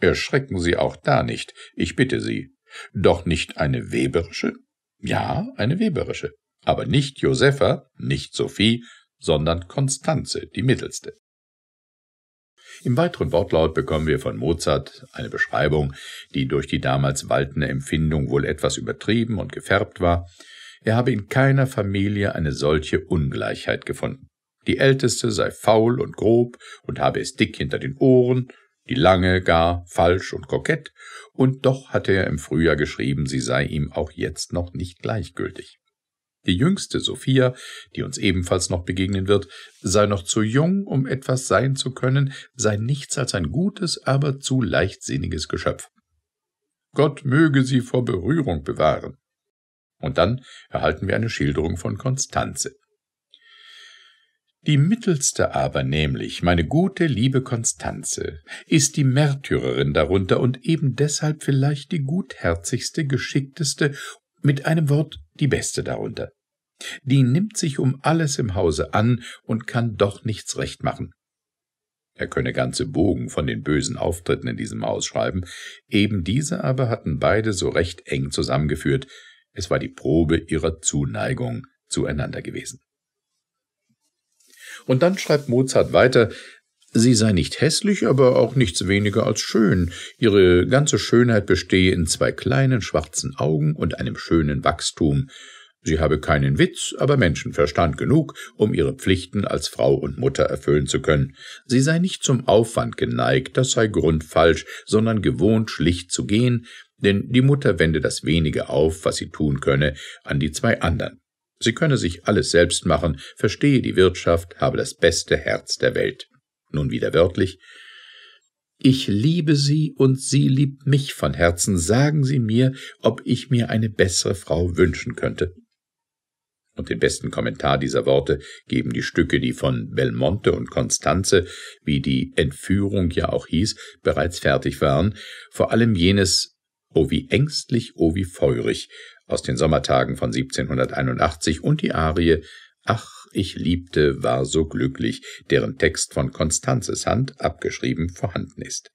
A: Erschrecken Sie auch da nicht, ich bitte Sie. Doch nicht eine weberische? Ja, eine weberische aber nicht Josepha, nicht Sophie, sondern Konstanze, die Mittelste. Im weiteren Wortlaut bekommen wir von Mozart eine Beschreibung, die durch die damals waltende Empfindung wohl etwas übertrieben und gefärbt war. Er habe in keiner Familie eine solche Ungleichheit gefunden. Die Älteste sei faul und grob und habe es dick hinter den Ohren, die Lange gar falsch und kokett, und doch hatte er im Frühjahr geschrieben, sie sei ihm auch jetzt noch nicht gleichgültig. Die jüngste, Sophia, die uns ebenfalls noch begegnen wird, sei noch zu jung, um etwas sein zu können, sei nichts als ein gutes, aber zu leichtsinniges Geschöpf. Gott möge sie vor Berührung bewahren. Und dann erhalten wir eine Schilderung von Konstanze. Die mittelste aber nämlich, meine gute, liebe Konstanze, ist die Märtyrerin darunter und eben deshalb vielleicht die gutherzigste, geschickteste, mit einem Wort die beste darunter. Die nimmt sich um alles im Hause an und kann doch nichts recht machen. Er könne ganze Bogen von den bösen Auftritten in diesem Haus schreiben, eben diese aber hatten beide so recht eng zusammengeführt, es war die Probe ihrer Zuneigung zueinander gewesen. Und dann schreibt Mozart weiter, Sie sei nicht hässlich, aber auch nichts weniger als schön. Ihre ganze Schönheit bestehe in zwei kleinen schwarzen Augen und einem schönen Wachstum. Sie habe keinen Witz, aber Menschenverstand genug, um ihre Pflichten als Frau und Mutter erfüllen zu können. Sie sei nicht zum Aufwand geneigt, das sei grundfalsch, sondern gewohnt, schlicht zu gehen, denn die Mutter wende das wenige auf, was sie tun könne, an die zwei anderen. Sie könne sich alles selbst machen, verstehe die Wirtschaft, habe das beste Herz der Welt nun wieder wörtlich, ich liebe Sie und Sie liebt mich von Herzen, sagen Sie mir, ob ich mir eine bessere Frau wünschen könnte. Und den besten Kommentar dieser Worte geben die Stücke, die von Belmonte und Constanze, wie die Entführung ja auch hieß, bereits fertig waren, vor allem jenes O oh wie ängstlich, o oh wie feurig aus den Sommertagen von 1781 und die Arie Ach, ich liebte, war so glücklich, deren Text von Konstanzes Hand abgeschrieben vorhanden ist.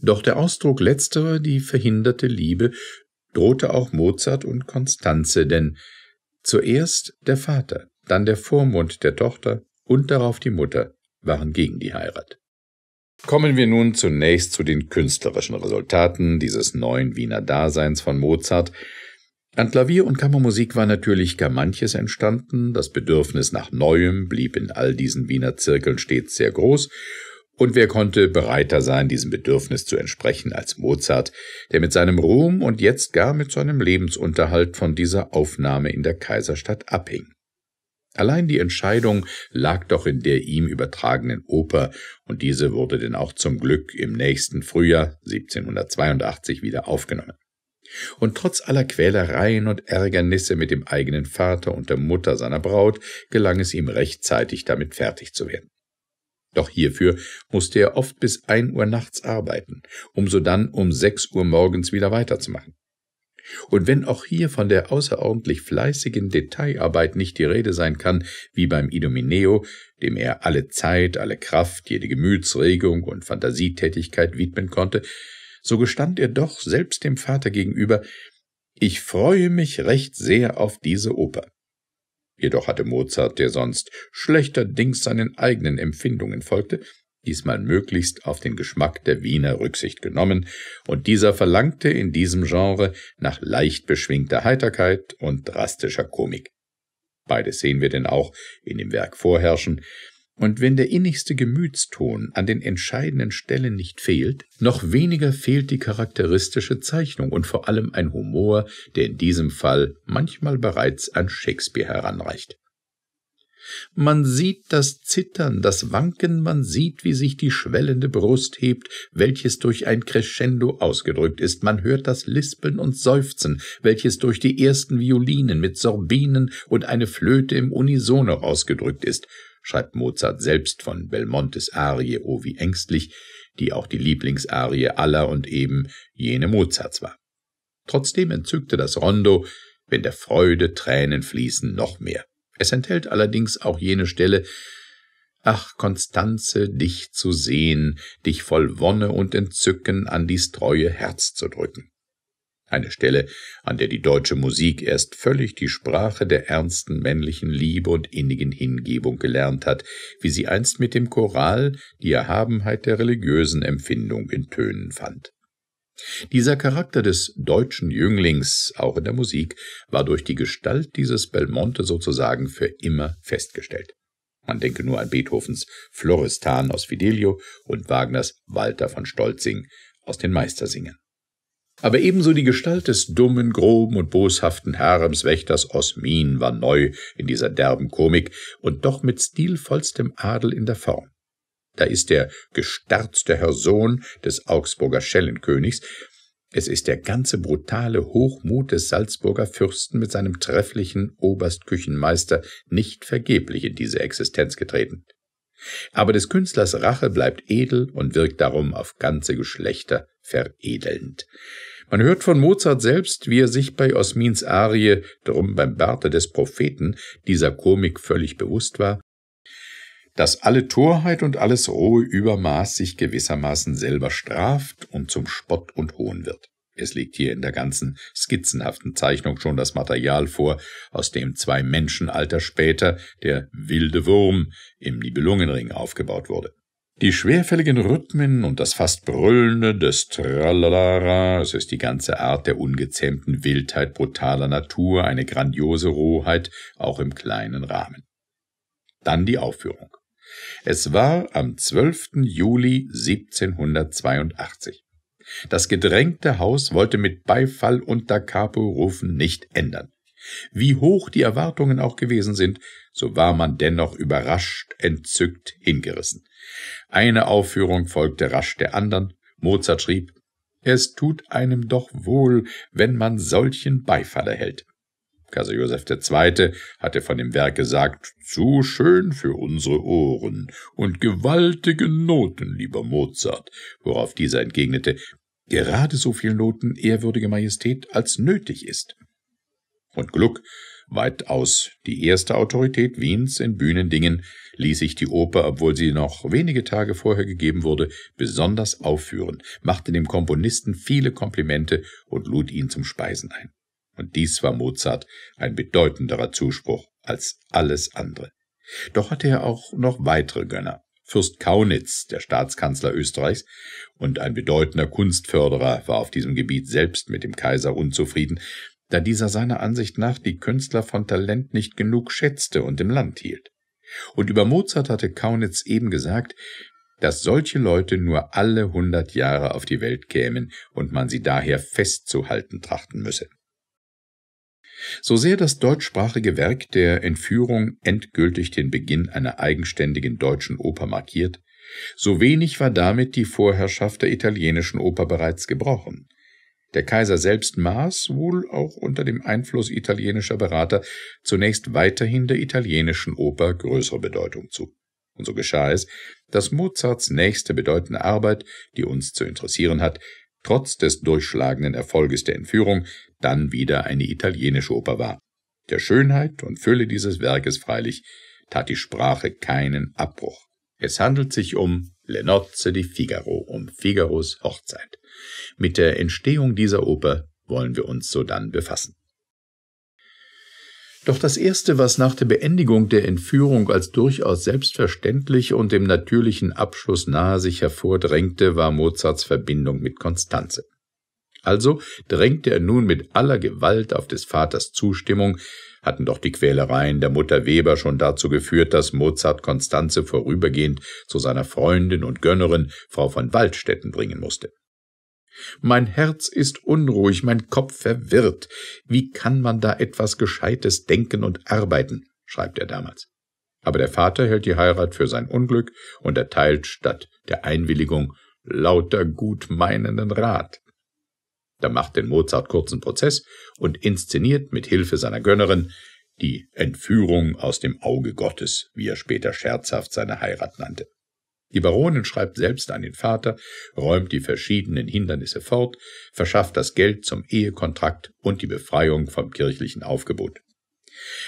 A: Doch der Ausdruck letzterer, die verhinderte Liebe, drohte auch Mozart und Konstanze, denn zuerst der Vater, dann der Vormund der Tochter und darauf die Mutter waren gegen die Heirat. Kommen wir nun zunächst zu den künstlerischen Resultaten dieses neuen Wiener Daseins von Mozart, an Klavier und Kammermusik war natürlich gar manches entstanden, das Bedürfnis nach Neuem blieb in all diesen Wiener Zirkeln stets sehr groß, und wer konnte bereiter sein, diesem Bedürfnis zu entsprechen als Mozart, der mit seinem Ruhm und jetzt gar mit seinem Lebensunterhalt von dieser Aufnahme in der Kaiserstadt abhing. Allein die Entscheidung lag doch in der ihm übertragenen Oper, und diese wurde denn auch zum Glück im nächsten Frühjahr 1782 wieder aufgenommen. Und trotz aller Quälereien und Ärgernisse mit dem eigenen Vater und der Mutter seiner Braut gelang es ihm rechtzeitig, damit fertig zu werden. Doch hierfür musste er oft bis ein Uhr nachts arbeiten, um sodann um sechs Uhr morgens wieder weiterzumachen. Und wenn auch hier von der außerordentlich fleißigen Detailarbeit nicht die Rede sein kann, wie beim Idomineo, dem er alle Zeit, alle Kraft, jede Gemütsregung und Fantasietätigkeit widmen konnte, so gestand er doch selbst dem Vater gegenüber, ich freue mich recht sehr auf diese Oper. Jedoch hatte Mozart, der sonst schlechterdings seinen eigenen Empfindungen folgte, diesmal möglichst auf den Geschmack der Wiener Rücksicht genommen, und dieser verlangte in diesem Genre nach leicht beschwingter Heiterkeit und drastischer Komik. Beides sehen wir denn auch in dem Werk vorherrschen, und wenn der innigste Gemütston an den entscheidenden Stellen nicht fehlt, noch weniger fehlt die charakteristische Zeichnung und vor allem ein Humor, der in diesem Fall manchmal bereits an Shakespeare heranreicht. Man sieht das Zittern, das Wanken, man sieht, wie sich die schwellende Brust hebt, welches durch ein Crescendo ausgedrückt ist, man hört das Lispeln und Seufzen, welches durch die ersten Violinen mit Sorbinen und eine Flöte im Unisono ausgedrückt ist, schreibt Mozart selbst von Belmontes Arie O oh, wie ängstlich, die auch die Lieblingsarie aller und eben jene Mozarts war. Trotzdem entzückte das Rondo, wenn der Freude Tränen fließen, noch mehr. Es enthält allerdings auch jene Stelle, Ach, Konstanze, dich zu sehen, dich voll Wonne und Entzücken an dies treue Herz zu drücken eine Stelle, an der die deutsche Musik erst völlig die Sprache der ernsten männlichen Liebe und innigen Hingebung gelernt hat, wie sie einst mit dem Choral die Erhabenheit der religiösen Empfindung in Tönen fand. Dieser Charakter des deutschen Jünglings, auch in der Musik, war durch die Gestalt dieses Belmonte sozusagen für immer festgestellt. Man denke nur an Beethovens Florestan aus Fidelio und Wagners Walter von Stolzing aus den Meistersingen aber ebenso die Gestalt des dummen, groben und boshaften Haremswächters Osmin war neu in dieser derben Komik und doch mit stilvollstem Adel in der Form. Da ist der gestärzte Herr Sohn des Augsburger Schellenkönigs, es ist der ganze brutale Hochmut des Salzburger Fürsten mit seinem trefflichen Oberstküchenmeister nicht vergeblich in diese Existenz getreten. Aber des Künstlers Rache bleibt edel und wirkt darum auf ganze Geschlechter veredelnd. Man hört von Mozart selbst, wie er sich bei Osmins Arie, darum beim Barte des Propheten, dieser Komik völlig bewusst war, dass alle Torheit und alles rohe Übermaß sich gewissermaßen selber straft und zum Spott und Hohn wird. Es liegt hier in der ganzen skizzenhaften Zeichnung schon das Material vor, aus dem zwei Menschenalter später der wilde Wurm im Nibelungenring aufgebaut wurde. Die schwerfälligen Rhythmen und das fast Brüllende des Tralalara, es ist die ganze Art der ungezähmten Wildheit brutaler Natur, eine grandiose Rohheit, auch im kleinen Rahmen. Dann die Aufführung. Es war am 12. Juli 1782. Das gedrängte Haus wollte mit Beifall und Da Capo rufen nicht ändern. Wie hoch die Erwartungen auch gewesen sind, so war man dennoch überrascht, entzückt, hingerissen. Eine Aufführung folgte rasch der anderen. Mozart schrieb, es tut einem doch wohl, wenn man solchen Beifall erhält. Kaiser Josef II. hatte von dem Werk gesagt, zu schön für unsere Ohren und gewaltige Noten, lieber Mozart, worauf dieser entgegnete, gerade so viel Noten, ehrwürdige Majestät, als nötig ist. Und Gluck Weitaus die erste Autorität Wiens in Bühnendingen ließ sich die Oper, obwohl sie noch wenige Tage vorher gegeben wurde, besonders aufführen, machte dem Komponisten viele Komplimente und lud ihn zum Speisen ein. Und dies war Mozart ein bedeutenderer Zuspruch als alles andere. Doch hatte er auch noch weitere Gönner. Fürst Kaunitz, der Staatskanzler Österreichs und ein bedeutender Kunstförderer, war auf diesem Gebiet selbst mit dem Kaiser unzufrieden, da dieser seiner Ansicht nach die Künstler von Talent nicht genug schätzte und im Land hielt. Und über Mozart hatte Kaunitz eben gesagt, dass solche Leute nur alle hundert Jahre auf die Welt kämen und man sie daher festzuhalten trachten müsse. So sehr das deutschsprachige Werk der Entführung endgültig den Beginn einer eigenständigen deutschen Oper markiert, so wenig war damit die Vorherrschaft der italienischen Oper bereits gebrochen, der Kaiser selbst maß, wohl auch unter dem Einfluss italienischer Berater, zunächst weiterhin der italienischen Oper größere Bedeutung zu. Und so geschah es, dass Mozarts nächste bedeutende Arbeit, die uns zu interessieren hat, trotz des durchschlagenden Erfolges der Entführung dann wieder eine italienische Oper war. Der Schönheit und Fülle dieses Werkes freilich tat die Sprache keinen Abbruch. Es handelt sich um Le nozze di Figaro, um Figaros Hochzeit. Mit der Entstehung dieser Oper wollen wir uns sodann befassen. Doch das Erste, was nach der Beendigung der Entführung als durchaus selbstverständlich und dem natürlichen Abschluss nahe sich hervordrängte, war Mozarts Verbindung mit Konstanze. Also drängte er nun mit aller Gewalt auf des Vaters Zustimmung, hatten doch die Quälereien der Mutter Weber schon dazu geführt, dass Mozart Konstanze vorübergehend zu seiner Freundin und Gönnerin Frau von Waldstätten bringen musste. Mein Herz ist unruhig, mein Kopf verwirrt. Wie kann man da etwas Gescheites denken und arbeiten? schreibt er damals. Aber der Vater hält die Heirat für sein Unglück und erteilt statt der Einwilligung lauter gutmeinenden Rat. Da macht den Mozart kurzen Prozess und inszeniert mit Hilfe seiner Gönnerin die Entführung aus dem Auge Gottes, wie er später scherzhaft seine Heirat nannte. Die Baronin schreibt selbst an den Vater, räumt die verschiedenen Hindernisse fort, verschafft das Geld zum Ehekontrakt und die Befreiung vom kirchlichen Aufgebot.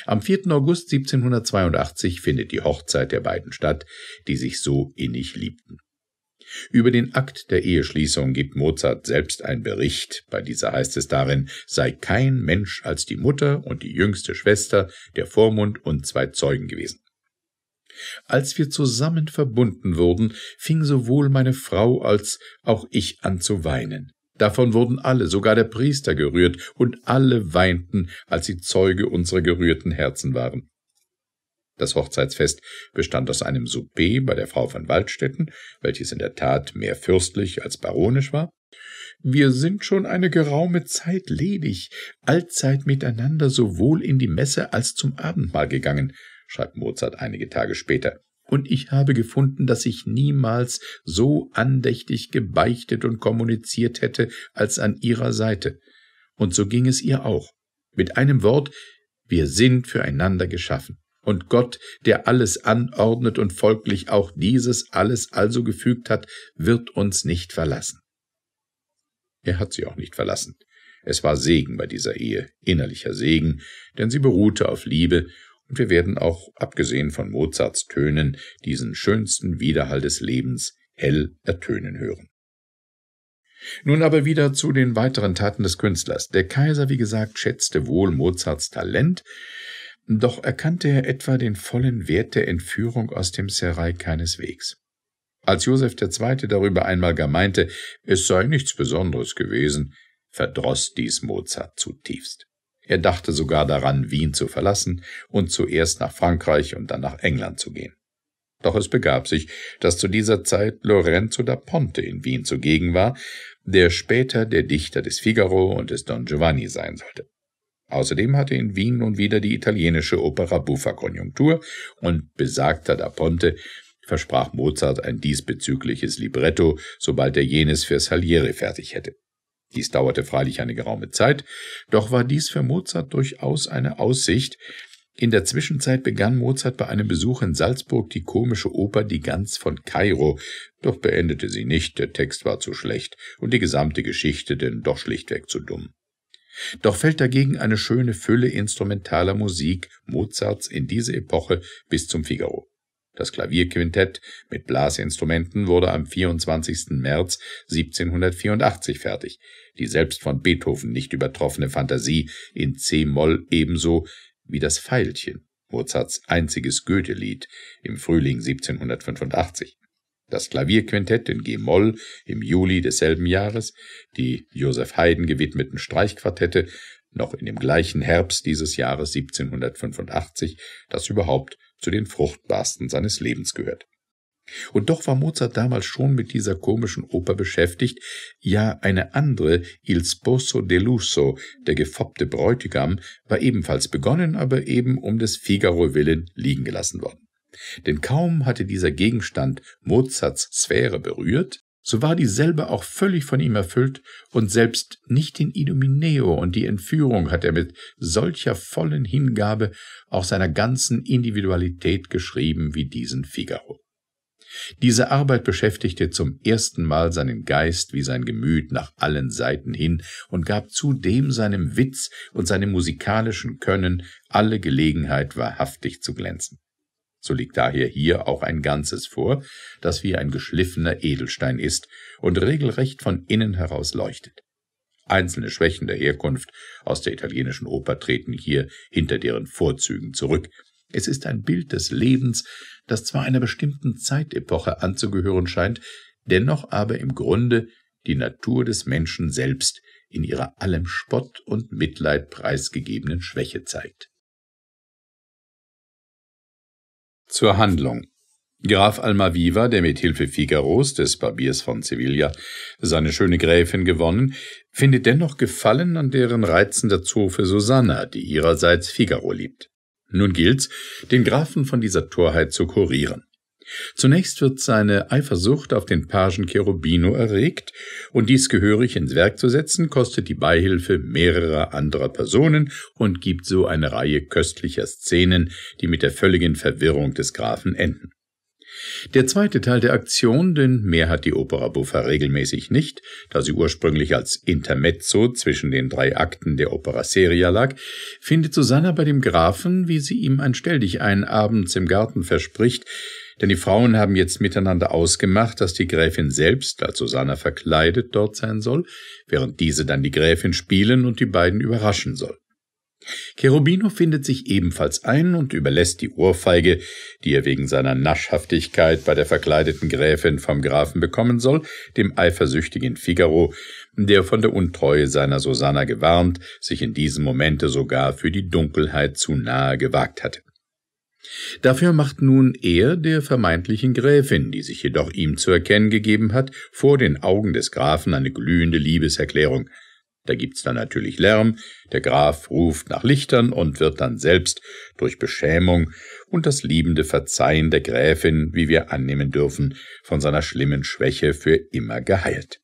A: Am 4. August 1782 findet die Hochzeit der beiden statt, die sich so innig liebten. Über den Akt der Eheschließung gibt Mozart selbst einen Bericht, bei dieser heißt es darin, sei kein Mensch als die Mutter und die jüngste Schwester, der Vormund und zwei Zeugen gewesen. Als wir zusammen verbunden wurden, fing sowohl meine Frau als auch ich an zu weinen. Davon wurden alle, sogar der Priester, gerührt, und alle weinten, als sie Zeuge unserer gerührten Herzen waren. Das Hochzeitsfest bestand aus einem Souper bei der Frau von Waldstetten, welches in der Tat mehr fürstlich als baronisch war. Wir sind schon eine geraume Zeit ledig, allzeit miteinander sowohl in die Messe als zum Abendmahl gegangen schreibt Mozart einige Tage später. Und ich habe gefunden, dass ich niemals so andächtig gebeichtet und kommuniziert hätte als an ihrer Seite. Und so ging es ihr auch. Mit einem Wort, wir sind füreinander geschaffen. Und Gott, der alles anordnet und folglich auch dieses alles also gefügt hat, wird uns nicht verlassen. Er hat sie auch nicht verlassen. Es war Segen bei dieser Ehe, innerlicher Segen, denn sie beruhte auf Liebe und wir werden auch, abgesehen von Mozarts Tönen, diesen schönsten Widerhall des Lebens hell ertönen hören. Nun aber wieder zu den weiteren Taten des Künstlers. Der Kaiser, wie gesagt, schätzte wohl Mozarts Talent, doch erkannte er etwa den vollen Wert der Entführung aus dem Serai keineswegs. Als Josef II. darüber einmal gar meinte, es sei nichts Besonderes gewesen, verdross dies Mozart zutiefst. Er dachte sogar daran, Wien zu verlassen und zuerst nach Frankreich und dann nach England zu gehen. Doch es begab sich, dass zu dieser Zeit Lorenzo da Ponte in Wien zugegen war, der später der Dichter des Figaro und des Don Giovanni sein sollte. Außerdem hatte in Wien nun wieder die italienische Opera Buffa Konjunktur und besagter da Ponte versprach Mozart ein diesbezügliches Libretto, sobald er jenes für Salieri fertig hätte. Dies dauerte freilich eine geraume Zeit, doch war dies für Mozart durchaus eine Aussicht. In der Zwischenzeit begann Mozart bei einem Besuch in Salzburg die komische Oper Die Gans von Kairo, doch beendete sie nicht, der Text war zu schlecht und die gesamte Geschichte denn doch schlichtweg zu dumm. Doch fällt dagegen eine schöne Fülle instrumentaler Musik Mozarts in diese Epoche bis zum Figaro. Das Klavierquintett mit Blasinstrumenten wurde am 24. März 1784 fertig. Die selbst von Beethoven nicht übertroffene Fantasie in C-Moll ebenso wie das Veilchen, Mozarts einziges Goethe-Lied im Frühling 1785. Das Klavierquintett in G-Moll im Juli desselben Jahres, die Joseph Haydn gewidmeten Streichquartette noch in dem gleichen Herbst dieses Jahres 1785, das überhaupt zu den fruchtbarsten seines Lebens gehört. Und doch war Mozart damals schon mit dieser komischen Oper beschäftigt, ja eine andere, Il Sposo deluso, der gefoppte Bräutigam, war ebenfalls begonnen, aber eben um des Figaro willen liegen gelassen worden. Denn kaum hatte dieser Gegenstand Mozarts Sphäre berührt, so war dieselbe auch völlig von ihm erfüllt, und selbst nicht den Idomeneo und die Entführung hat er mit solcher vollen Hingabe auch seiner ganzen Individualität geschrieben wie diesen Figaro. Diese Arbeit beschäftigte zum ersten Mal seinen Geist wie sein Gemüt nach allen Seiten hin und gab zudem seinem Witz und seinem musikalischen Können alle Gelegenheit, wahrhaftig zu glänzen. So liegt daher hier auch ein Ganzes vor, das wie ein geschliffener Edelstein ist und regelrecht von innen heraus leuchtet. Einzelne Schwächen der Herkunft aus der italienischen Oper treten hier hinter deren Vorzügen zurück. Es ist ein Bild des Lebens, das zwar einer bestimmten Zeitepoche anzugehören scheint, dennoch aber im Grunde die Natur des Menschen selbst in ihrer allem Spott und Mitleid preisgegebenen Schwäche zeigt. Zur Handlung. Graf Almaviva, der mit Hilfe Figaros, des Barbiers von Sevilla, seine schöne Gräfin gewonnen, findet dennoch Gefallen an deren reizender Zofe Susanna, die ihrerseits Figaro liebt. Nun gilt's, den Grafen von dieser Torheit zu kurieren. Zunächst wird seine Eifersucht auf den Pagen Cherubino erregt, und dies gehörig ins Werk zu setzen, kostet die Beihilfe mehrerer anderer Personen und gibt so eine Reihe köstlicher Szenen, die mit der völligen Verwirrung des Grafen enden. Der zweite Teil der Aktion, denn mehr hat die Opera Buffa regelmäßig nicht, da sie ursprünglich als Intermezzo zwischen den drei Akten der Opera Seria lag, findet Susanna bei dem Grafen, wie sie ihm ein Stelldichein abends im Garten verspricht, denn die Frauen haben jetzt miteinander ausgemacht, dass die Gräfin selbst als Susanna verkleidet dort sein soll, während diese dann die Gräfin spielen und die beiden überraschen soll. Cherubino findet sich ebenfalls ein und überlässt die Ohrfeige, die er wegen seiner Naschhaftigkeit bei der verkleideten Gräfin vom Grafen bekommen soll, dem eifersüchtigen Figaro, der von der Untreue seiner Susanna gewarnt, sich in diesem Momente sogar für die Dunkelheit zu nahe gewagt hatte. Dafür macht nun er der vermeintlichen Gräfin, die sich jedoch ihm zu erkennen gegeben hat, vor den Augen des Grafen eine glühende Liebeserklärung. Da gibt's dann natürlich Lärm, der Graf ruft nach Lichtern und wird dann selbst durch Beschämung und das liebende Verzeihen der Gräfin, wie wir annehmen dürfen, von seiner schlimmen Schwäche für immer geheilt.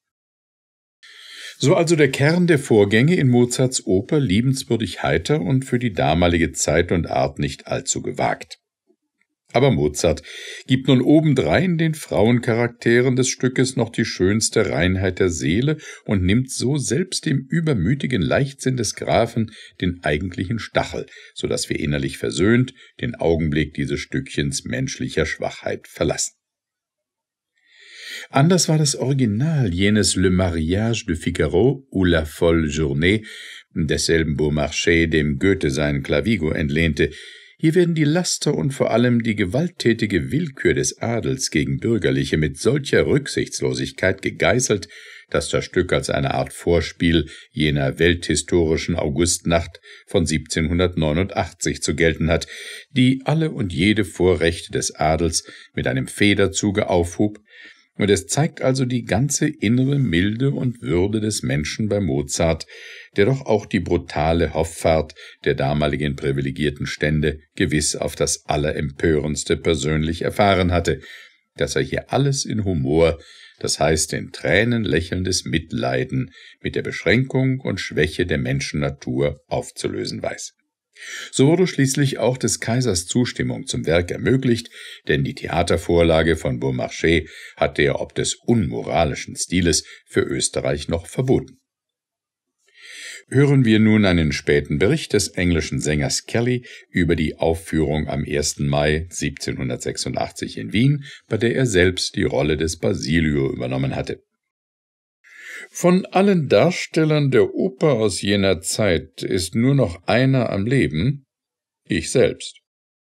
A: So also der Kern der Vorgänge in Mozarts Oper liebenswürdig heiter und für die damalige Zeit und Art nicht allzu gewagt. Aber Mozart gibt nun obendrein den Frauencharakteren des Stückes noch die schönste Reinheit der Seele und nimmt so selbst dem übermütigen Leichtsinn des Grafen den eigentlichen Stachel, so dass wir innerlich versöhnt den Augenblick dieses Stückchens menschlicher Schwachheit verlassen. Anders war das Original jenes Le Mariage de Figaro ou la Folle Journée, desselben Beaumarchais dem Goethe seinen Clavigo entlehnte, hier werden die Laster und vor allem die gewalttätige Willkür des Adels gegen Bürgerliche mit solcher Rücksichtslosigkeit gegeißelt, dass das Stück als eine Art Vorspiel jener welthistorischen Augustnacht von 1789 zu gelten hat, die alle und jede Vorrechte des Adels mit einem Federzuge aufhob, und es zeigt also die ganze innere Milde und Würde des Menschen bei Mozart, der doch auch die brutale Hofffahrt der damaligen privilegierten Stände gewiss auf das Allerempörendste persönlich erfahren hatte, dass er hier alles in Humor, das heißt in Tränen lächelndes Mitleiden mit der Beschränkung und Schwäche der Menschennatur aufzulösen weiß. So wurde schließlich auch des Kaisers Zustimmung zum Werk ermöglicht, denn die Theatervorlage von Beaumarchais hatte er ob des unmoralischen Stiles für Österreich noch verboten hören wir nun einen späten Bericht des englischen Sängers Kelly über die Aufführung am 1. Mai 1786 in Wien, bei der er selbst die Rolle des Basilio übernommen hatte. Von allen Darstellern der Oper aus jener Zeit ist nur noch einer am Leben, ich selbst.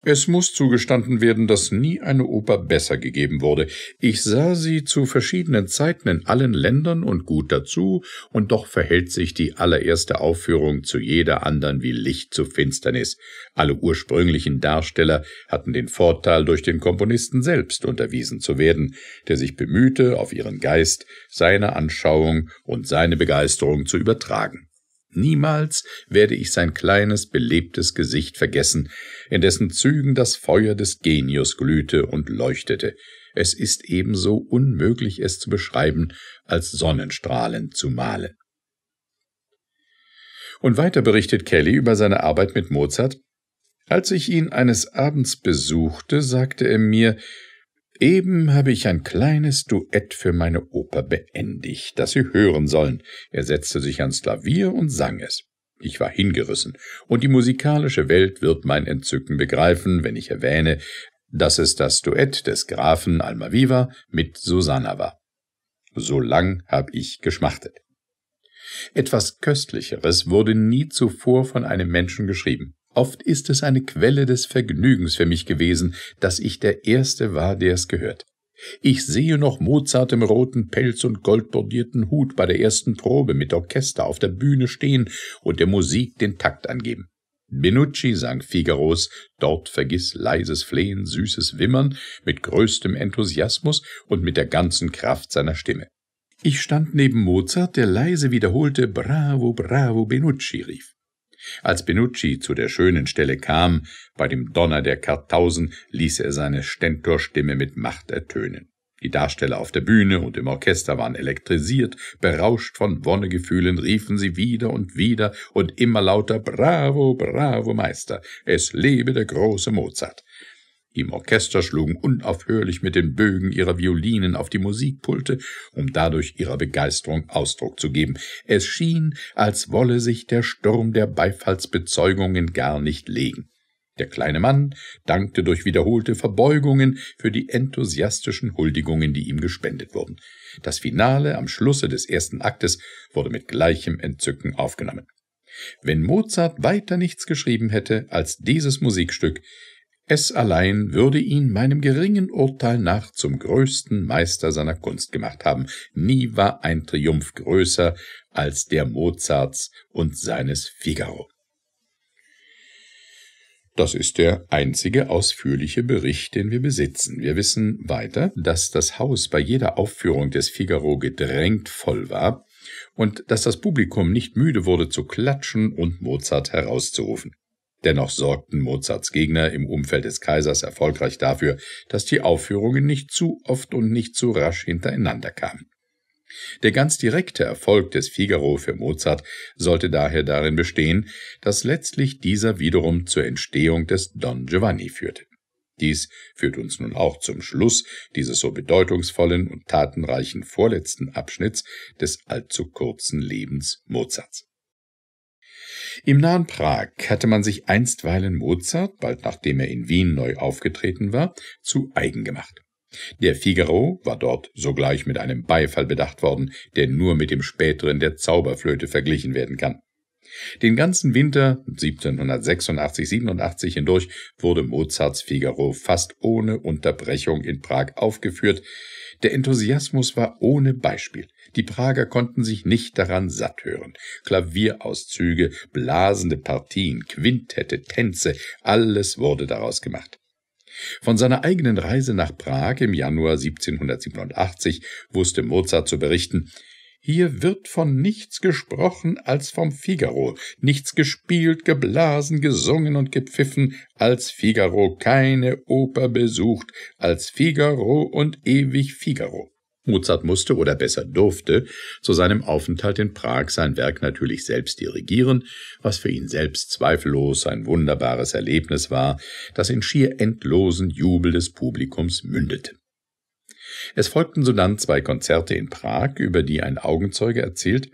A: Es muss zugestanden werden, dass nie eine Oper besser gegeben wurde. Ich sah sie zu verschiedenen Zeiten in allen Ländern und gut dazu, und doch verhält sich die allererste Aufführung zu jeder anderen wie Licht zu Finsternis. Alle ursprünglichen Darsteller hatten den Vorteil, durch den Komponisten selbst unterwiesen zu werden, der sich bemühte, auf ihren Geist, seine Anschauung und seine Begeisterung zu übertragen. Niemals werde ich sein kleines, belebtes Gesicht vergessen, in dessen Zügen das Feuer des Genius glühte und leuchtete. Es ist ebenso unmöglich, es zu beschreiben, als Sonnenstrahlen zu malen. Und weiter berichtet Kelly über seine Arbeit mit Mozart. Als ich ihn eines Abends besuchte, sagte er mir, Eben habe ich ein kleines Duett für meine Oper beendigt, das Sie hören sollen. Er setzte sich ans Klavier und sang es. Ich war hingerissen, und die musikalische Welt wird mein Entzücken begreifen, wenn ich erwähne, dass es das Duett des Grafen Almaviva mit Susanna war. So lang habe ich geschmachtet. Etwas Köstlicheres wurde nie zuvor von einem Menschen geschrieben. Oft ist es eine Quelle des Vergnügens für mich gewesen, dass ich der Erste war, der es gehört. Ich sehe noch Mozart im roten Pelz und goldbordierten Hut bei der ersten Probe mit Orchester auf der Bühne stehen und der Musik den Takt angeben. Benucci sang Figaros, dort vergiss leises Flehen, süßes Wimmern, mit größtem Enthusiasmus und mit der ganzen Kraft seiner Stimme. Ich stand neben Mozart, der leise wiederholte Bravo, bravo, Benucci rief. Als Benucci zu der schönen Stelle kam, bei dem Donner der Kartausen ließ er seine Stentorstimme mit Macht ertönen. Die Darsteller auf der Bühne und im Orchester waren elektrisiert, berauscht von Wonnegefühlen riefen sie wieder und wieder und immer lauter Bravo, bravo, Meister, es lebe der große Mozart. Im Orchester schlugen unaufhörlich mit den Bögen ihrer Violinen auf die Musikpulte, um dadurch ihrer Begeisterung Ausdruck zu geben. Es schien, als wolle sich der Sturm der Beifallsbezeugungen gar nicht legen. Der kleine Mann dankte durch wiederholte Verbeugungen für die enthusiastischen Huldigungen, die ihm gespendet wurden. Das Finale am Schlusse des ersten Aktes wurde mit gleichem Entzücken aufgenommen. Wenn Mozart weiter nichts geschrieben hätte als dieses Musikstück, es allein würde ihn meinem geringen Urteil nach zum größten Meister seiner Kunst gemacht haben. Nie war ein Triumph größer als der Mozarts und seines Figaro. Das ist der einzige ausführliche Bericht, den wir besitzen. Wir wissen weiter, dass das Haus bei jeder Aufführung des Figaro gedrängt voll war und dass das Publikum nicht müde wurde zu klatschen und Mozart herauszurufen. Dennoch sorgten Mozarts Gegner im Umfeld des Kaisers erfolgreich dafür, dass die Aufführungen nicht zu oft und nicht zu rasch hintereinander kamen. Der ganz direkte Erfolg des Figaro für Mozart sollte daher darin bestehen, dass letztlich dieser wiederum zur Entstehung des Don Giovanni führte. Dies führt uns nun auch zum Schluss dieses so bedeutungsvollen und tatenreichen vorletzten Abschnitts des allzu kurzen Lebens Mozarts. Im nahen Prag hatte man sich einstweilen Mozart, bald nachdem er in Wien neu aufgetreten war, zu eigen gemacht. Der Figaro war dort sogleich mit einem Beifall bedacht worden, der nur mit dem späteren der Zauberflöte verglichen werden kann. Den ganzen Winter 1786-87 hindurch wurde Mozarts Figaro fast ohne Unterbrechung in Prag aufgeführt. Der Enthusiasmus war ohne Beispiel. Die Prager konnten sich nicht daran satt hören. Klavierauszüge, blasende Partien, Quintette, Tänze, alles wurde daraus gemacht. Von seiner eigenen Reise nach Prag im Januar 1787 wusste Mozart zu berichten, hier wird von nichts gesprochen als vom Figaro, nichts gespielt, geblasen, gesungen und gepfiffen, als Figaro keine Oper besucht, als Figaro und ewig Figaro. Mozart musste oder besser durfte zu seinem Aufenthalt in Prag sein Werk natürlich selbst dirigieren, was für ihn selbst zweifellos ein wunderbares Erlebnis war, das in schier endlosen Jubel des Publikums mündete. Es folgten sodann zwei Konzerte in Prag, über die ein Augenzeuge erzählt,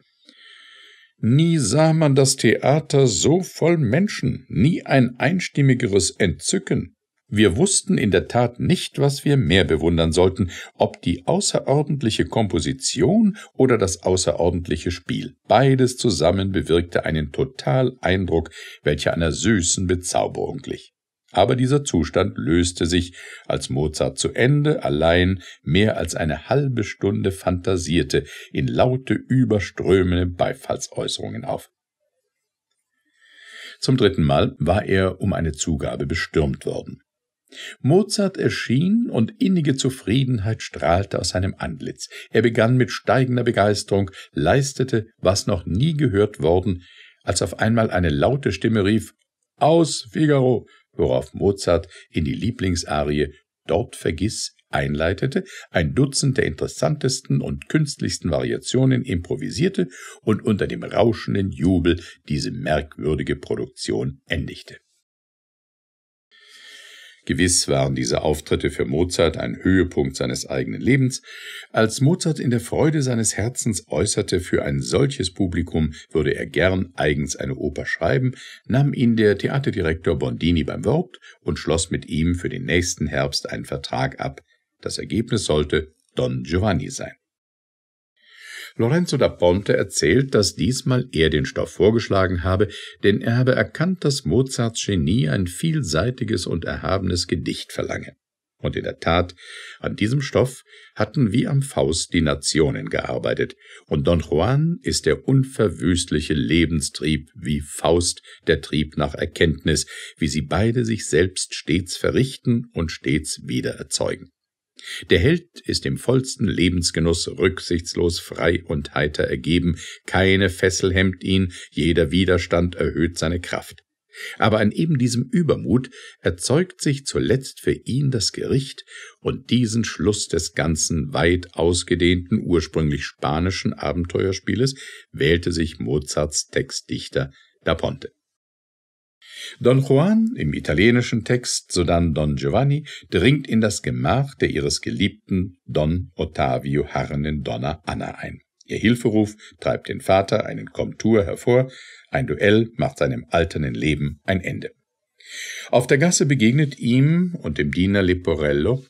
A: Nie sah man das Theater so voll Menschen, nie ein einstimmigeres Entzücken, wir wussten in der Tat nicht, was wir mehr bewundern sollten, ob die außerordentliche Komposition oder das außerordentliche Spiel. Beides zusammen bewirkte einen Totaleindruck, welcher einer süßen Bezauberung glich. Aber dieser Zustand löste sich, als Mozart zu Ende allein mehr als eine halbe Stunde fantasierte, in laute, überströmende Beifallsäußerungen auf. Zum dritten Mal war er um eine Zugabe bestürmt worden. Mozart erschien und innige Zufriedenheit strahlte aus seinem Antlitz. Er begann mit steigender Begeisterung, leistete, was noch nie gehört worden, als auf einmal eine laute Stimme rief Aus, Figaro, worauf Mozart in die Lieblingsarie Dort vergiss einleitete, ein Dutzend der interessantesten und künstlichsten Variationen improvisierte und unter dem rauschenden Jubel diese merkwürdige Produktion endigte. Gewiss waren diese Auftritte für Mozart ein Höhepunkt seines eigenen Lebens. Als Mozart in der Freude seines Herzens äußerte, für ein solches Publikum würde er gern eigens eine Oper schreiben, nahm ihn der Theaterdirektor Bondini beim Wort und schloss mit ihm für den nächsten Herbst einen Vertrag ab. Das Ergebnis sollte Don Giovanni sein. Lorenzo da Ponte erzählt, dass diesmal er den Stoff vorgeschlagen habe, denn er habe erkannt, dass Mozarts Genie ein vielseitiges und erhabenes Gedicht verlange. Und in der Tat, an diesem Stoff hatten wie am Faust die Nationen gearbeitet, und Don Juan ist der unverwüstliche Lebenstrieb wie Faust der Trieb nach Erkenntnis, wie sie beide sich selbst stets verrichten und stets wieder erzeugen. Der Held ist im vollsten Lebensgenuss rücksichtslos frei und heiter ergeben, keine Fessel hemmt ihn, jeder Widerstand erhöht seine Kraft. Aber an eben diesem Übermut erzeugt sich zuletzt für ihn das Gericht und diesen Schluss des ganzen weit ausgedehnten ursprünglich spanischen Abenteuerspieles wählte sich Mozarts Textdichter Da Ponte. Don Juan, im italienischen Text sodann Don Giovanni, dringt in das Gemach der ihres geliebten Don Ottavio harrenden Donna Anna ein. Ihr Hilferuf treibt den Vater, einen Komtur, hervor, ein Duell macht seinem alternen Leben ein Ende. Auf der Gasse begegnet ihm und dem Diener Leporello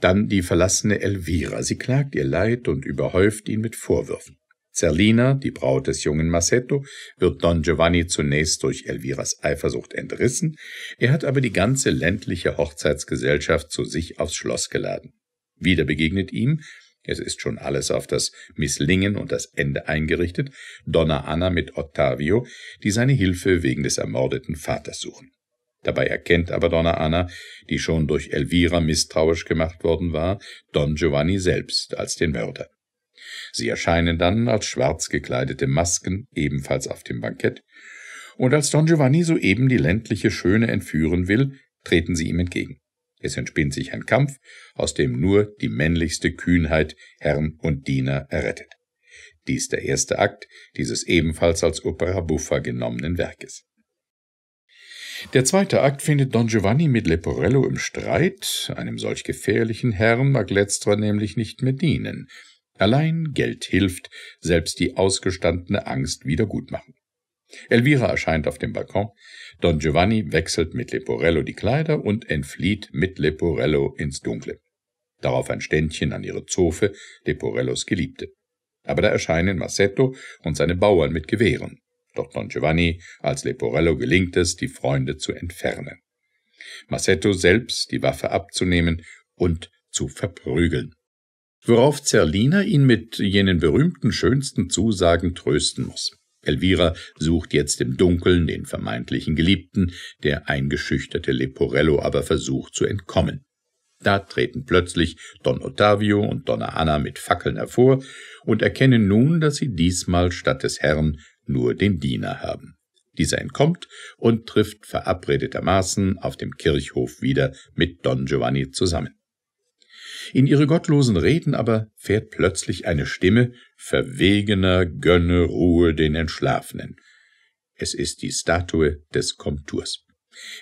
A: dann die verlassene Elvira. Sie klagt ihr Leid und überhäuft ihn mit Vorwürfen. Zerlina, die Braut des jungen Massetto, wird Don Giovanni zunächst durch Elviras Eifersucht entrissen, er hat aber die ganze ländliche Hochzeitsgesellschaft zu sich aufs Schloss geladen. Wieder begegnet ihm, es ist schon alles auf das Misslingen und das Ende eingerichtet, Donna Anna mit Ottavio, die seine Hilfe wegen des ermordeten Vaters suchen. Dabei erkennt aber Donna Anna, die schon durch Elvira misstrauisch gemacht worden war, Don Giovanni selbst als den Mörder. Sie erscheinen dann als schwarz gekleidete Masken ebenfalls auf dem Bankett, und als Don Giovanni soeben die ländliche Schöne entführen will, treten sie ihm entgegen. Es entspinnt sich ein Kampf, aus dem nur die männlichste Kühnheit Herrn und Diener errettet. Dies der erste Akt dieses ebenfalls als Opera buffa genommenen Werkes. Der zweite Akt findet Don Giovanni mit Leporello im Streit, einem solch gefährlichen Herrn mag letzterer nämlich nicht mehr dienen, Allein Geld hilft, selbst die ausgestandene Angst wiedergutmachen. Elvira erscheint auf dem Balkon, Don Giovanni wechselt mit Leporello die Kleider und entflieht mit Leporello ins Dunkle. Darauf ein Ständchen an ihre Zofe, Leporellos Geliebte. Aber da erscheinen Massetto und seine Bauern mit Gewehren. Doch Don Giovanni als Leporello gelingt es, die Freunde zu entfernen. Massetto selbst die Waffe abzunehmen und zu verprügeln worauf Zerlina ihn mit jenen berühmten schönsten Zusagen trösten muss. Elvira sucht jetzt im Dunkeln den vermeintlichen Geliebten, der eingeschüchterte Leporello aber versucht zu entkommen. Da treten plötzlich Don Ottavio und Donna Anna mit Fackeln hervor und erkennen nun, dass sie diesmal statt des Herrn nur den Diener haben. Dieser entkommt und trifft verabredetermaßen auf dem Kirchhof wieder mit Don Giovanni zusammen. In ihre gottlosen Reden aber fährt plötzlich eine Stimme verwegener Gönne Ruhe den Entschlafenen. Es ist die Statue des Komturs.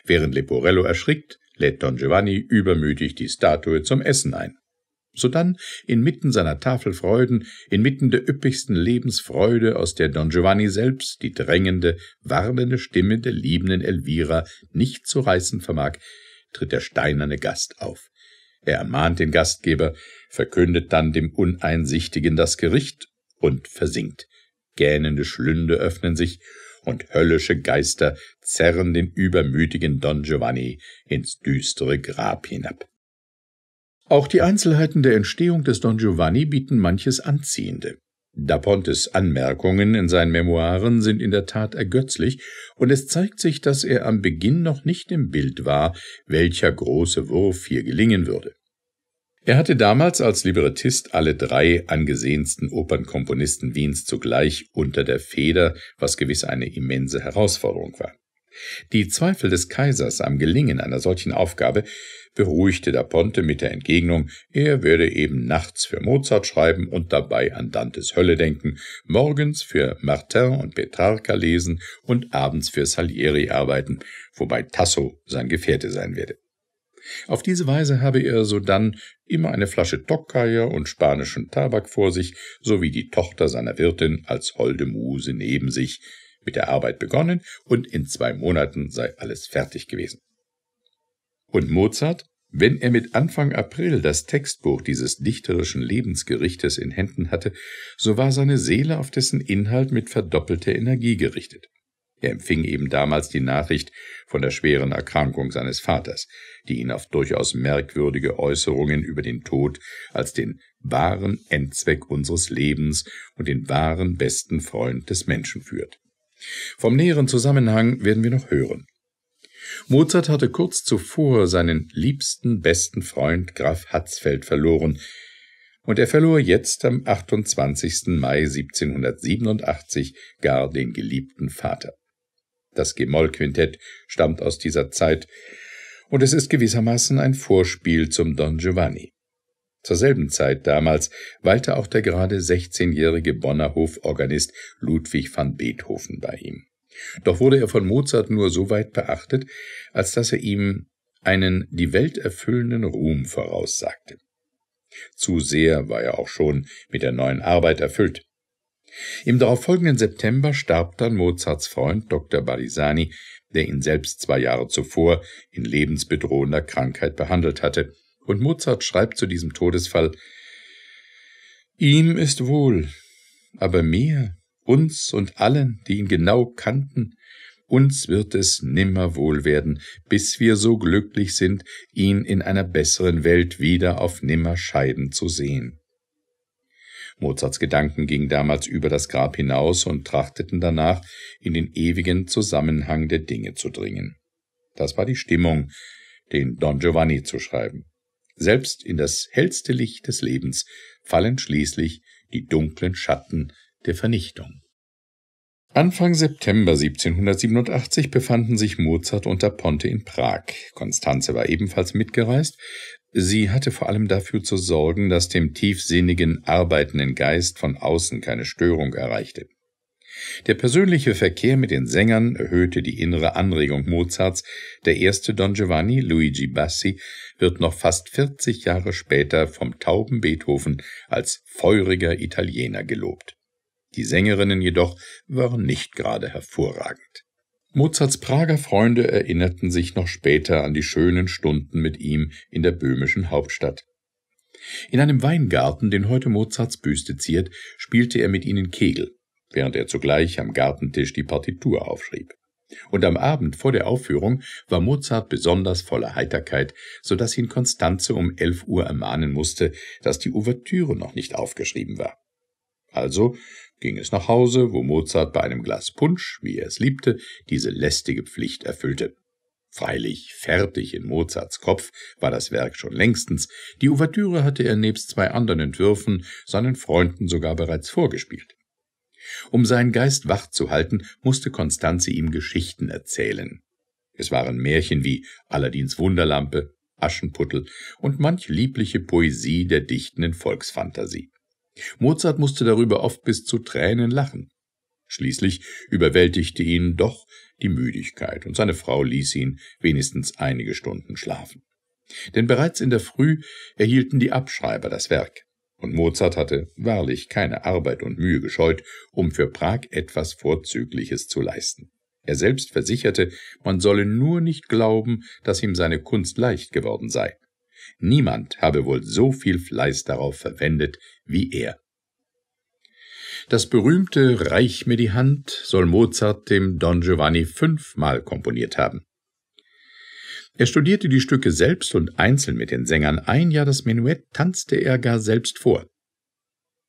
A: Während Leporello erschrickt, lädt Don Giovanni übermütig die Statue zum Essen ein. Sodann, inmitten seiner Tafelfreuden, inmitten der üppigsten Lebensfreude, aus der Don Giovanni selbst die drängende, warnende Stimme der liebenden Elvira nicht zu reißen vermag, tritt der steinerne Gast auf. Er ermahnt den Gastgeber, verkündet dann dem Uneinsichtigen das Gericht und versinkt. Gähnende Schlünde öffnen sich und höllische Geister zerren den übermütigen Don Giovanni ins düstere Grab hinab. Auch die Einzelheiten der Entstehung des Don Giovanni bieten manches Anziehende. Da Pontes Anmerkungen in seinen Memoiren sind in der Tat ergötzlich, und es zeigt sich, dass er am Beginn noch nicht im Bild war, welcher große Wurf hier gelingen würde. Er hatte damals als Librettist alle drei angesehensten Opernkomponisten Wiens zugleich unter der Feder, was gewiss eine immense Herausforderung war. Die Zweifel des Kaisers am Gelingen einer solchen Aufgabe beruhigte da Ponte mit der Entgegnung, er werde eben nachts für Mozart schreiben und dabei an Dantes Hölle denken, morgens für Martin und Petrarca lesen und abends für Salieri arbeiten, wobei Tasso sein Gefährte sein werde. Auf diese Weise habe er sodann immer eine Flasche Tokayer und spanischen Tabak vor sich, sowie die Tochter seiner Wirtin als holde Muse neben sich, mit der Arbeit begonnen und in zwei Monaten sei alles fertig gewesen. Und Mozart, wenn er mit Anfang April das Textbuch dieses dichterischen Lebensgerichtes in Händen hatte, so war seine Seele auf dessen Inhalt mit verdoppelter Energie gerichtet. Er empfing eben damals die Nachricht von der schweren Erkrankung seines Vaters, die ihn auf durchaus merkwürdige Äußerungen über den Tod als den wahren Endzweck unseres Lebens und den wahren besten Freund des Menschen führt. Vom näheren Zusammenhang werden wir noch hören. Mozart hatte kurz zuvor seinen liebsten besten Freund Graf Hatzfeld verloren, und er verlor jetzt am 28. Mai 1787 gar den geliebten Vater. Das g quintett stammt aus dieser Zeit und es ist gewissermaßen ein Vorspiel zum Don Giovanni. Zur selben Zeit damals weilte auch der gerade 16-jährige Bonner Hoforganist Ludwig van Beethoven bei ihm. Doch wurde er von Mozart nur so weit beachtet, als dass er ihm einen die Welt erfüllenden Ruhm voraussagte. Zu sehr war er auch schon mit der neuen Arbeit erfüllt. Im darauffolgenden September starb dann Mozarts Freund Dr. Barisani, der ihn selbst zwei Jahre zuvor in lebensbedrohender Krankheit behandelt hatte, und Mozart schreibt zu diesem Todesfall Ihm ist wohl, aber mir, uns und allen, die ihn genau kannten, uns wird es nimmer wohl werden, bis wir so glücklich sind, ihn in einer besseren Welt wieder auf nimmer scheiden zu sehen. Mozarts Gedanken gingen damals über das Grab hinaus und trachteten danach, in den ewigen Zusammenhang der Dinge zu dringen. Das war die Stimmung, den Don Giovanni zu schreiben. Selbst in das hellste Licht des Lebens fallen schließlich die dunklen Schatten der Vernichtung. Anfang September 1787 befanden sich Mozart und der Ponte in Prag. Konstanze war ebenfalls mitgereist. Sie hatte vor allem dafür zu sorgen, dass dem tiefsinnigen, arbeitenden Geist von außen keine Störung erreichte. Der persönliche Verkehr mit den Sängern erhöhte die innere Anregung Mozarts. Der erste Don Giovanni, Luigi Bassi, wird noch fast 40 Jahre später vom tauben Beethoven als feuriger Italiener gelobt. Die Sängerinnen jedoch waren nicht gerade hervorragend. Mozarts Prager Freunde erinnerten sich noch später an die schönen Stunden mit ihm in der böhmischen Hauptstadt. In einem Weingarten, den heute Mozarts Büste ziert, spielte er mit ihnen Kegel, während er zugleich am Gartentisch die Partitur aufschrieb. Und am Abend vor der Aufführung war Mozart besonders voller Heiterkeit, so dass ihn Konstanze um elf Uhr ermahnen musste, dass die Ouvertüre noch nicht aufgeschrieben war. Also ging es nach Hause, wo Mozart bei einem Glas Punsch, wie er es liebte, diese lästige Pflicht erfüllte. Freilich fertig in Mozarts Kopf war das Werk schon längstens, die Ouvertüre hatte er nebst zwei anderen Entwürfen seinen Freunden sogar bereits vorgespielt. Um seinen Geist wach zu halten, musste Konstanze ihm Geschichten erzählen. Es waren Märchen wie Aladins Wunderlampe, Aschenputtel und manch liebliche Poesie der dichtenden Volksfantasie. Mozart musste darüber oft bis zu Tränen lachen. Schließlich überwältigte ihn doch die Müdigkeit, und seine Frau ließ ihn wenigstens einige Stunden schlafen. Denn bereits in der Früh erhielten die Abschreiber das Werk, und Mozart hatte wahrlich keine Arbeit und Mühe gescheut, um für Prag etwas Vorzügliches zu leisten. Er selbst versicherte, man solle nur nicht glauben, dass ihm seine Kunst leicht geworden sei. Niemand habe wohl so viel Fleiß darauf verwendet wie er. Das berühmte Reich mir die Hand soll Mozart dem Don Giovanni fünfmal komponiert haben. Er studierte die Stücke selbst und einzeln mit den Sängern ein, ja das Menuett tanzte er gar selbst vor.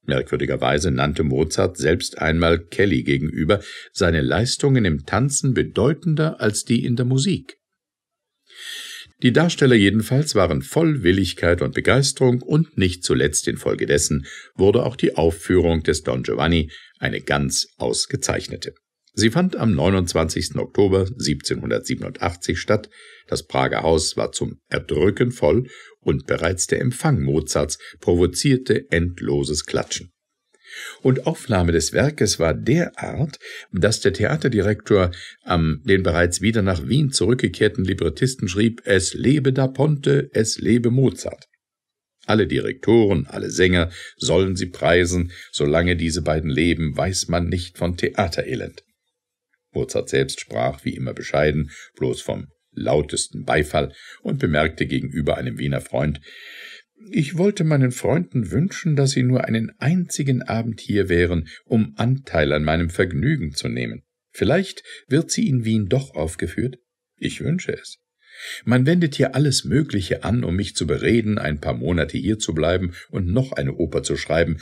A: Merkwürdigerweise nannte Mozart selbst einmal Kelly gegenüber seine Leistungen im Tanzen bedeutender als die in der Musik. Die Darsteller jedenfalls waren voll Willigkeit und Begeisterung und nicht zuletzt infolgedessen wurde auch die Aufführung des Don Giovanni eine ganz ausgezeichnete. Sie fand am 29. Oktober 1787 statt, das Prager Haus war zum Erdrücken voll und bereits der Empfang Mozarts provozierte endloses Klatschen. Und Aufnahme des Werkes war derart, dass der Theaterdirektor am den bereits wieder nach Wien zurückgekehrten Librettisten schrieb, es lebe da Ponte, es lebe Mozart. Alle Direktoren, alle Sänger sollen sie preisen, solange diese beiden leben, weiß man nicht von Theaterelend. Mozart selbst sprach, wie immer bescheiden, bloß vom lautesten Beifall und bemerkte gegenüber einem Wiener Freund, ich wollte meinen Freunden wünschen, dass sie nur einen einzigen Abend hier wären, um Anteil an meinem Vergnügen zu nehmen. Vielleicht wird sie in Wien doch aufgeführt. Ich wünsche es. Man wendet hier alles Mögliche an, um mich zu bereden, ein paar Monate hier zu bleiben und noch eine Oper zu schreiben.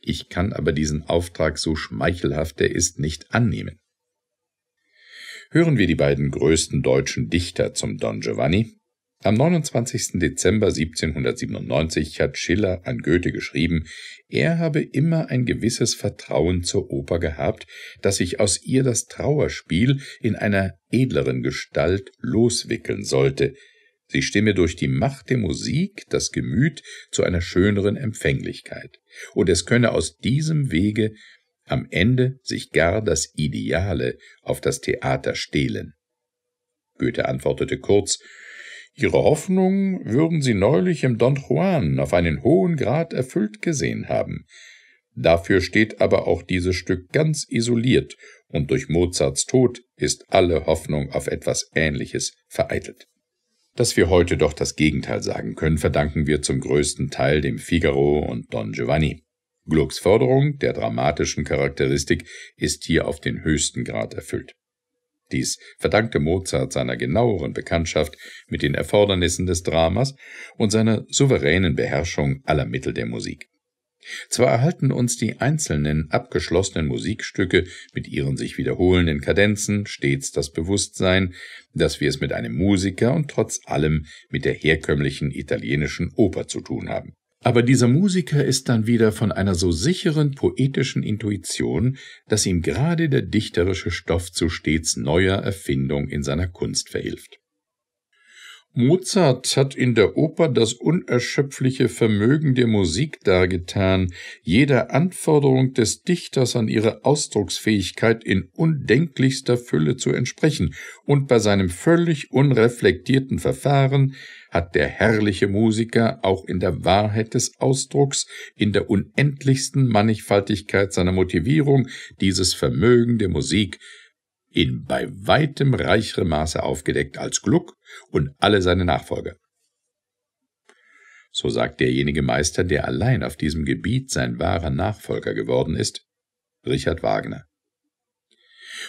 A: Ich kann aber diesen Auftrag, so schmeichelhaft er ist, nicht annehmen. Hören wir die beiden größten deutschen Dichter zum Don Giovanni, am 29. Dezember 1797 hat Schiller an Goethe geschrieben, er habe immer ein gewisses Vertrauen zur Oper gehabt, dass sich aus ihr das Trauerspiel in einer edleren Gestalt loswickeln sollte, Sie stimme durch die Macht der Musik das Gemüt zu einer schöneren Empfänglichkeit, und es könne aus diesem Wege am Ende sich gar das Ideale auf das Theater stehlen. Goethe antwortete kurz, Ihre Hoffnung würden Sie neulich im Don Juan auf einen hohen Grad erfüllt gesehen haben. Dafür steht aber auch dieses Stück ganz isoliert, und durch Mozarts Tod ist alle Hoffnung auf etwas Ähnliches vereitelt. Dass wir heute doch das Gegenteil sagen können, verdanken wir zum größten Teil dem Figaro und Don Giovanni. Glucks Förderung der dramatischen Charakteristik ist hier auf den höchsten Grad erfüllt. Dies verdankte Mozart seiner genaueren Bekanntschaft mit den Erfordernissen des Dramas und seiner souveränen Beherrschung aller Mittel der Musik. Zwar erhalten uns die einzelnen abgeschlossenen Musikstücke mit ihren sich wiederholenden Kadenzen stets das Bewusstsein, dass wir es mit einem Musiker und trotz allem mit der herkömmlichen italienischen Oper zu tun haben. Aber dieser Musiker ist dann wieder von einer so sicheren poetischen Intuition, dass ihm gerade der dichterische Stoff zu stets neuer Erfindung in seiner Kunst verhilft. Mozart hat in der Oper das unerschöpfliche Vermögen der Musik dargetan, jeder Anforderung des Dichters an ihre Ausdrucksfähigkeit in undenklichster Fülle zu entsprechen, und bei seinem völlig unreflektierten Verfahren hat der herrliche Musiker auch in der Wahrheit des Ausdrucks, in der unendlichsten Mannigfaltigkeit seiner Motivierung dieses Vermögen der Musik in bei weitem reicherem Maße aufgedeckt als Gluck und alle seine Nachfolger. So sagt derjenige Meister, der allein auf diesem Gebiet sein wahrer Nachfolger geworden ist, Richard Wagner.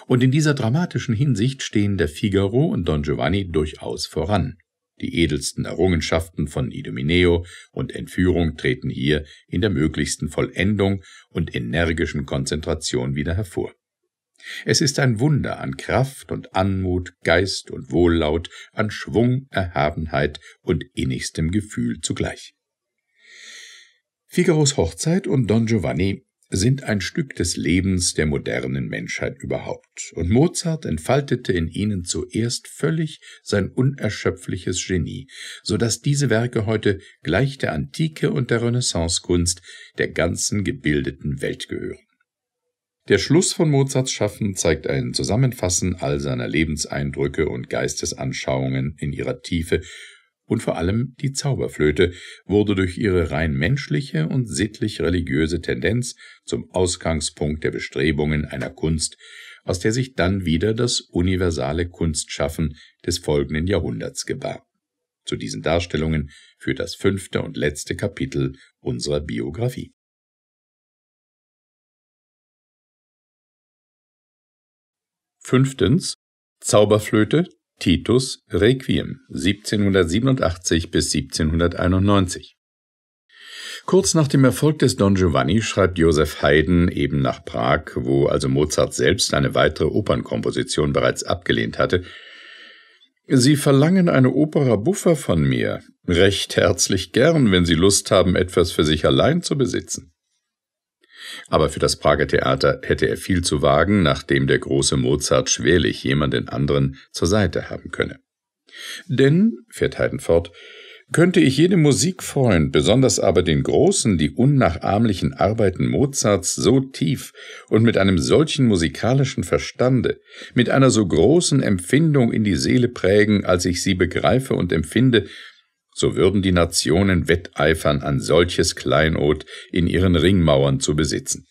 A: Und in dieser dramatischen Hinsicht stehen der Figaro und Don Giovanni durchaus voran. Die edelsten Errungenschaften von Idomeneo und Entführung treten hier in der möglichsten Vollendung und energischen Konzentration wieder hervor. Es ist ein Wunder an Kraft und Anmut, Geist und Wohllaut, an Schwung, Erhabenheit und innigstem Gefühl zugleich. Figaros Hochzeit und Don Giovanni sind ein Stück des Lebens der modernen Menschheit überhaupt, und Mozart entfaltete in ihnen zuerst völlig sein unerschöpfliches Genie, so dass diese Werke heute gleich der Antike und der Renaissancekunst der ganzen gebildeten Welt gehören. Der Schluss von Mozarts Schaffen zeigt ein Zusammenfassen all seiner Lebenseindrücke und Geistesanschauungen in ihrer Tiefe, und vor allem die Zauberflöte wurde durch ihre rein menschliche und sittlich-religiöse Tendenz zum Ausgangspunkt der Bestrebungen einer Kunst, aus der sich dann wieder das universale Kunstschaffen des folgenden Jahrhunderts gebar. Zu diesen Darstellungen führt das fünfte und letzte Kapitel unserer Biografie. Fünftens Zauberflöte Titus Requiem 1787 bis 1791. Kurz nach dem Erfolg des Don Giovanni schreibt Joseph Haydn eben nach Prag, wo also Mozart selbst eine weitere Opernkomposition bereits abgelehnt hatte, Sie verlangen eine Opera buffa von mir, recht herzlich gern, wenn Sie Lust haben, etwas für sich allein zu besitzen. Aber für das Prager Theater hätte er viel zu wagen, nachdem der große Mozart schwerlich jemanden anderen zur Seite haben könne. Denn, fährt Haydn fort, könnte ich jedem Musikfreund, besonders aber den großen, die unnachahmlichen Arbeiten Mozarts so tief und mit einem solchen musikalischen Verstande, mit einer so großen Empfindung in die Seele prägen, als ich sie begreife und empfinde, so würden die Nationen wetteifern, an solches Kleinod in ihren Ringmauern zu besitzen.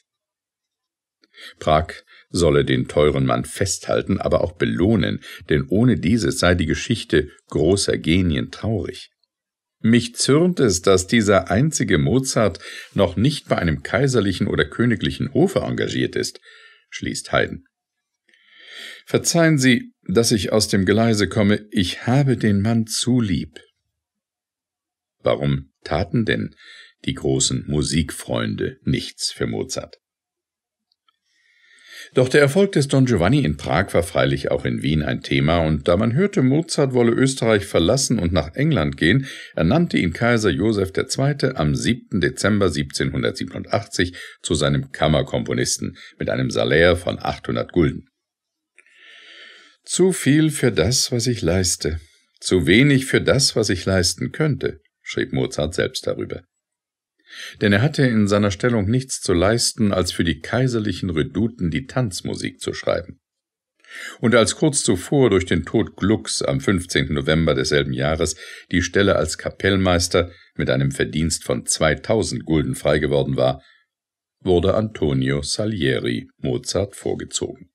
A: Prag solle den teuren Mann festhalten, aber auch belohnen, denn ohne dieses sei die Geschichte großer Genien traurig. Mich zürnt es, dass dieser einzige Mozart noch nicht bei einem kaiserlichen oder königlichen Hofe engagiert ist, schließt Haydn. Verzeihen Sie, dass ich aus dem Gleise komme, ich habe den Mann zu lieb. Warum taten denn die großen Musikfreunde nichts für Mozart? Doch der Erfolg des Don Giovanni in Prag war freilich auch in Wien ein Thema, und da man hörte, Mozart wolle Österreich verlassen und nach England gehen, ernannte ihn Kaiser Joseph II. am 7. Dezember 1787 zu seinem Kammerkomponisten mit einem Salär von 800 Gulden. Zu viel für das, was ich leiste, zu wenig für das, was ich leisten könnte schrieb Mozart selbst darüber. Denn er hatte in seiner Stellung nichts zu leisten, als für die kaiserlichen Redouten die Tanzmusik zu schreiben. Und als kurz zuvor durch den Tod Glucks am 15. November desselben Jahres die Stelle als Kapellmeister mit einem Verdienst von 2000 Gulden frei geworden war, wurde Antonio Salieri Mozart vorgezogen.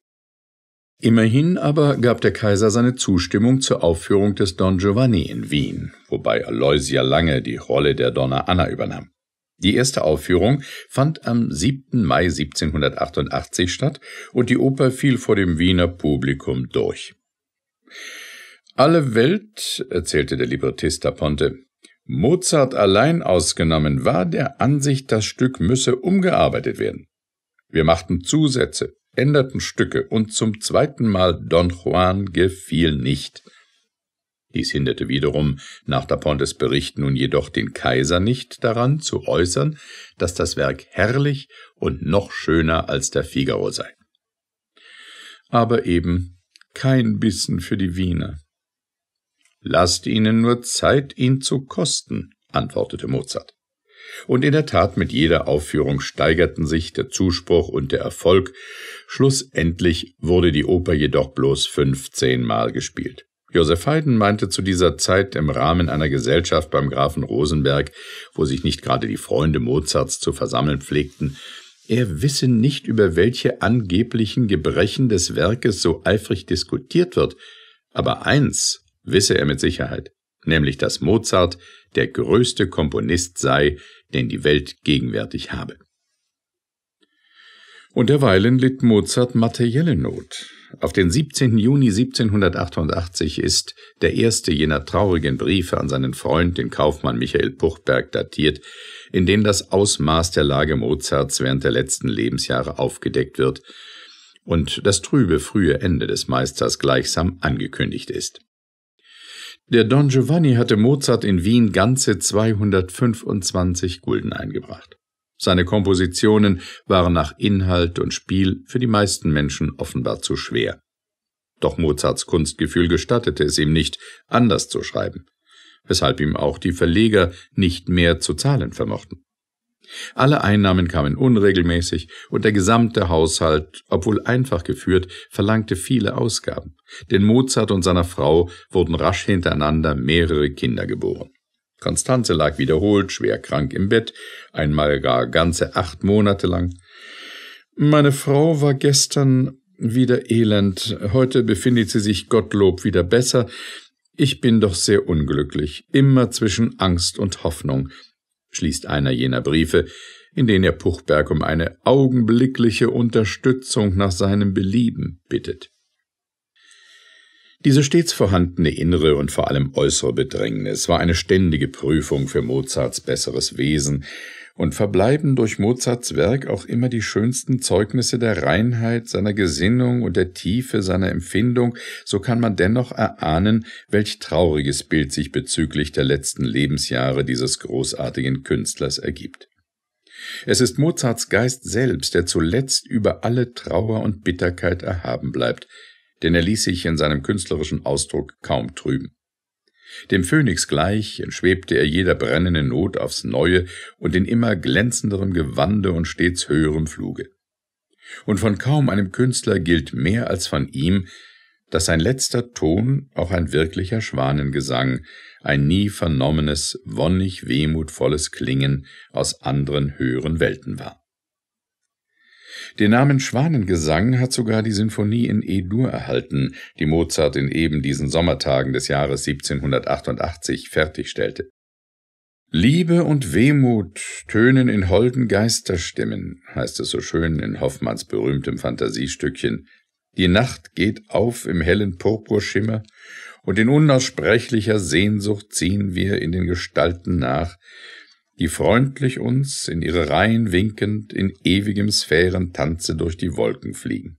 A: Immerhin aber gab der Kaiser seine Zustimmung zur Aufführung des Don Giovanni in Wien, wobei Aloysia Lange die Rolle der Donna Anna übernahm. Die erste Aufführung fand am 7. Mai 1788 statt und die Oper fiel vor dem Wiener Publikum durch. Alle Welt, erzählte der Librettista Ponte, Mozart allein ausgenommen war der Ansicht, das Stück müsse umgearbeitet werden. Wir machten Zusätze, änderten Stücke und zum zweiten Mal Don Juan gefiel nicht. Dies hinderte wiederum nach Dapontes Bericht nun jedoch den Kaiser nicht daran zu äußern, dass das Werk herrlich und noch schöner als der Figaro sei. Aber eben kein Bissen für die Wiener. Lasst ihnen nur Zeit, ihn zu kosten, antwortete Mozart. Und in der Tat mit jeder Aufführung steigerten sich der Zuspruch und der Erfolg. Schlussendlich wurde die Oper jedoch bloß 15 Mal gespielt. Josef Haydn meinte zu dieser Zeit im Rahmen einer Gesellschaft beim Grafen Rosenberg, wo sich nicht gerade die Freunde Mozarts zu versammeln pflegten, er wisse nicht, über welche angeblichen Gebrechen des Werkes so eifrig diskutiert wird, aber eins wisse er mit Sicherheit, nämlich dass Mozart der größte Komponist sei, den die Welt gegenwärtig habe. Unterweilen litt Mozart materielle Not. Auf den 17. Juni 1788 ist der erste jener traurigen Briefe an seinen Freund, den Kaufmann Michael Puchberg, datiert, in dem das Ausmaß der Lage Mozarts während der letzten Lebensjahre aufgedeckt wird und das trübe frühe Ende des Meisters gleichsam angekündigt ist. Der Don Giovanni hatte Mozart in Wien ganze 225 Gulden eingebracht. Seine Kompositionen waren nach Inhalt und Spiel für die meisten Menschen offenbar zu schwer. Doch Mozarts Kunstgefühl gestattete es ihm nicht, anders zu schreiben, weshalb ihm auch die Verleger nicht mehr zu zahlen vermochten. Alle Einnahmen kamen unregelmäßig und der gesamte Haushalt, obwohl einfach geführt, verlangte viele Ausgaben, denn Mozart und seiner Frau wurden rasch hintereinander mehrere Kinder geboren. Konstanze lag wiederholt schwer krank im Bett, einmal gar ganze acht Monate lang. Meine Frau war gestern wieder elend, heute befindet sie sich Gottlob wieder besser, ich bin doch sehr unglücklich, immer zwischen Angst und Hoffnung, schließt einer jener Briefe, in denen er Puchberg um eine augenblickliche Unterstützung nach seinem Belieben bittet. Diese stets vorhandene innere und vor allem äußere Bedrängnis war eine ständige Prüfung für Mozarts besseres Wesen, und verbleiben durch Mozarts Werk auch immer die schönsten Zeugnisse der Reinheit, seiner Gesinnung und der Tiefe seiner Empfindung, so kann man dennoch erahnen, welch trauriges Bild sich bezüglich der letzten Lebensjahre dieses großartigen Künstlers ergibt. Es ist Mozarts Geist selbst, der zuletzt über alle Trauer und Bitterkeit erhaben bleibt, denn er ließ sich in seinem künstlerischen Ausdruck kaum trüben. Dem Phönix gleich entschwebte er jeder brennenden Not aufs Neue und in immer glänzenderem Gewande und stets höherem Fluge. Und von kaum einem Künstler gilt mehr als von ihm, dass sein letzter Ton auch ein wirklicher Schwanengesang, ein nie vernommenes, wonnig wehmutvolles Klingen aus anderen höheren Welten war. Den Namen Schwanengesang hat sogar die Sinfonie in E-Dur erhalten, die Mozart in eben diesen Sommertagen des Jahres 1788 fertigstellte. Liebe und Wehmut tönen in holden Geisterstimmen, heißt es so schön in Hoffmanns berühmtem Fantasiestückchen. Die Nacht geht auf im hellen Purpurschimmer, und in unaussprechlicher Sehnsucht ziehen wir in den Gestalten nach, die freundlich uns, in ihre Reihen winkend, in ewigem Sphärentanze durch die Wolken fliegen.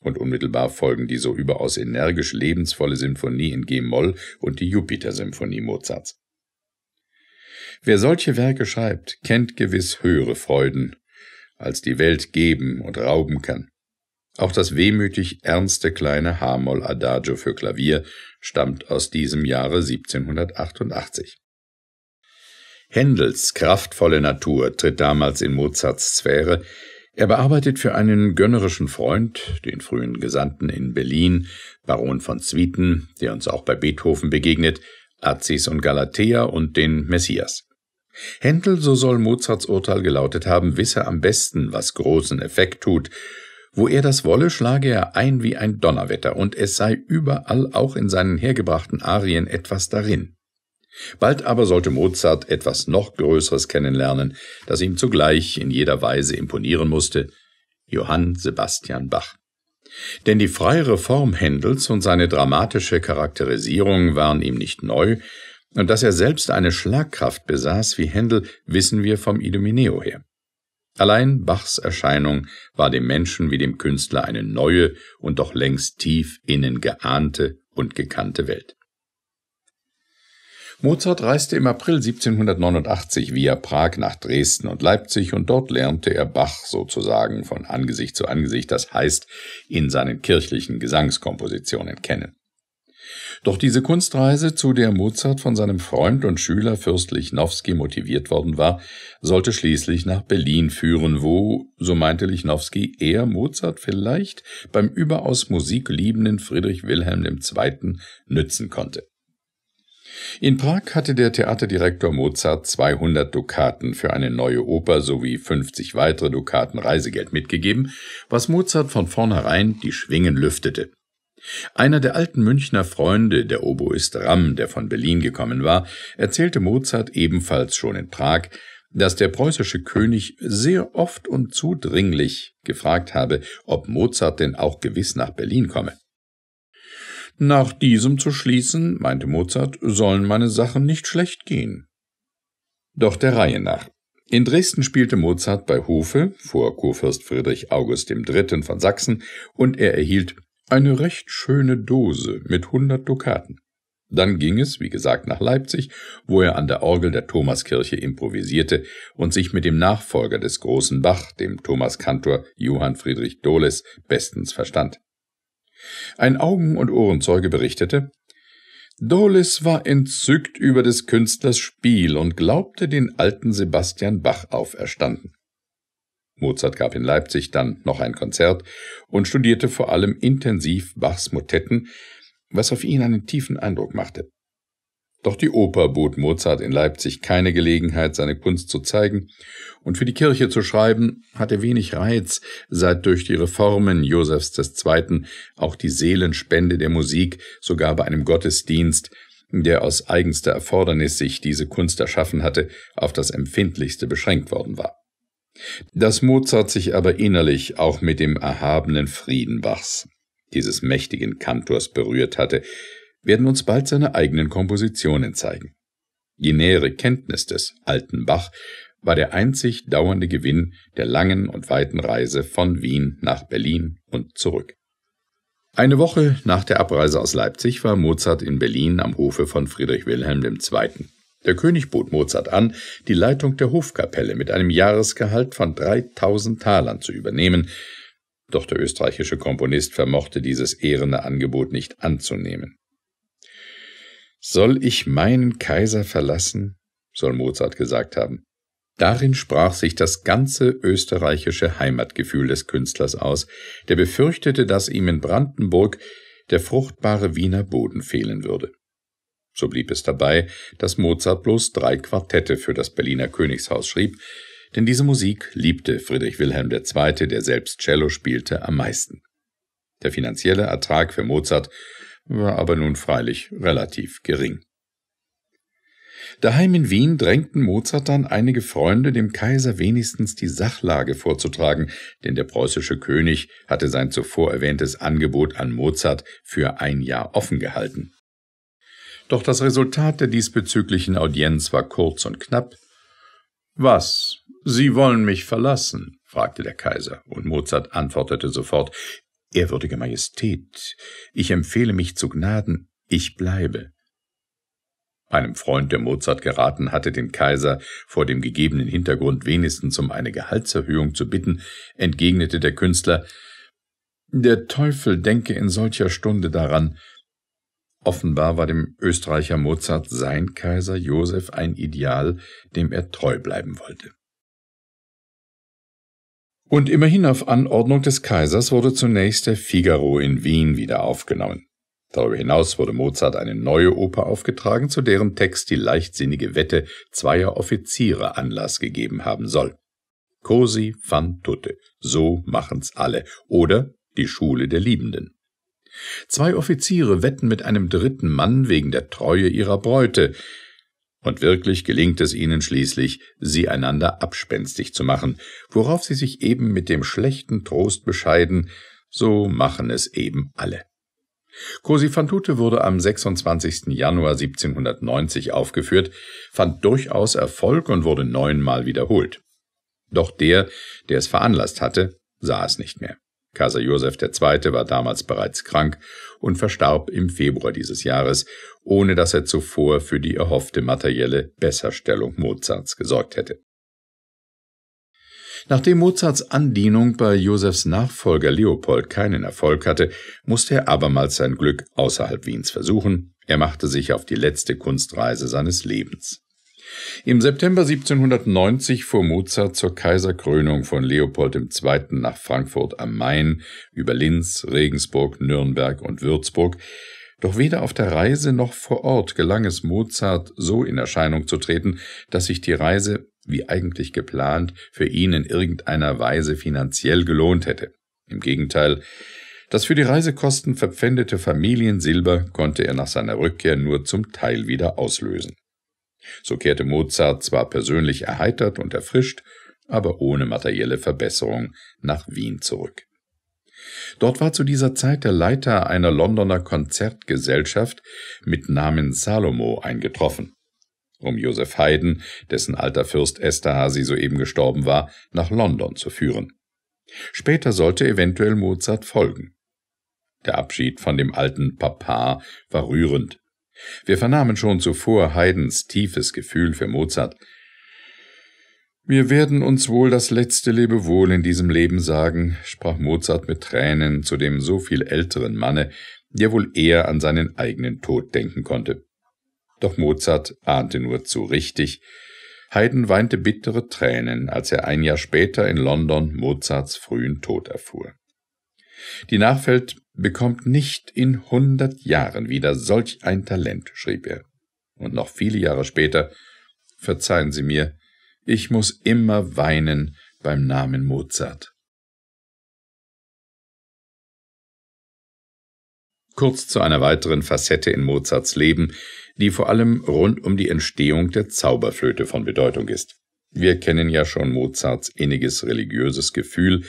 A: Und unmittelbar folgen die so überaus energisch lebensvolle Symphonie in G-Moll und die Jupiter-Symphonie Mozarts. Wer solche Werke schreibt, kennt gewiss höhere Freuden, als die Welt geben und rauben kann. Auch das wehmütig ernste kleine H-Moll-Adagio für Klavier stammt aus diesem Jahre 1788. Händels kraftvolle Natur tritt damals in Mozarts Sphäre, er bearbeitet für einen gönnerischen Freund, den frühen Gesandten in Berlin, Baron von Zwieten, der uns auch bei Beethoven begegnet, Aziz und Galatea und den Messias. Händel, so soll Mozarts Urteil gelautet haben, wisse am besten, was großen Effekt tut. Wo er das wolle, schlage er ein wie ein Donnerwetter, und es sei überall auch in seinen hergebrachten Arien etwas darin. Bald aber sollte Mozart etwas noch Größeres kennenlernen, das ihm zugleich in jeder Weise imponieren musste, Johann Sebastian Bach. Denn die freiere Form Händels und seine dramatische Charakterisierung waren ihm nicht neu, und dass er selbst eine Schlagkraft besaß wie Händel, wissen wir vom Idomeneo her. Allein Bachs Erscheinung war dem Menschen wie dem Künstler eine neue und doch längst tief innen geahnte und gekannte Welt. Mozart reiste im April 1789 via Prag nach Dresden und Leipzig und dort lernte er Bach sozusagen von Angesicht zu Angesicht, das heißt in seinen kirchlichen Gesangskompositionen kennen. Doch diese Kunstreise, zu der Mozart von seinem Freund und Schüler Fürst Lichnowsky motiviert worden war, sollte schließlich nach Berlin führen, wo, so meinte Lichnowsky, er Mozart vielleicht beim überaus musikliebenden Friedrich Wilhelm II. nützen konnte. In Prag hatte der Theaterdirektor Mozart 200 Dukaten für eine neue Oper sowie 50 weitere Dukaten Reisegeld mitgegeben, was Mozart von vornherein die Schwingen lüftete. Einer der alten Münchner Freunde, der Oboist Ramm, der von Berlin gekommen war, erzählte Mozart ebenfalls schon in Prag, dass der preußische König sehr oft und zudringlich gefragt habe, ob Mozart denn auch gewiss nach Berlin komme. Nach diesem zu schließen, meinte Mozart, sollen meine Sachen nicht schlecht gehen. Doch der Reihe nach. In Dresden spielte Mozart bei Hofe vor Kurfürst Friedrich August III. von Sachsen und er erhielt eine recht schöne Dose mit hundert Dukaten. Dann ging es, wie gesagt, nach Leipzig, wo er an der Orgel der Thomaskirche improvisierte und sich mit dem Nachfolger des großen Bach, dem Thomaskantor Johann Friedrich Dohles, bestens verstand. Ein Augen- und Ohrenzeuge berichtete, Dolis war entzückt über des Künstlers Spiel und glaubte, den alten Sebastian Bach auferstanden. Mozart gab in Leipzig dann noch ein Konzert und studierte vor allem intensiv Bachs Motetten, was auf ihn einen tiefen Eindruck machte. Doch die Oper bot Mozart in Leipzig keine Gelegenheit, seine Kunst zu zeigen, und für die Kirche zu schreiben, hatte wenig Reiz, seit durch die Reformen Josefs II. auch die Seelenspende der Musik sogar bei einem Gottesdienst, der aus eigenster Erfordernis sich diese Kunst erschaffen hatte, auf das Empfindlichste beschränkt worden war. Dass Mozart sich aber innerlich auch mit dem erhabenen Friedenbachs, dieses mächtigen Kantors, berührt hatte, werden uns bald seine eigenen Kompositionen zeigen. Die nähere Kenntnis des alten Bach war der einzig dauernde Gewinn der langen und weiten Reise von Wien nach Berlin und zurück. Eine Woche nach der Abreise aus Leipzig war Mozart in Berlin am Hofe von Friedrich Wilhelm II. Der König bot Mozart an, die Leitung der Hofkapelle mit einem Jahresgehalt von 3000 Talern zu übernehmen, doch der österreichische Komponist vermochte dieses ehrende Angebot nicht anzunehmen. Soll ich meinen Kaiser verlassen? soll Mozart gesagt haben. Darin sprach sich das ganze österreichische Heimatgefühl des Künstlers aus, der befürchtete, dass ihm in Brandenburg der fruchtbare Wiener Boden fehlen würde. So blieb es dabei, dass Mozart bloß drei Quartette für das Berliner Königshaus schrieb, denn diese Musik liebte Friedrich Wilhelm II., der selbst Cello spielte, am meisten. Der finanzielle Ertrag für Mozart war aber nun freilich relativ gering. Daheim in Wien drängten Mozart dann einige Freunde, dem Kaiser wenigstens die Sachlage vorzutragen, denn der preußische König hatte sein zuvor erwähntes Angebot an Mozart für ein Jahr offen gehalten. Doch das Resultat der diesbezüglichen Audienz war kurz und knapp. Was? Sie wollen mich verlassen? fragte der Kaiser, und Mozart antwortete sofort Ehrwürdige Majestät, ich empfehle mich zu Gnaden, ich bleibe. Einem Freund, der Mozart geraten hatte, den Kaiser vor dem gegebenen Hintergrund wenigstens um eine Gehaltserhöhung zu bitten, entgegnete der Künstler Der Teufel denke in solcher Stunde daran. Offenbar war dem Österreicher Mozart sein Kaiser Joseph ein Ideal, dem er treu bleiben wollte. Und immerhin auf Anordnung des Kaisers wurde zunächst der Figaro in Wien wieder aufgenommen. Darüber hinaus wurde Mozart eine neue Oper aufgetragen, zu deren Text die leichtsinnige Wette zweier Offiziere Anlass gegeben haben soll. Cosi fan tutte, so machen's alle, oder die Schule der Liebenden. Zwei Offiziere wetten mit einem dritten Mann wegen der Treue ihrer Bräute, und wirklich gelingt es ihnen schließlich, sie einander abspenstig zu machen, worauf sie sich eben mit dem schlechten Trost bescheiden, so machen es eben alle. Cosi van wurde am 26. Januar 1790 aufgeführt, fand durchaus Erfolg und wurde neunmal wiederholt. Doch der, der es veranlasst hatte, sah es nicht mehr. Kaiser Josef II. war damals bereits krank und verstarb im Februar dieses Jahres, ohne dass er zuvor für die erhoffte materielle Besserstellung Mozarts gesorgt hätte. Nachdem Mozarts Andienung bei Josefs Nachfolger Leopold keinen Erfolg hatte, musste er abermals sein Glück außerhalb Wiens versuchen, er machte sich auf die letzte Kunstreise seines Lebens. Im September 1790 fuhr Mozart zur Kaiserkrönung von Leopold II. nach Frankfurt am Main über Linz, Regensburg, Nürnberg und Würzburg, doch weder auf der Reise noch vor Ort gelang es Mozart, so in Erscheinung zu treten, dass sich die Reise, wie eigentlich geplant, für ihn in irgendeiner Weise finanziell gelohnt hätte. Im Gegenteil, das für die Reisekosten verpfändete Familiensilber konnte er nach seiner Rückkehr nur zum Teil wieder auslösen. So kehrte Mozart zwar persönlich erheitert und erfrischt, aber ohne materielle Verbesserung nach Wien zurück. Dort war zu dieser Zeit der Leiter einer Londoner Konzertgesellschaft mit Namen Salomo eingetroffen, um Joseph Haydn, dessen alter Fürst Esterhazy soeben gestorben war, nach London zu führen. Später sollte eventuell Mozart folgen. Der Abschied von dem alten Papa war rührend. Wir vernahmen schon zuvor Haydns tiefes Gefühl für Mozart. Wir werden uns wohl das letzte Lebewohl in diesem Leben sagen, sprach Mozart mit Tränen zu dem so viel älteren Manne, der wohl eher an seinen eigenen Tod denken konnte. Doch Mozart ahnte nur zu richtig. Haydn weinte bittere Tränen, als er ein Jahr später in London Mozarts frühen Tod erfuhr. Die Nachwelt bekommt nicht in hundert Jahren wieder solch ein Talent, schrieb er. Und noch viele Jahre später, verzeihen Sie mir, ich muss immer weinen beim Namen Mozart. Kurz zu einer weiteren Facette in Mozarts Leben, die vor allem rund um die Entstehung der Zauberflöte von Bedeutung ist. Wir kennen ja schon Mozarts inniges religiöses Gefühl,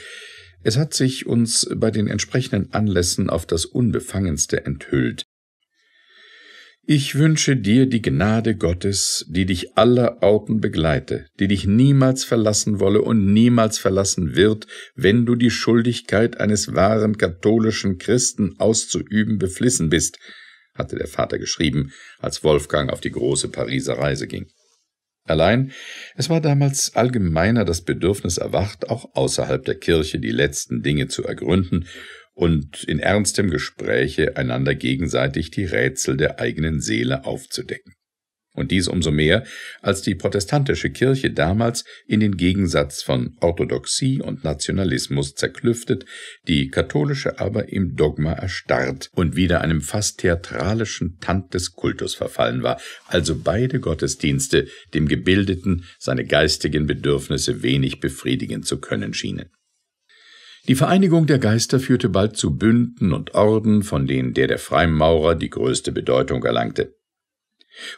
A: es hat sich uns bei den entsprechenden Anlässen auf das Unbefangenste enthüllt. Ich wünsche dir die Gnade Gottes, die dich aller Orten begleite, die dich niemals verlassen wolle und niemals verlassen wird, wenn du die Schuldigkeit eines wahren katholischen Christen auszuüben beflissen bist, hatte der Vater geschrieben, als Wolfgang auf die große Pariser Reise ging. Allein es war damals allgemeiner das Bedürfnis erwacht, auch außerhalb der Kirche die letzten Dinge zu ergründen und in ernstem Gespräche einander gegenseitig die Rätsel der eigenen Seele aufzudecken und dies umso mehr, als die protestantische Kirche damals in den Gegensatz von Orthodoxie und Nationalismus zerklüftet, die katholische aber im Dogma erstarrt und wieder einem fast theatralischen Tant des Kultus verfallen war, also beide Gottesdienste dem Gebildeten seine geistigen Bedürfnisse wenig befriedigen zu können schienen. Die Vereinigung der Geister führte bald zu Bünden und Orden, von denen der der Freimaurer die größte Bedeutung erlangte.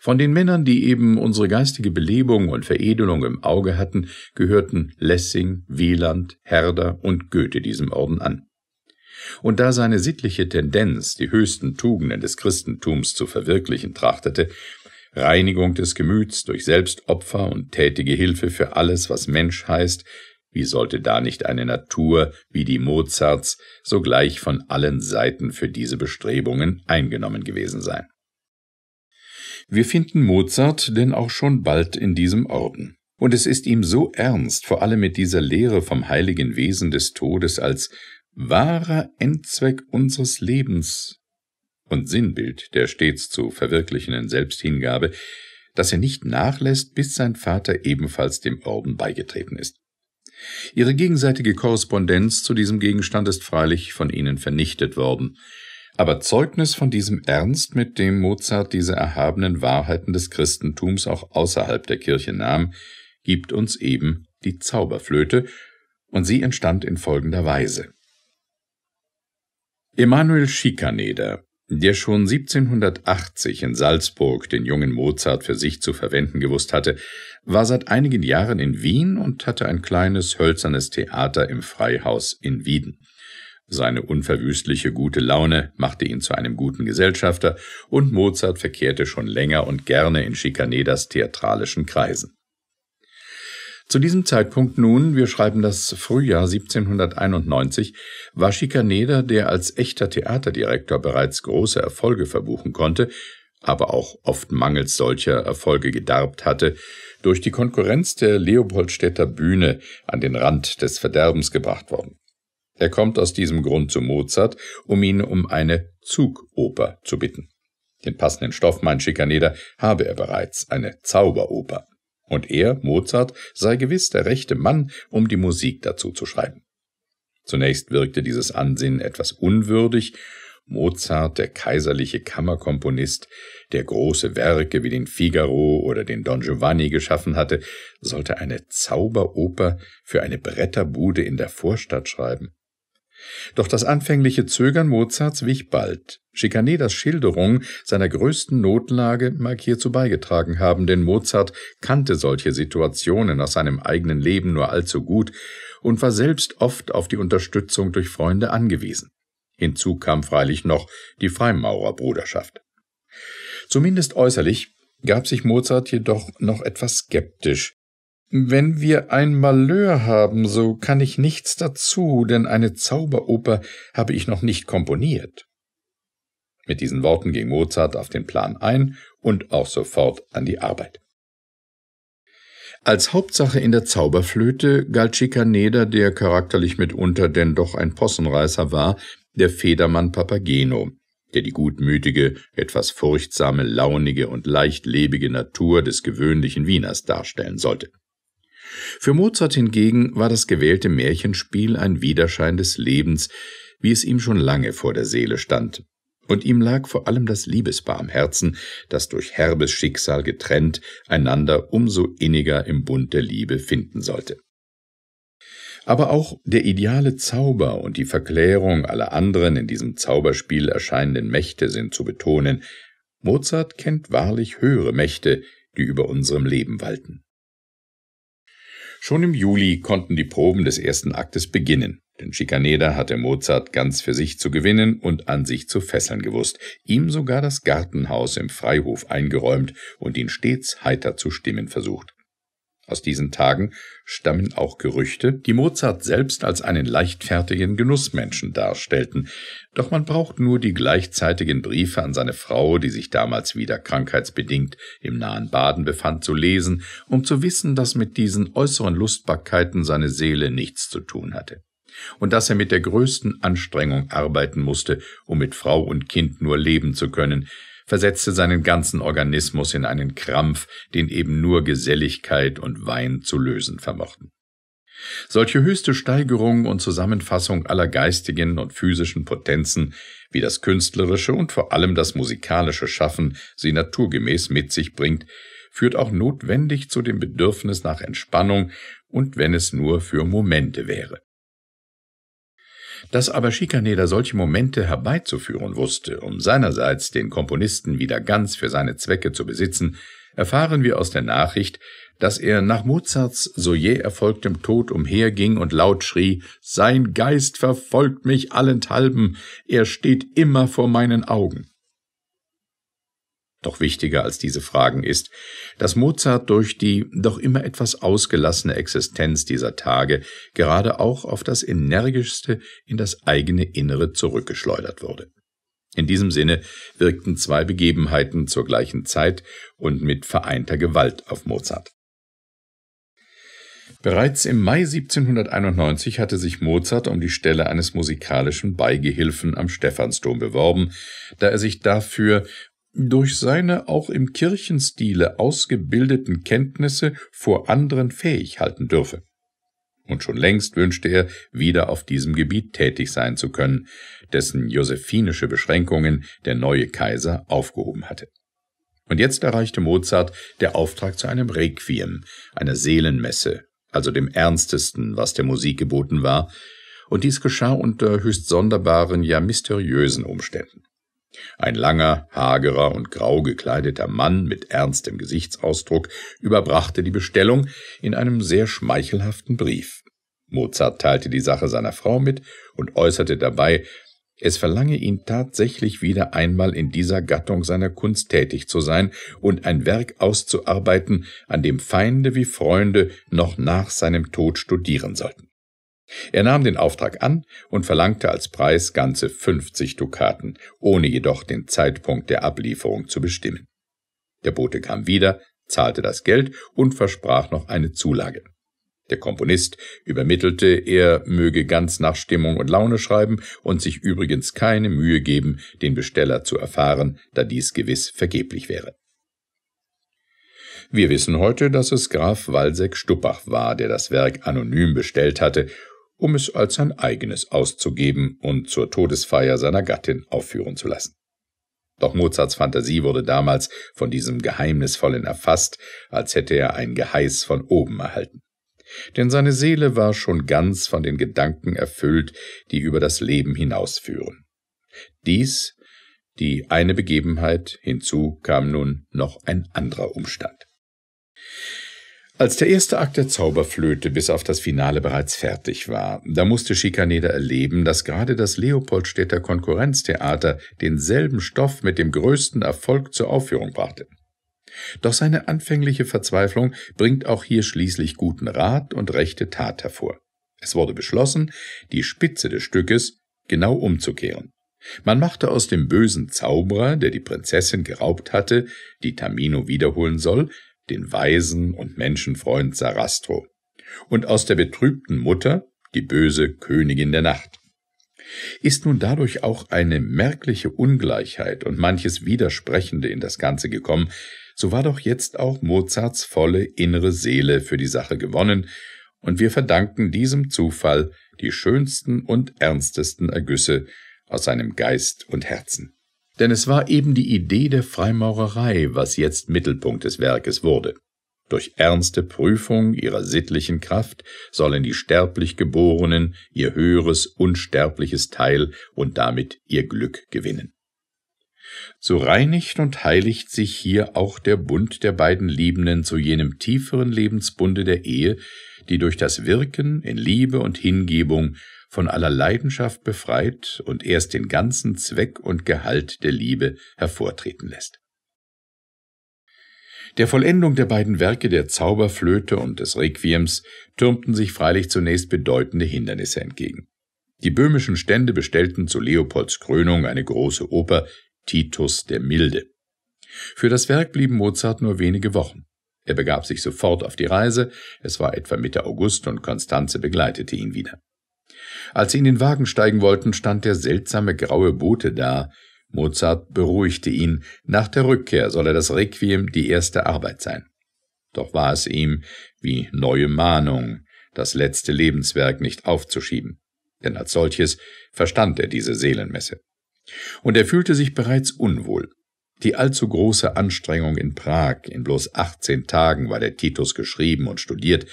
A: Von den Männern, die eben unsere geistige Belebung und Veredelung im Auge hatten, gehörten Lessing, Wieland, Herder und Goethe diesem Orden an. Und da seine sittliche Tendenz, die höchsten Tugenden des Christentums zu verwirklichen trachtete, Reinigung des Gemüts durch Selbstopfer und tätige Hilfe für alles, was Mensch heißt, wie sollte da nicht eine Natur wie die Mozarts sogleich von allen Seiten für diese Bestrebungen eingenommen gewesen sein? Wir finden Mozart denn auch schon bald in diesem Orden. Und es ist ihm so ernst, vor allem mit dieser Lehre vom heiligen Wesen des Todes als wahrer Endzweck unseres Lebens und Sinnbild der stets zu verwirklichenden Selbsthingabe, dass er nicht nachlässt, bis sein Vater ebenfalls dem Orden beigetreten ist. Ihre gegenseitige Korrespondenz zu diesem Gegenstand ist freilich von ihnen vernichtet worden aber Zeugnis von diesem Ernst, mit dem Mozart diese erhabenen Wahrheiten des Christentums auch außerhalb der Kirche nahm, gibt uns eben die Zauberflöte, und sie entstand in folgender Weise. Emanuel Schikaneder, der schon 1780 in Salzburg den jungen Mozart für sich zu verwenden gewusst hatte, war seit einigen Jahren in Wien und hatte ein kleines hölzernes Theater im Freihaus in Wieden. Seine unverwüstliche gute Laune machte ihn zu einem guten Gesellschafter und Mozart verkehrte schon länger und gerne in Schikanedas theatralischen Kreisen. Zu diesem Zeitpunkt nun, wir schreiben das Frühjahr 1791, war Schikaneder, der als echter Theaterdirektor bereits große Erfolge verbuchen konnte, aber auch oft mangels solcher Erfolge gedarbt hatte, durch die Konkurrenz der Leopoldstädter Bühne an den Rand des Verderbens gebracht worden. Er kommt aus diesem Grund zu Mozart, um ihn um eine Zugoper zu bitten. Den passenden Stoff, mein Schikaneder, habe er bereits, eine Zauberoper. Und er, Mozart, sei gewiss der rechte Mann, um die Musik dazu zu schreiben. Zunächst wirkte dieses Ansinnen etwas unwürdig. Mozart, der kaiserliche Kammerkomponist, der große Werke wie den Figaro oder den Don Giovanni geschaffen hatte, sollte eine Zauberoper für eine Bretterbude in der Vorstadt schreiben. Doch das anfängliche Zögern Mozarts wich bald. Schikaneders Schilderung seiner größten Notlage mag hierzu beigetragen haben, denn Mozart kannte solche Situationen aus seinem eigenen Leben nur allzu gut und war selbst oft auf die Unterstützung durch Freunde angewiesen. Hinzu kam freilich noch die Freimaurerbruderschaft. Zumindest äußerlich gab sich Mozart jedoch noch etwas skeptisch, wenn wir ein Malheur haben, so kann ich nichts dazu, denn eine Zauberoper habe ich noch nicht komponiert. Mit diesen Worten ging Mozart auf den Plan ein und auch sofort an die Arbeit. Als Hauptsache in der Zauberflöte galt Schikaneder, der charakterlich mitunter denn doch ein Possenreißer war, der Federmann Papageno, der die gutmütige, etwas furchtsame, launige und leichtlebige Natur des gewöhnlichen Wieners darstellen sollte. Für Mozart hingegen war das gewählte Märchenspiel ein Widerschein des Lebens, wie es ihm schon lange vor der Seele stand. Und ihm lag vor allem das Liebespaar am Herzen, das durch herbes Schicksal getrennt einander umso inniger im Bund der Liebe finden sollte. Aber auch der ideale Zauber und die Verklärung aller anderen in diesem Zauberspiel erscheinenden Mächte sind zu betonen. Mozart kennt wahrlich höhere Mächte, die über unserem Leben walten. Schon im Juli konnten die Proben des ersten Aktes beginnen, denn Schikaneder hatte Mozart ganz für sich zu gewinnen und an sich zu fesseln gewusst, ihm sogar das Gartenhaus im Freihof eingeräumt und ihn stets heiter zu stimmen versucht. Aus diesen Tagen stammen auch Gerüchte, die Mozart selbst als einen leichtfertigen Genussmenschen darstellten. Doch man braucht nur die gleichzeitigen Briefe an seine Frau, die sich damals wieder krankheitsbedingt im nahen Baden befand, zu lesen, um zu wissen, dass mit diesen äußeren Lustbarkeiten seine Seele nichts zu tun hatte. Und dass er mit der größten Anstrengung arbeiten musste, um mit Frau und Kind nur leben zu können, versetzte seinen ganzen Organismus in einen Krampf, den eben nur Geselligkeit und Wein zu lösen vermochten. Solche höchste Steigerung und Zusammenfassung aller geistigen und physischen Potenzen, wie das künstlerische und vor allem das musikalische Schaffen sie naturgemäß mit sich bringt, führt auch notwendig zu dem Bedürfnis nach Entspannung und wenn es nur für Momente wäre dass aber Schikaneder solche Momente herbeizuführen wusste, um seinerseits den Komponisten wieder ganz für seine Zwecke zu besitzen, erfahren wir aus der Nachricht, dass er nach Mozarts so jäh erfolgtem Tod umherging und laut schrie, Sein Geist verfolgt mich allenthalben, er steht immer vor meinen Augen. Doch wichtiger als diese Fragen ist, dass Mozart durch die doch immer etwas ausgelassene Existenz dieser Tage gerade auch auf das Energischste in das eigene Innere zurückgeschleudert wurde. In diesem Sinne wirkten zwei Begebenheiten zur gleichen Zeit und mit vereinter Gewalt auf Mozart. Bereits im Mai 1791 hatte sich Mozart um die Stelle eines musikalischen Beigehilfen am Stephansdom beworben, da er sich dafür durch seine auch im Kirchenstile ausgebildeten Kenntnisse vor anderen fähig halten dürfe. Und schon längst wünschte er, wieder auf diesem Gebiet tätig sein zu können, dessen josephinische Beschränkungen der neue Kaiser aufgehoben hatte. Und jetzt erreichte Mozart der Auftrag zu einem Requiem, einer Seelenmesse, also dem Ernstesten, was der Musik geboten war, und dies geschah unter höchst sonderbaren, ja mysteriösen Umständen. Ein langer, hagerer und grau gekleideter Mann mit ernstem Gesichtsausdruck überbrachte die Bestellung in einem sehr schmeichelhaften Brief. Mozart teilte die Sache seiner Frau mit und äußerte dabei, es verlange ihn tatsächlich wieder einmal in dieser Gattung seiner Kunst tätig zu sein und ein Werk auszuarbeiten, an dem Feinde wie Freunde noch nach seinem Tod studieren sollten. Er nahm den Auftrag an und verlangte als Preis ganze 50 Dukaten, ohne jedoch den Zeitpunkt der Ablieferung zu bestimmen. Der Bote kam wieder, zahlte das Geld und versprach noch eine Zulage. Der Komponist übermittelte, er möge ganz nach Stimmung und Laune schreiben und sich übrigens keine Mühe geben, den Besteller zu erfahren, da dies gewiss vergeblich wäre. Wir wissen heute, dass es Graf Walseck Stuppach war, der das Werk anonym bestellt hatte um es als sein eigenes auszugeben und zur Todesfeier seiner Gattin aufführen zu lassen. Doch Mozarts Fantasie wurde damals von diesem Geheimnisvollen erfasst, als hätte er ein Geheiß von oben erhalten. Denn seine Seele war schon ganz von den Gedanken erfüllt, die über das Leben hinausführen. Dies, die eine Begebenheit, hinzu kam nun noch ein anderer Umstand. Als der erste Akt der Zauberflöte bis auf das Finale bereits fertig war, da musste Schikaneder erleben, dass gerade das Leopoldstädter Konkurrenztheater denselben Stoff mit dem größten Erfolg zur Aufführung brachte. Doch seine anfängliche Verzweiflung bringt auch hier schließlich guten Rat und rechte Tat hervor. Es wurde beschlossen, die Spitze des Stückes genau umzukehren. Man machte aus dem bösen Zauberer, der die Prinzessin geraubt hatte, die Tamino wiederholen soll, den Weisen und Menschenfreund Sarastro, und aus der betrübten Mutter die böse Königin der Nacht. Ist nun dadurch auch eine merkliche Ungleichheit und manches Widersprechende in das Ganze gekommen, so war doch jetzt auch Mozarts volle innere Seele für die Sache gewonnen, und wir verdanken diesem Zufall die schönsten und ernstesten Ergüsse aus seinem Geist und Herzen denn es war eben die Idee der Freimaurerei, was jetzt Mittelpunkt des Werkes wurde. Durch ernste Prüfung ihrer sittlichen Kraft sollen die sterblich Geborenen ihr höheres unsterbliches Teil und damit ihr Glück gewinnen. So reinigt und heiligt sich hier auch der Bund der beiden Liebenden zu jenem tieferen Lebensbunde der Ehe, die durch das Wirken in Liebe und Hingebung von aller Leidenschaft befreit und erst den ganzen Zweck und Gehalt der Liebe hervortreten lässt. Der Vollendung der beiden Werke der Zauberflöte und des Requiems türmten sich freilich zunächst bedeutende Hindernisse entgegen. Die böhmischen Stände bestellten zu Leopolds Krönung eine große Oper, Titus der Milde. Für das Werk blieben Mozart nur wenige Wochen. Er begab sich sofort auf die Reise, es war etwa Mitte August und Konstanze begleitete ihn wieder. Als sie in den Wagen steigen wollten, stand der seltsame graue Bote da. Mozart beruhigte ihn, nach der Rückkehr solle das Requiem die erste Arbeit sein. Doch war es ihm wie neue Mahnung, das letzte Lebenswerk nicht aufzuschieben, denn als solches verstand er diese Seelenmesse. Und er fühlte sich bereits unwohl. Die allzu große Anstrengung in Prag, in bloß 18 Tagen war der Titus geschrieben und studiert,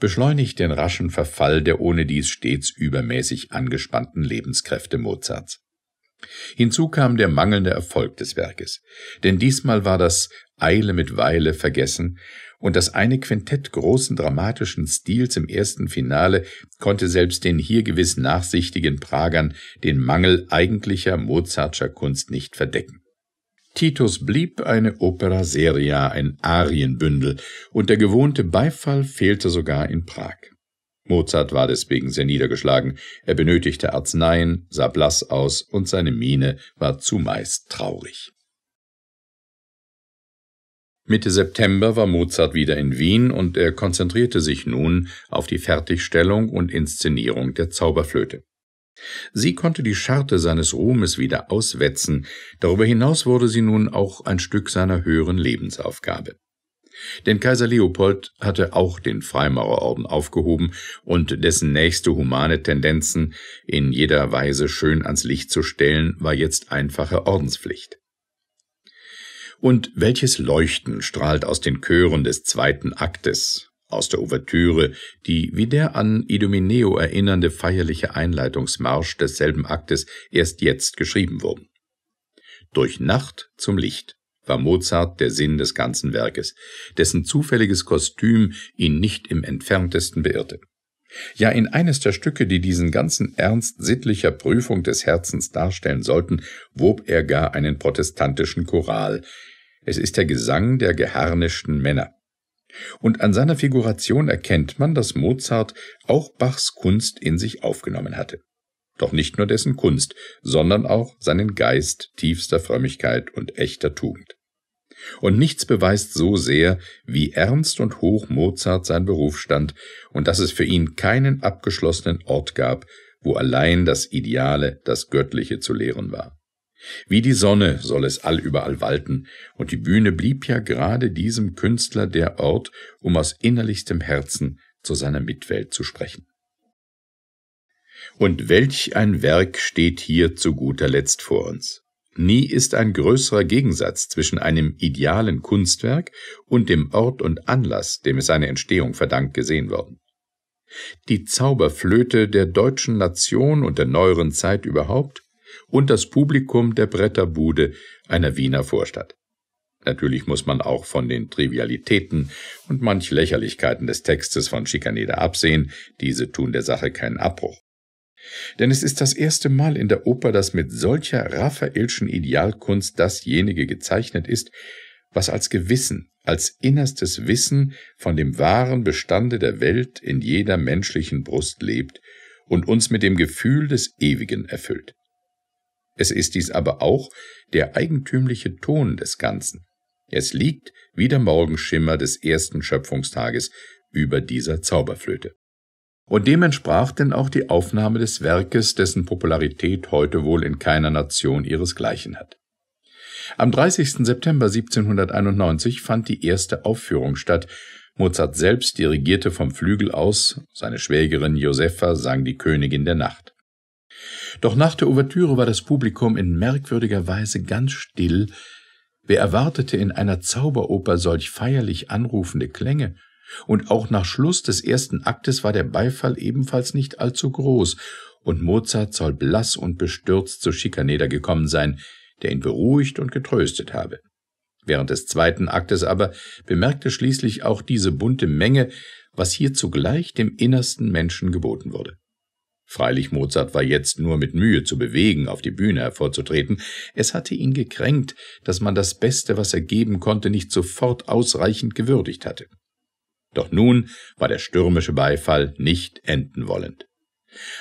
A: beschleunigt den raschen Verfall der ohnedies stets übermäßig angespannten Lebenskräfte Mozarts. Hinzu kam der mangelnde Erfolg des Werkes, denn diesmal war das Eile mit Weile vergessen, und das eine Quintett großen dramatischen Stils im ersten Finale konnte selbst den hier gewiss nachsichtigen Pragern den Mangel eigentlicher Mozartscher Kunst nicht verdecken. Titus blieb eine Opera seria, ein Arienbündel, und der gewohnte Beifall fehlte sogar in Prag. Mozart war deswegen sehr niedergeschlagen, er benötigte Arzneien, sah blass aus und seine Miene war zumeist traurig. Mitte September war Mozart wieder in Wien und er konzentrierte sich nun auf die Fertigstellung und Inszenierung der Zauberflöte. Sie konnte die Scharte seines Ruhmes wieder auswetzen, darüber hinaus wurde sie nun auch ein Stück seiner höheren Lebensaufgabe. Denn Kaiser Leopold hatte auch den Freimaurerorden aufgehoben und dessen nächste humane Tendenzen in jeder Weise schön ans Licht zu stellen, war jetzt einfache Ordenspflicht. Und welches Leuchten strahlt aus den Chören des zweiten Aktes, aus der Ouvertüre, die wie der an Idomeneo erinnernde feierliche Einleitungsmarsch desselben Aktes erst jetzt geschrieben wurden. Durch Nacht zum Licht war Mozart der Sinn des ganzen Werkes, dessen zufälliges Kostüm ihn nicht im entferntesten beirrte. Ja, in eines der Stücke, die diesen ganzen Ernst sittlicher Prüfung des Herzens darstellen sollten, wob er gar einen protestantischen Choral. Es ist der Gesang der geharnischten Männer und an seiner Figuration erkennt man, dass Mozart auch Bachs Kunst in sich aufgenommen hatte. Doch nicht nur dessen Kunst, sondern auch seinen Geist tiefster Frömmigkeit und echter Tugend. Und nichts beweist so sehr, wie ernst und hoch Mozart sein Beruf stand und dass es für ihn keinen abgeschlossenen Ort gab, wo allein das Ideale, das Göttliche zu lehren war. Wie die Sonne soll es allüberall walten, und die Bühne blieb ja gerade diesem Künstler der Ort, um aus innerlichstem Herzen zu seiner Mitwelt zu sprechen. Und welch ein Werk steht hier zu guter Letzt vor uns. Nie ist ein größerer Gegensatz zwischen einem idealen Kunstwerk und dem Ort und Anlass, dem es seine Entstehung verdankt, gesehen worden. Die Zauberflöte der deutschen Nation und der neueren Zeit überhaupt und das Publikum der Bretterbude einer Wiener Vorstadt. Natürlich muss man auch von den Trivialitäten und manch Lächerlichkeiten des Textes von Schikaneder absehen, diese tun der Sache keinen Abbruch. Denn es ist das erste Mal in der Oper, dass mit solcher Raffaelschen Idealkunst dasjenige gezeichnet ist, was als Gewissen, als innerstes Wissen von dem wahren Bestande der Welt in jeder menschlichen Brust lebt und uns mit dem Gefühl des Ewigen erfüllt. Es ist dies aber auch der eigentümliche Ton des Ganzen. Es liegt wie der Morgenschimmer des ersten Schöpfungstages über dieser Zauberflöte. Und dem entsprach denn auch die Aufnahme des Werkes, dessen Popularität heute wohl in keiner Nation ihresgleichen hat. Am 30. September 1791 fand die erste Aufführung statt. Mozart selbst dirigierte vom Flügel aus, seine Schwägerin Josepha sang die Königin der Nacht. Doch nach der Ouvertüre war das Publikum in merkwürdiger Weise ganz still. Wer erwartete in einer Zauberoper solch feierlich anrufende Klänge? Und auch nach Schluss des ersten Aktes war der Beifall ebenfalls nicht allzu groß, und Mozart soll blass und bestürzt zu Schikaneder gekommen sein, der ihn beruhigt und getröstet habe. Während des zweiten Aktes aber bemerkte schließlich auch diese bunte Menge, was hier zugleich dem innersten Menschen geboten wurde. Freilich Mozart war jetzt nur mit Mühe zu bewegen, auf die Bühne hervorzutreten. Es hatte ihn gekränkt, dass man das Beste, was er geben konnte, nicht sofort ausreichend gewürdigt hatte. Doch nun war der stürmische Beifall nicht enden wollend.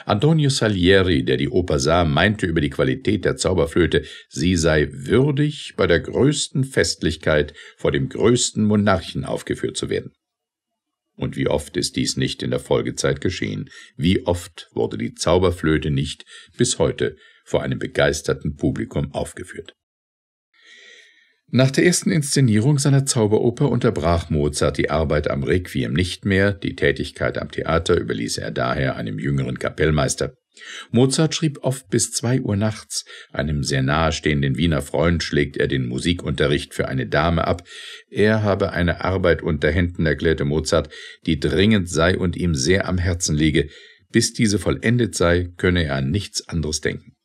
A: Antonio Salieri, der die Oper sah, meinte über die Qualität der Zauberflöte, sie sei würdig, bei der größten Festlichkeit vor dem größten Monarchen aufgeführt zu werden. Und wie oft ist dies nicht in der Folgezeit geschehen? Wie oft wurde die Zauberflöte nicht bis heute vor einem begeisterten Publikum aufgeführt? Nach der ersten Inszenierung seiner Zauberoper unterbrach Mozart die Arbeit am Requiem nicht mehr, die Tätigkeit am Theater überließ er daher einem jüngeren Kapellmeister. Mozart schrieb oft bis zwei Uhr nachts. Einem sehr nahestehenden Wiener Freund schlägt er den Musikunterricht für eine Dame ab. Er habe eine Arbeit unter Händen, erklärte Mozart, die dringend sei und ihm sehr am Herzen liege. Bis diese vollendet sei, könne er an nichts anderes denken.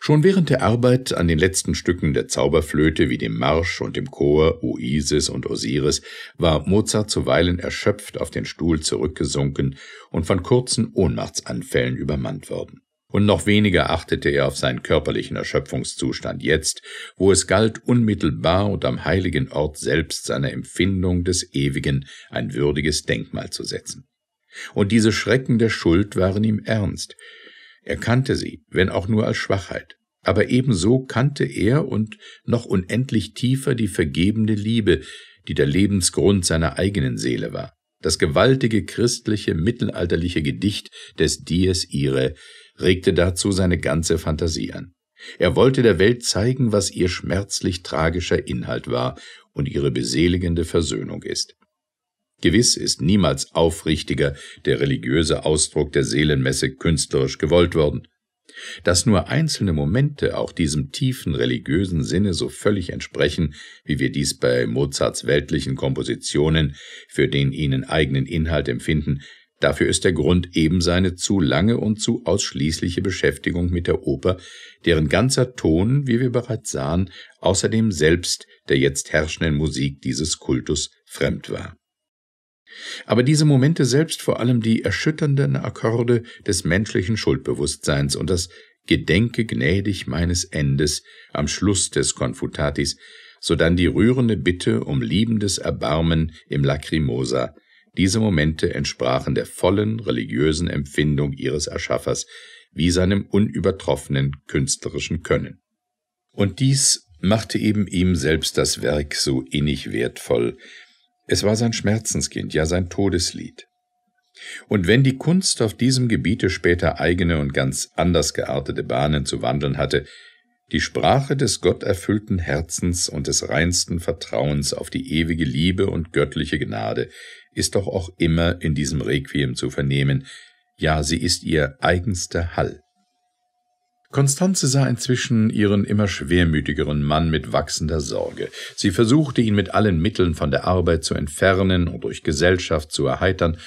A: Schon während der Arbeit an den letzten Stücken der Zauberflöte wie dem Marsch und dem Chor Oisis und Osiris war Mozart zuweilen erschöpft auf den Stuhl zurückgesunken und von kurzen Ohnmachtsanfällen übermannt worden. Und noch weniger achtete er auf seinen körperlichen Erschöpfungszustand jetzt, wo es galt, unmittelbar und am heiligen Ort selbst seiner Empfindung des Ewigen ein würdiges Denkmal zu setzen. Und diese Schrecken der Schuld waren ihm ernst, er kannte sie, wenn auch nur als Schwachheit. Aber ebenso kannte er und noch unendlich tiefer die vergebende Liebe, die der Lebensgrund seiner eigenen Seele war. Das gewaltige christliche mittelalterliche Gedicht des Dies Ire regte dazu seine ganze Fantasie an. Er wollte der Welt zeigen, was ihr schmerzlich tragischer Inhalt war und ihre beseligende Versöhnung ist. Gewiss ist niemals aufrichtiger der religiöse Ausdruck der Seelenmesse künstlerisch gewollt worden. Dass nur einzelne Momente auch diesem tiefen religiösen Sinne so völlig entsprechen, wie wir dies bei Mozarts weltlichen Kompositionen für den ihnen eigenen Inhalt empfinden, dafür ist der Grund eben seine zu lange und zu ausschließliche Beschäftigung mit der Oper, deren ganzer Ton, wie wir bereits sahen, außerdem selbst der jetzt herrschenden Musik dieses Kultus fremd war. Aber diese Momente selbst, vor allem die erschütternden Akkorde des menschlichen Schuldbewusstseins und das Gedenke gnädig meines Endes am Schluss des Konfutatis, sodann die rührende Bitte um liebendes Erbarmen im Lacrimosa, diese Momente entsprachen der vollen religiösen Empfindung ihres Erschaffers, wie seinem unübertroffenen künstlerischen Können. Und dies machte eben ihm selbst das Werk so innig wertvoll, es war sein Schmerzenskind, ja sein Todeslied. Und wenn die Kunst auf diesem Gebiete später eigene und ganz anders geartete Bahnen zu wandeln hatte, die Sprache des gotterfüllten Herzens und des reinsten Vertrauens auf die ewige Liebe und göttliche Gnade ist doch auch immer in diesem Requiem zu vernehmen, ja sie ist ihr eigenster Hall. Konstanze sah inzwischen ihren immer schwermütigeren Mann mit wachsender Sorge. Sie versuchte, ihn mit allen Mitteln von der Arbeit zu entfernen und durch Gesellschaft zu erheitern,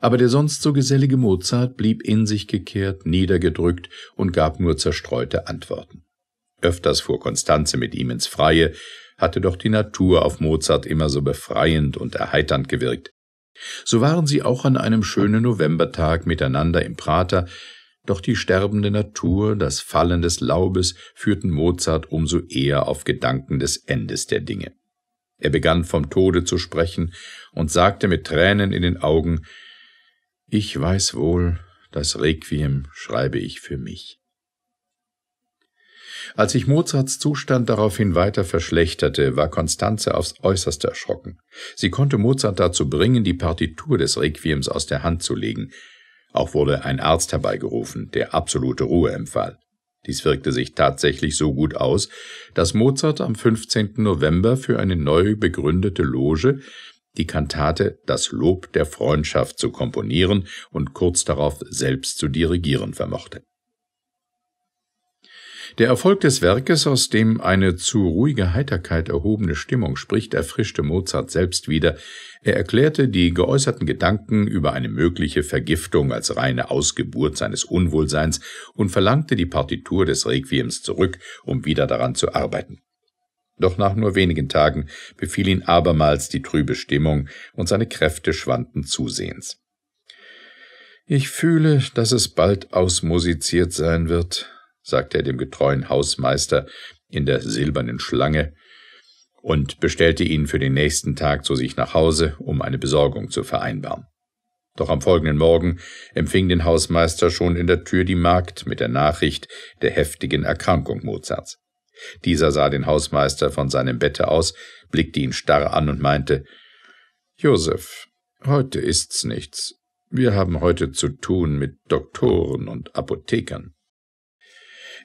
A: aber der sonst so gesellige Mozart blieb in sich gekehrt, niedergedrückt und gab nur zerstreute Antworten. Öfters fuhr Konstanze mit ihm ins Freie, hatte doch die Natur auf Mozart immer so befreiend und erheiternd gewirkt. So waren sie auch an einem schönen Novembertag miteinander im Prater, doch die sterbende Natur, das Fallen des Laubes führten Mozart umso eher auf Gedanken des Endes der Dinge. Er begann vom Tode zu sprechen und sagte mit Tränen in den Augen Ich weiß wohl, das Requiem schreibe ich für mich. Als sich Mozarts Zustand daraufhin weiter verschlechterte, war Konstanze aufs äußerste erschrocken. Sie konnte Mozart dazu bringen, die Partitur des Requiems aus der Hand zu legen. Auch wurde ein Arzt herbeigerufen, der absolute Ruhe empfahl. Dies wirkte sich tatsächlich so gut aus, dass Mozart am 15. November für eine neu begründete Loge die Kantate Das Lob der Freundschaft zu komponieren und kurz darauf selbst zu dirigieren vermochte. Der Erfolg des Werkes, aus dem eine zu ruhige Heiterkeit erhobene Stimmung spricht, erfrischte Mozart selbst wieder. Er erklärte die geäußerten Gedanken über eine mögliche Vergiftung als reine Ausgeburt seines Unwohlseins und verlangte die Partitur des Requiems zurück, um wieder daran zu arbeiten. Doch nach nur wenigen Tagen befiel ihn abermals die trübe Stimmung und seine Kräfte schwanden zusehends. Ich fühle, dass es bald ausmusiziert sein wird, sagte er dem getreuen Hausmeister in der silbernen Schlange und bestellte ihn für den nächsten Tag zu sich nach Hause, um eine Besorgung zu vereinbaren. Doch am folgenden Morgen empfing den Hausmeister schon in der Tür die Magd mit der Nachricht der heftigen Erkrankung Mozarts. Dieser sah den Hausmeister von seinem Bette aus, blickte ihn starr an und meinte Josef, heute ist's nichts. Wir haben heute zu tun mit Doktoren und Apothekern.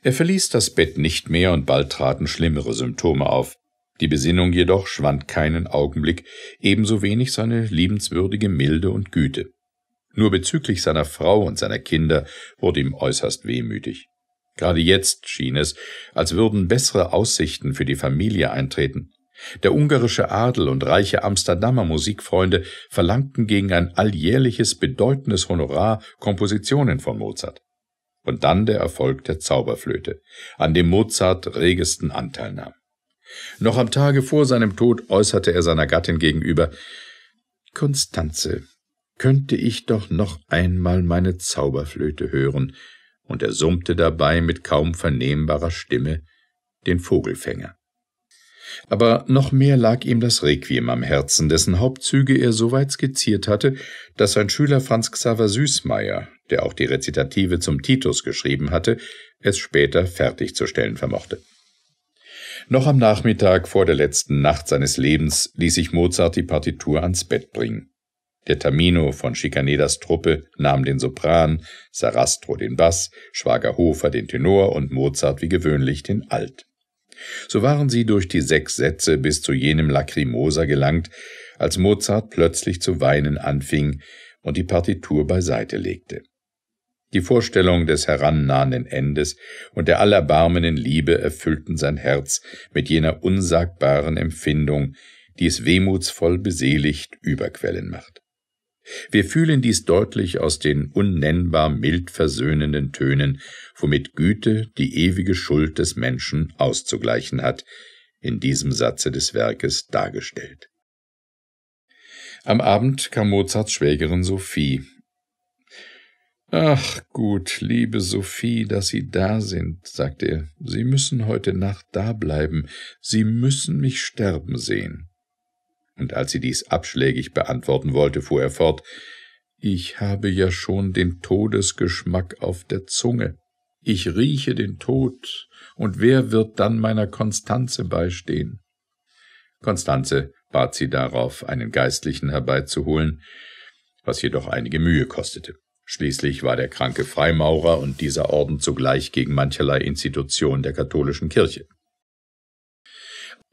A: Er verließ das Bett nicht mehr und bald traten schlimmere Symptome auf. Die Besinnung jedoch schwand keinen Augenblick, ebenso wenig seine liebenswürdige Milde und Güte. Nur bezüglich seiner Frau und seiner Kinder wurde ihm äußerst wehmütig. Gerade jetzt schien es, als würden bessere Aussichten für die Familie eintreten. Der ungarische Adel und reiche Amsterdamer Musikfreunde verlangten gegen ein alljährliches bedeutendes Honorar Kompositionen von Mozart und dann der Erfolg der Zauberflöte, an dem Mozart regesten Anteil nahm. Noch am Tage vor seinem Tod äußerte er seiner Gattin gegenüber Konstanze, könnte ich doch noch einmal meine Zauberflöte hören, und er summte dabei mit kaum vernehmbarer Stimme den Vogelfänger. Aber noch mehr lag ihm das Requiem am Herzen, dessen Hauptzüge er so weit skizziert hatte, dass sein Schüler Franz Xaver Süßmeier, der auch die Rezitative zum Titus geschrieben hatte, es später fertigzustellen vermochte. Noch am Nachmittag vor der letzten Nacht seines Lebens ließ sich Mozart die Partitur ans Bett bringen. Der Tamino von Schikanedas Truppe nahm den Sopran, Sarastro den Bass, Schwager Hofer den Tenor und Mozart wie gewöhnlich den Alt. So waren sie durch die sechs Sätze bis zu jenem Lacrimosa gelangt, als Mozart plötzlich zu weinen anfing und die Partitur beiseite legte. Die Vorstellung des herannahenden Endes und der allerbarmenden Liebe erfüllten sein Herz mit jener unsagbaren Empfindung, die es wehmutsvoll beseligt überquellen macht. Wir fühlen dies deutlich aus den unnennbar mild versöhnenden Tönen, womit Güte die ewige Schuld des Menschen auszugleichen hat, in diesem Satze des Werkes dargestellt. Am Abend kam Mozarts Schwägerin Sophie. Ach gut, liebe Sophie, dass Sie da sind, sagte er, Sie müssen heute Nacht da bleiben, Sie müssen mich sterben sehen und als sie dies abschlägig beantworten wollte, fuhr er fort Ich habe ja schon den Todesgeschmack auf der Zunge. Ich rieche den Tod, und wer wird dann meiner Konstanze beistehen? Konstanze bat sie darauf, einen Geistlichen herbeizuholen, was jedoch einige Mühe kostete. Schließlich war der kranke Freimaurer und dieser Orden zugleich gegen mancherlei Institution der katholischen Kirche.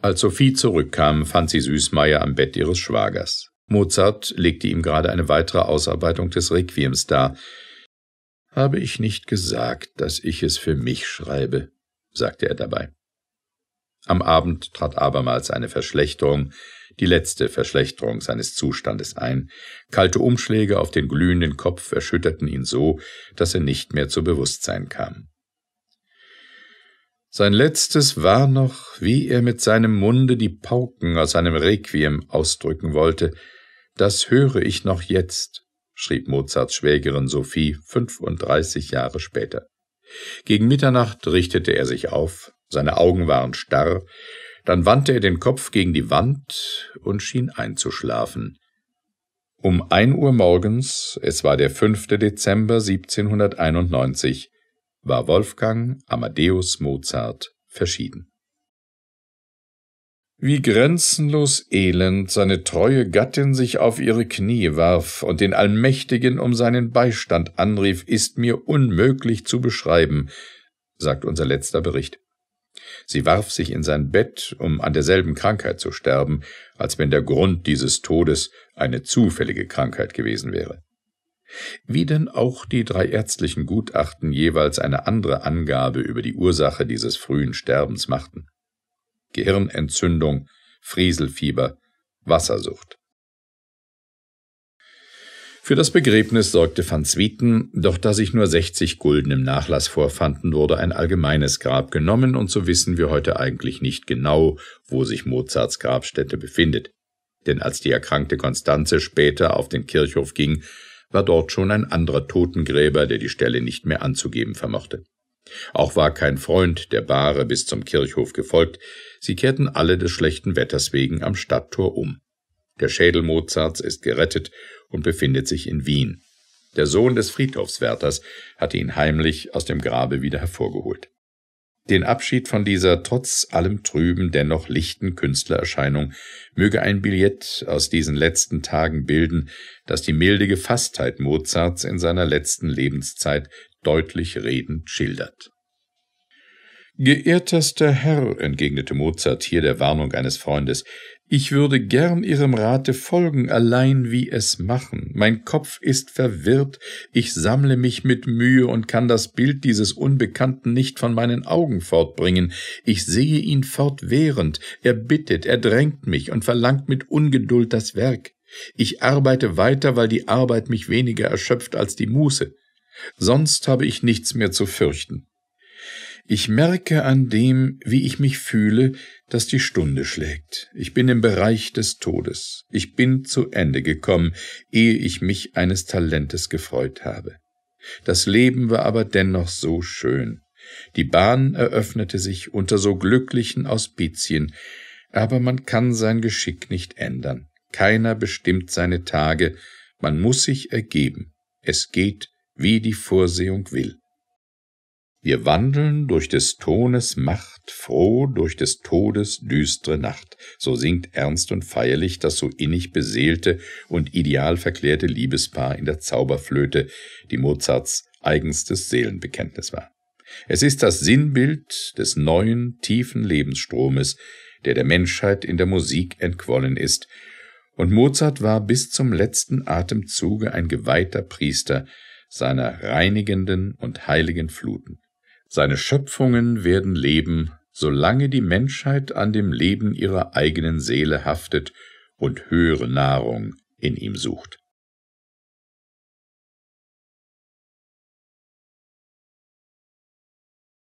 A: Als Sophie zurückkam, fand sie Süßmeier am Bett ihres Schwagers. Mozart legte ihm gerade eine weitere Ausarbeitung des Requiems dar. Habe ich nicht gesagt, dass ich es für mich schreibe, sagte er dabei. Am Abend trat abermals eine Verschlechterung, die letzte Verschlechterung seines Zustandes ein. Kalte Umschläge auf den glühenden Kopf erschütterten ihn so, dass er nicht mehr zu Bewusstsein kam. Sein letztes war noch, wie er mit seinem Munde die Pauken aus einem Requiem ausdrücken wollte. Das höre ich noch jetzt, schrieb Mozarts Schwägerin Sophie 35 Jahre später. Gegen Mitternacht richtete er sich auf, seine Augen waren starr, dann wandte er den Kopf gegen die Wand und schien einzuschlafen. Um ein Uhr morgens, es war der 5. Dezember 1791, war Wolfgang Amadeus Mozart verschieden. Wie grenzenlos elend seine treue Gattin sich auf ihre Knie warf und den Allmächtigen um seinen Beistand anrief, ist mir unmöglich zu beschreiben, sagt unser letzter Bericht. Sie warf sich in sein Bett, um an derselben Krankheit zu sterben, als wenn der Grund dieses Todes eine zufällige Krankheit gewesen wäre. Wie denn auch die drei ärztlichen Gutachten jeweils eine andere Angabe über die Ursache dieses frühen Sterbens machten. Gehirnentzündung, Frieselfieber, Wassersucht. Für das Begräbnis sorgte van Zwieten, doch da sich nur 60 Gulden im Nachlass vorfanden, wurde ein allgemeines Grab genommen und so wissen wir heute eigentlich nicht genau, wo sich Mozarts Grabstätte befindet. Denn als die erkrankte Konstanze später auf den Kirchhof ging, war dort schon ein anderer Totengräber, der die Stelle nicht mehr anzugeben vermochte. Auch war kein Freund der Bahre bis zum Kirchhof gefolgt, sie kehrten alle des schlechten Wetters wegen am Stadttor um. Der Schädel Mozarts ist gerettet und befindet sich in Wien. Der Sohn des Friedhofswärters hatte ihn heimlich aus dem Grabe wieder hervorgeholt. Den Abschied von dieser trotz allem trüben, dennoch lichten Künstlererscheinung möge ein Billett aus diesen letzten Tagen bilden, das die milde Gefasstheit Mozarts in seiner letzten Lebenszeit deutlich redend schildert. Geehrtester Herr, entgegnete Mozart hier der Warnung eines Freundes, ich würde gern Ihrem Rate folgen, allein wie es machen. Mein Kopf ist verwirrt, ich sammle mich mit Mühe und kann das Bild dieses Unbekannten nicht von meinen Augen fortbringen. Ich sehe ihn fortwährend, er bittet, er drängt mich und verlangt mit Ungeduld das Werk. Ich arbeite weiter, weil die Arbeit mich weniger erschöpft als die Muße. Sonst habe ich nichts mehr zu fürchten. Ich merke an dem, wie ich mich fühle, dass die Stunde schlägt. Ich bin im Bereich des Todes. Ich bin zu Ende gekommen, ehe ich mich eines Talentes gefreut habe. Das Leben war aber dennoch so schön. Die Bahn eröffnete sich unter so glücklichen Auspizien, aber man kann sein Geschick nicht ändern. Keiner bestimmt seine Tage, man muss sich ergeben. Es geht, wie die Vorsehung will. Wir wandeln durch des Tones Macht, froh durch des Todes düstre Nacht, so singt ernst und feierlich das so innig beseelte und ideal verklärte Liebespaar in der Zauberflöte, die Mozarts eigenstes Seelenbekenntnis war. Es ist das Sinnbild des neuen, tiefen Lebensstromes, der der Menschheit in der Musik entquollen ist, und Mozart war bis zum letzten Atemzuge ein geweihter Priester seiner reinigenden und heiligen Fluten. Seine Schöpfungen werden leben, solange die Menschheit an dem Leben ihrer eigenen Seele haftet und höhere Nahrung in ihm sucht.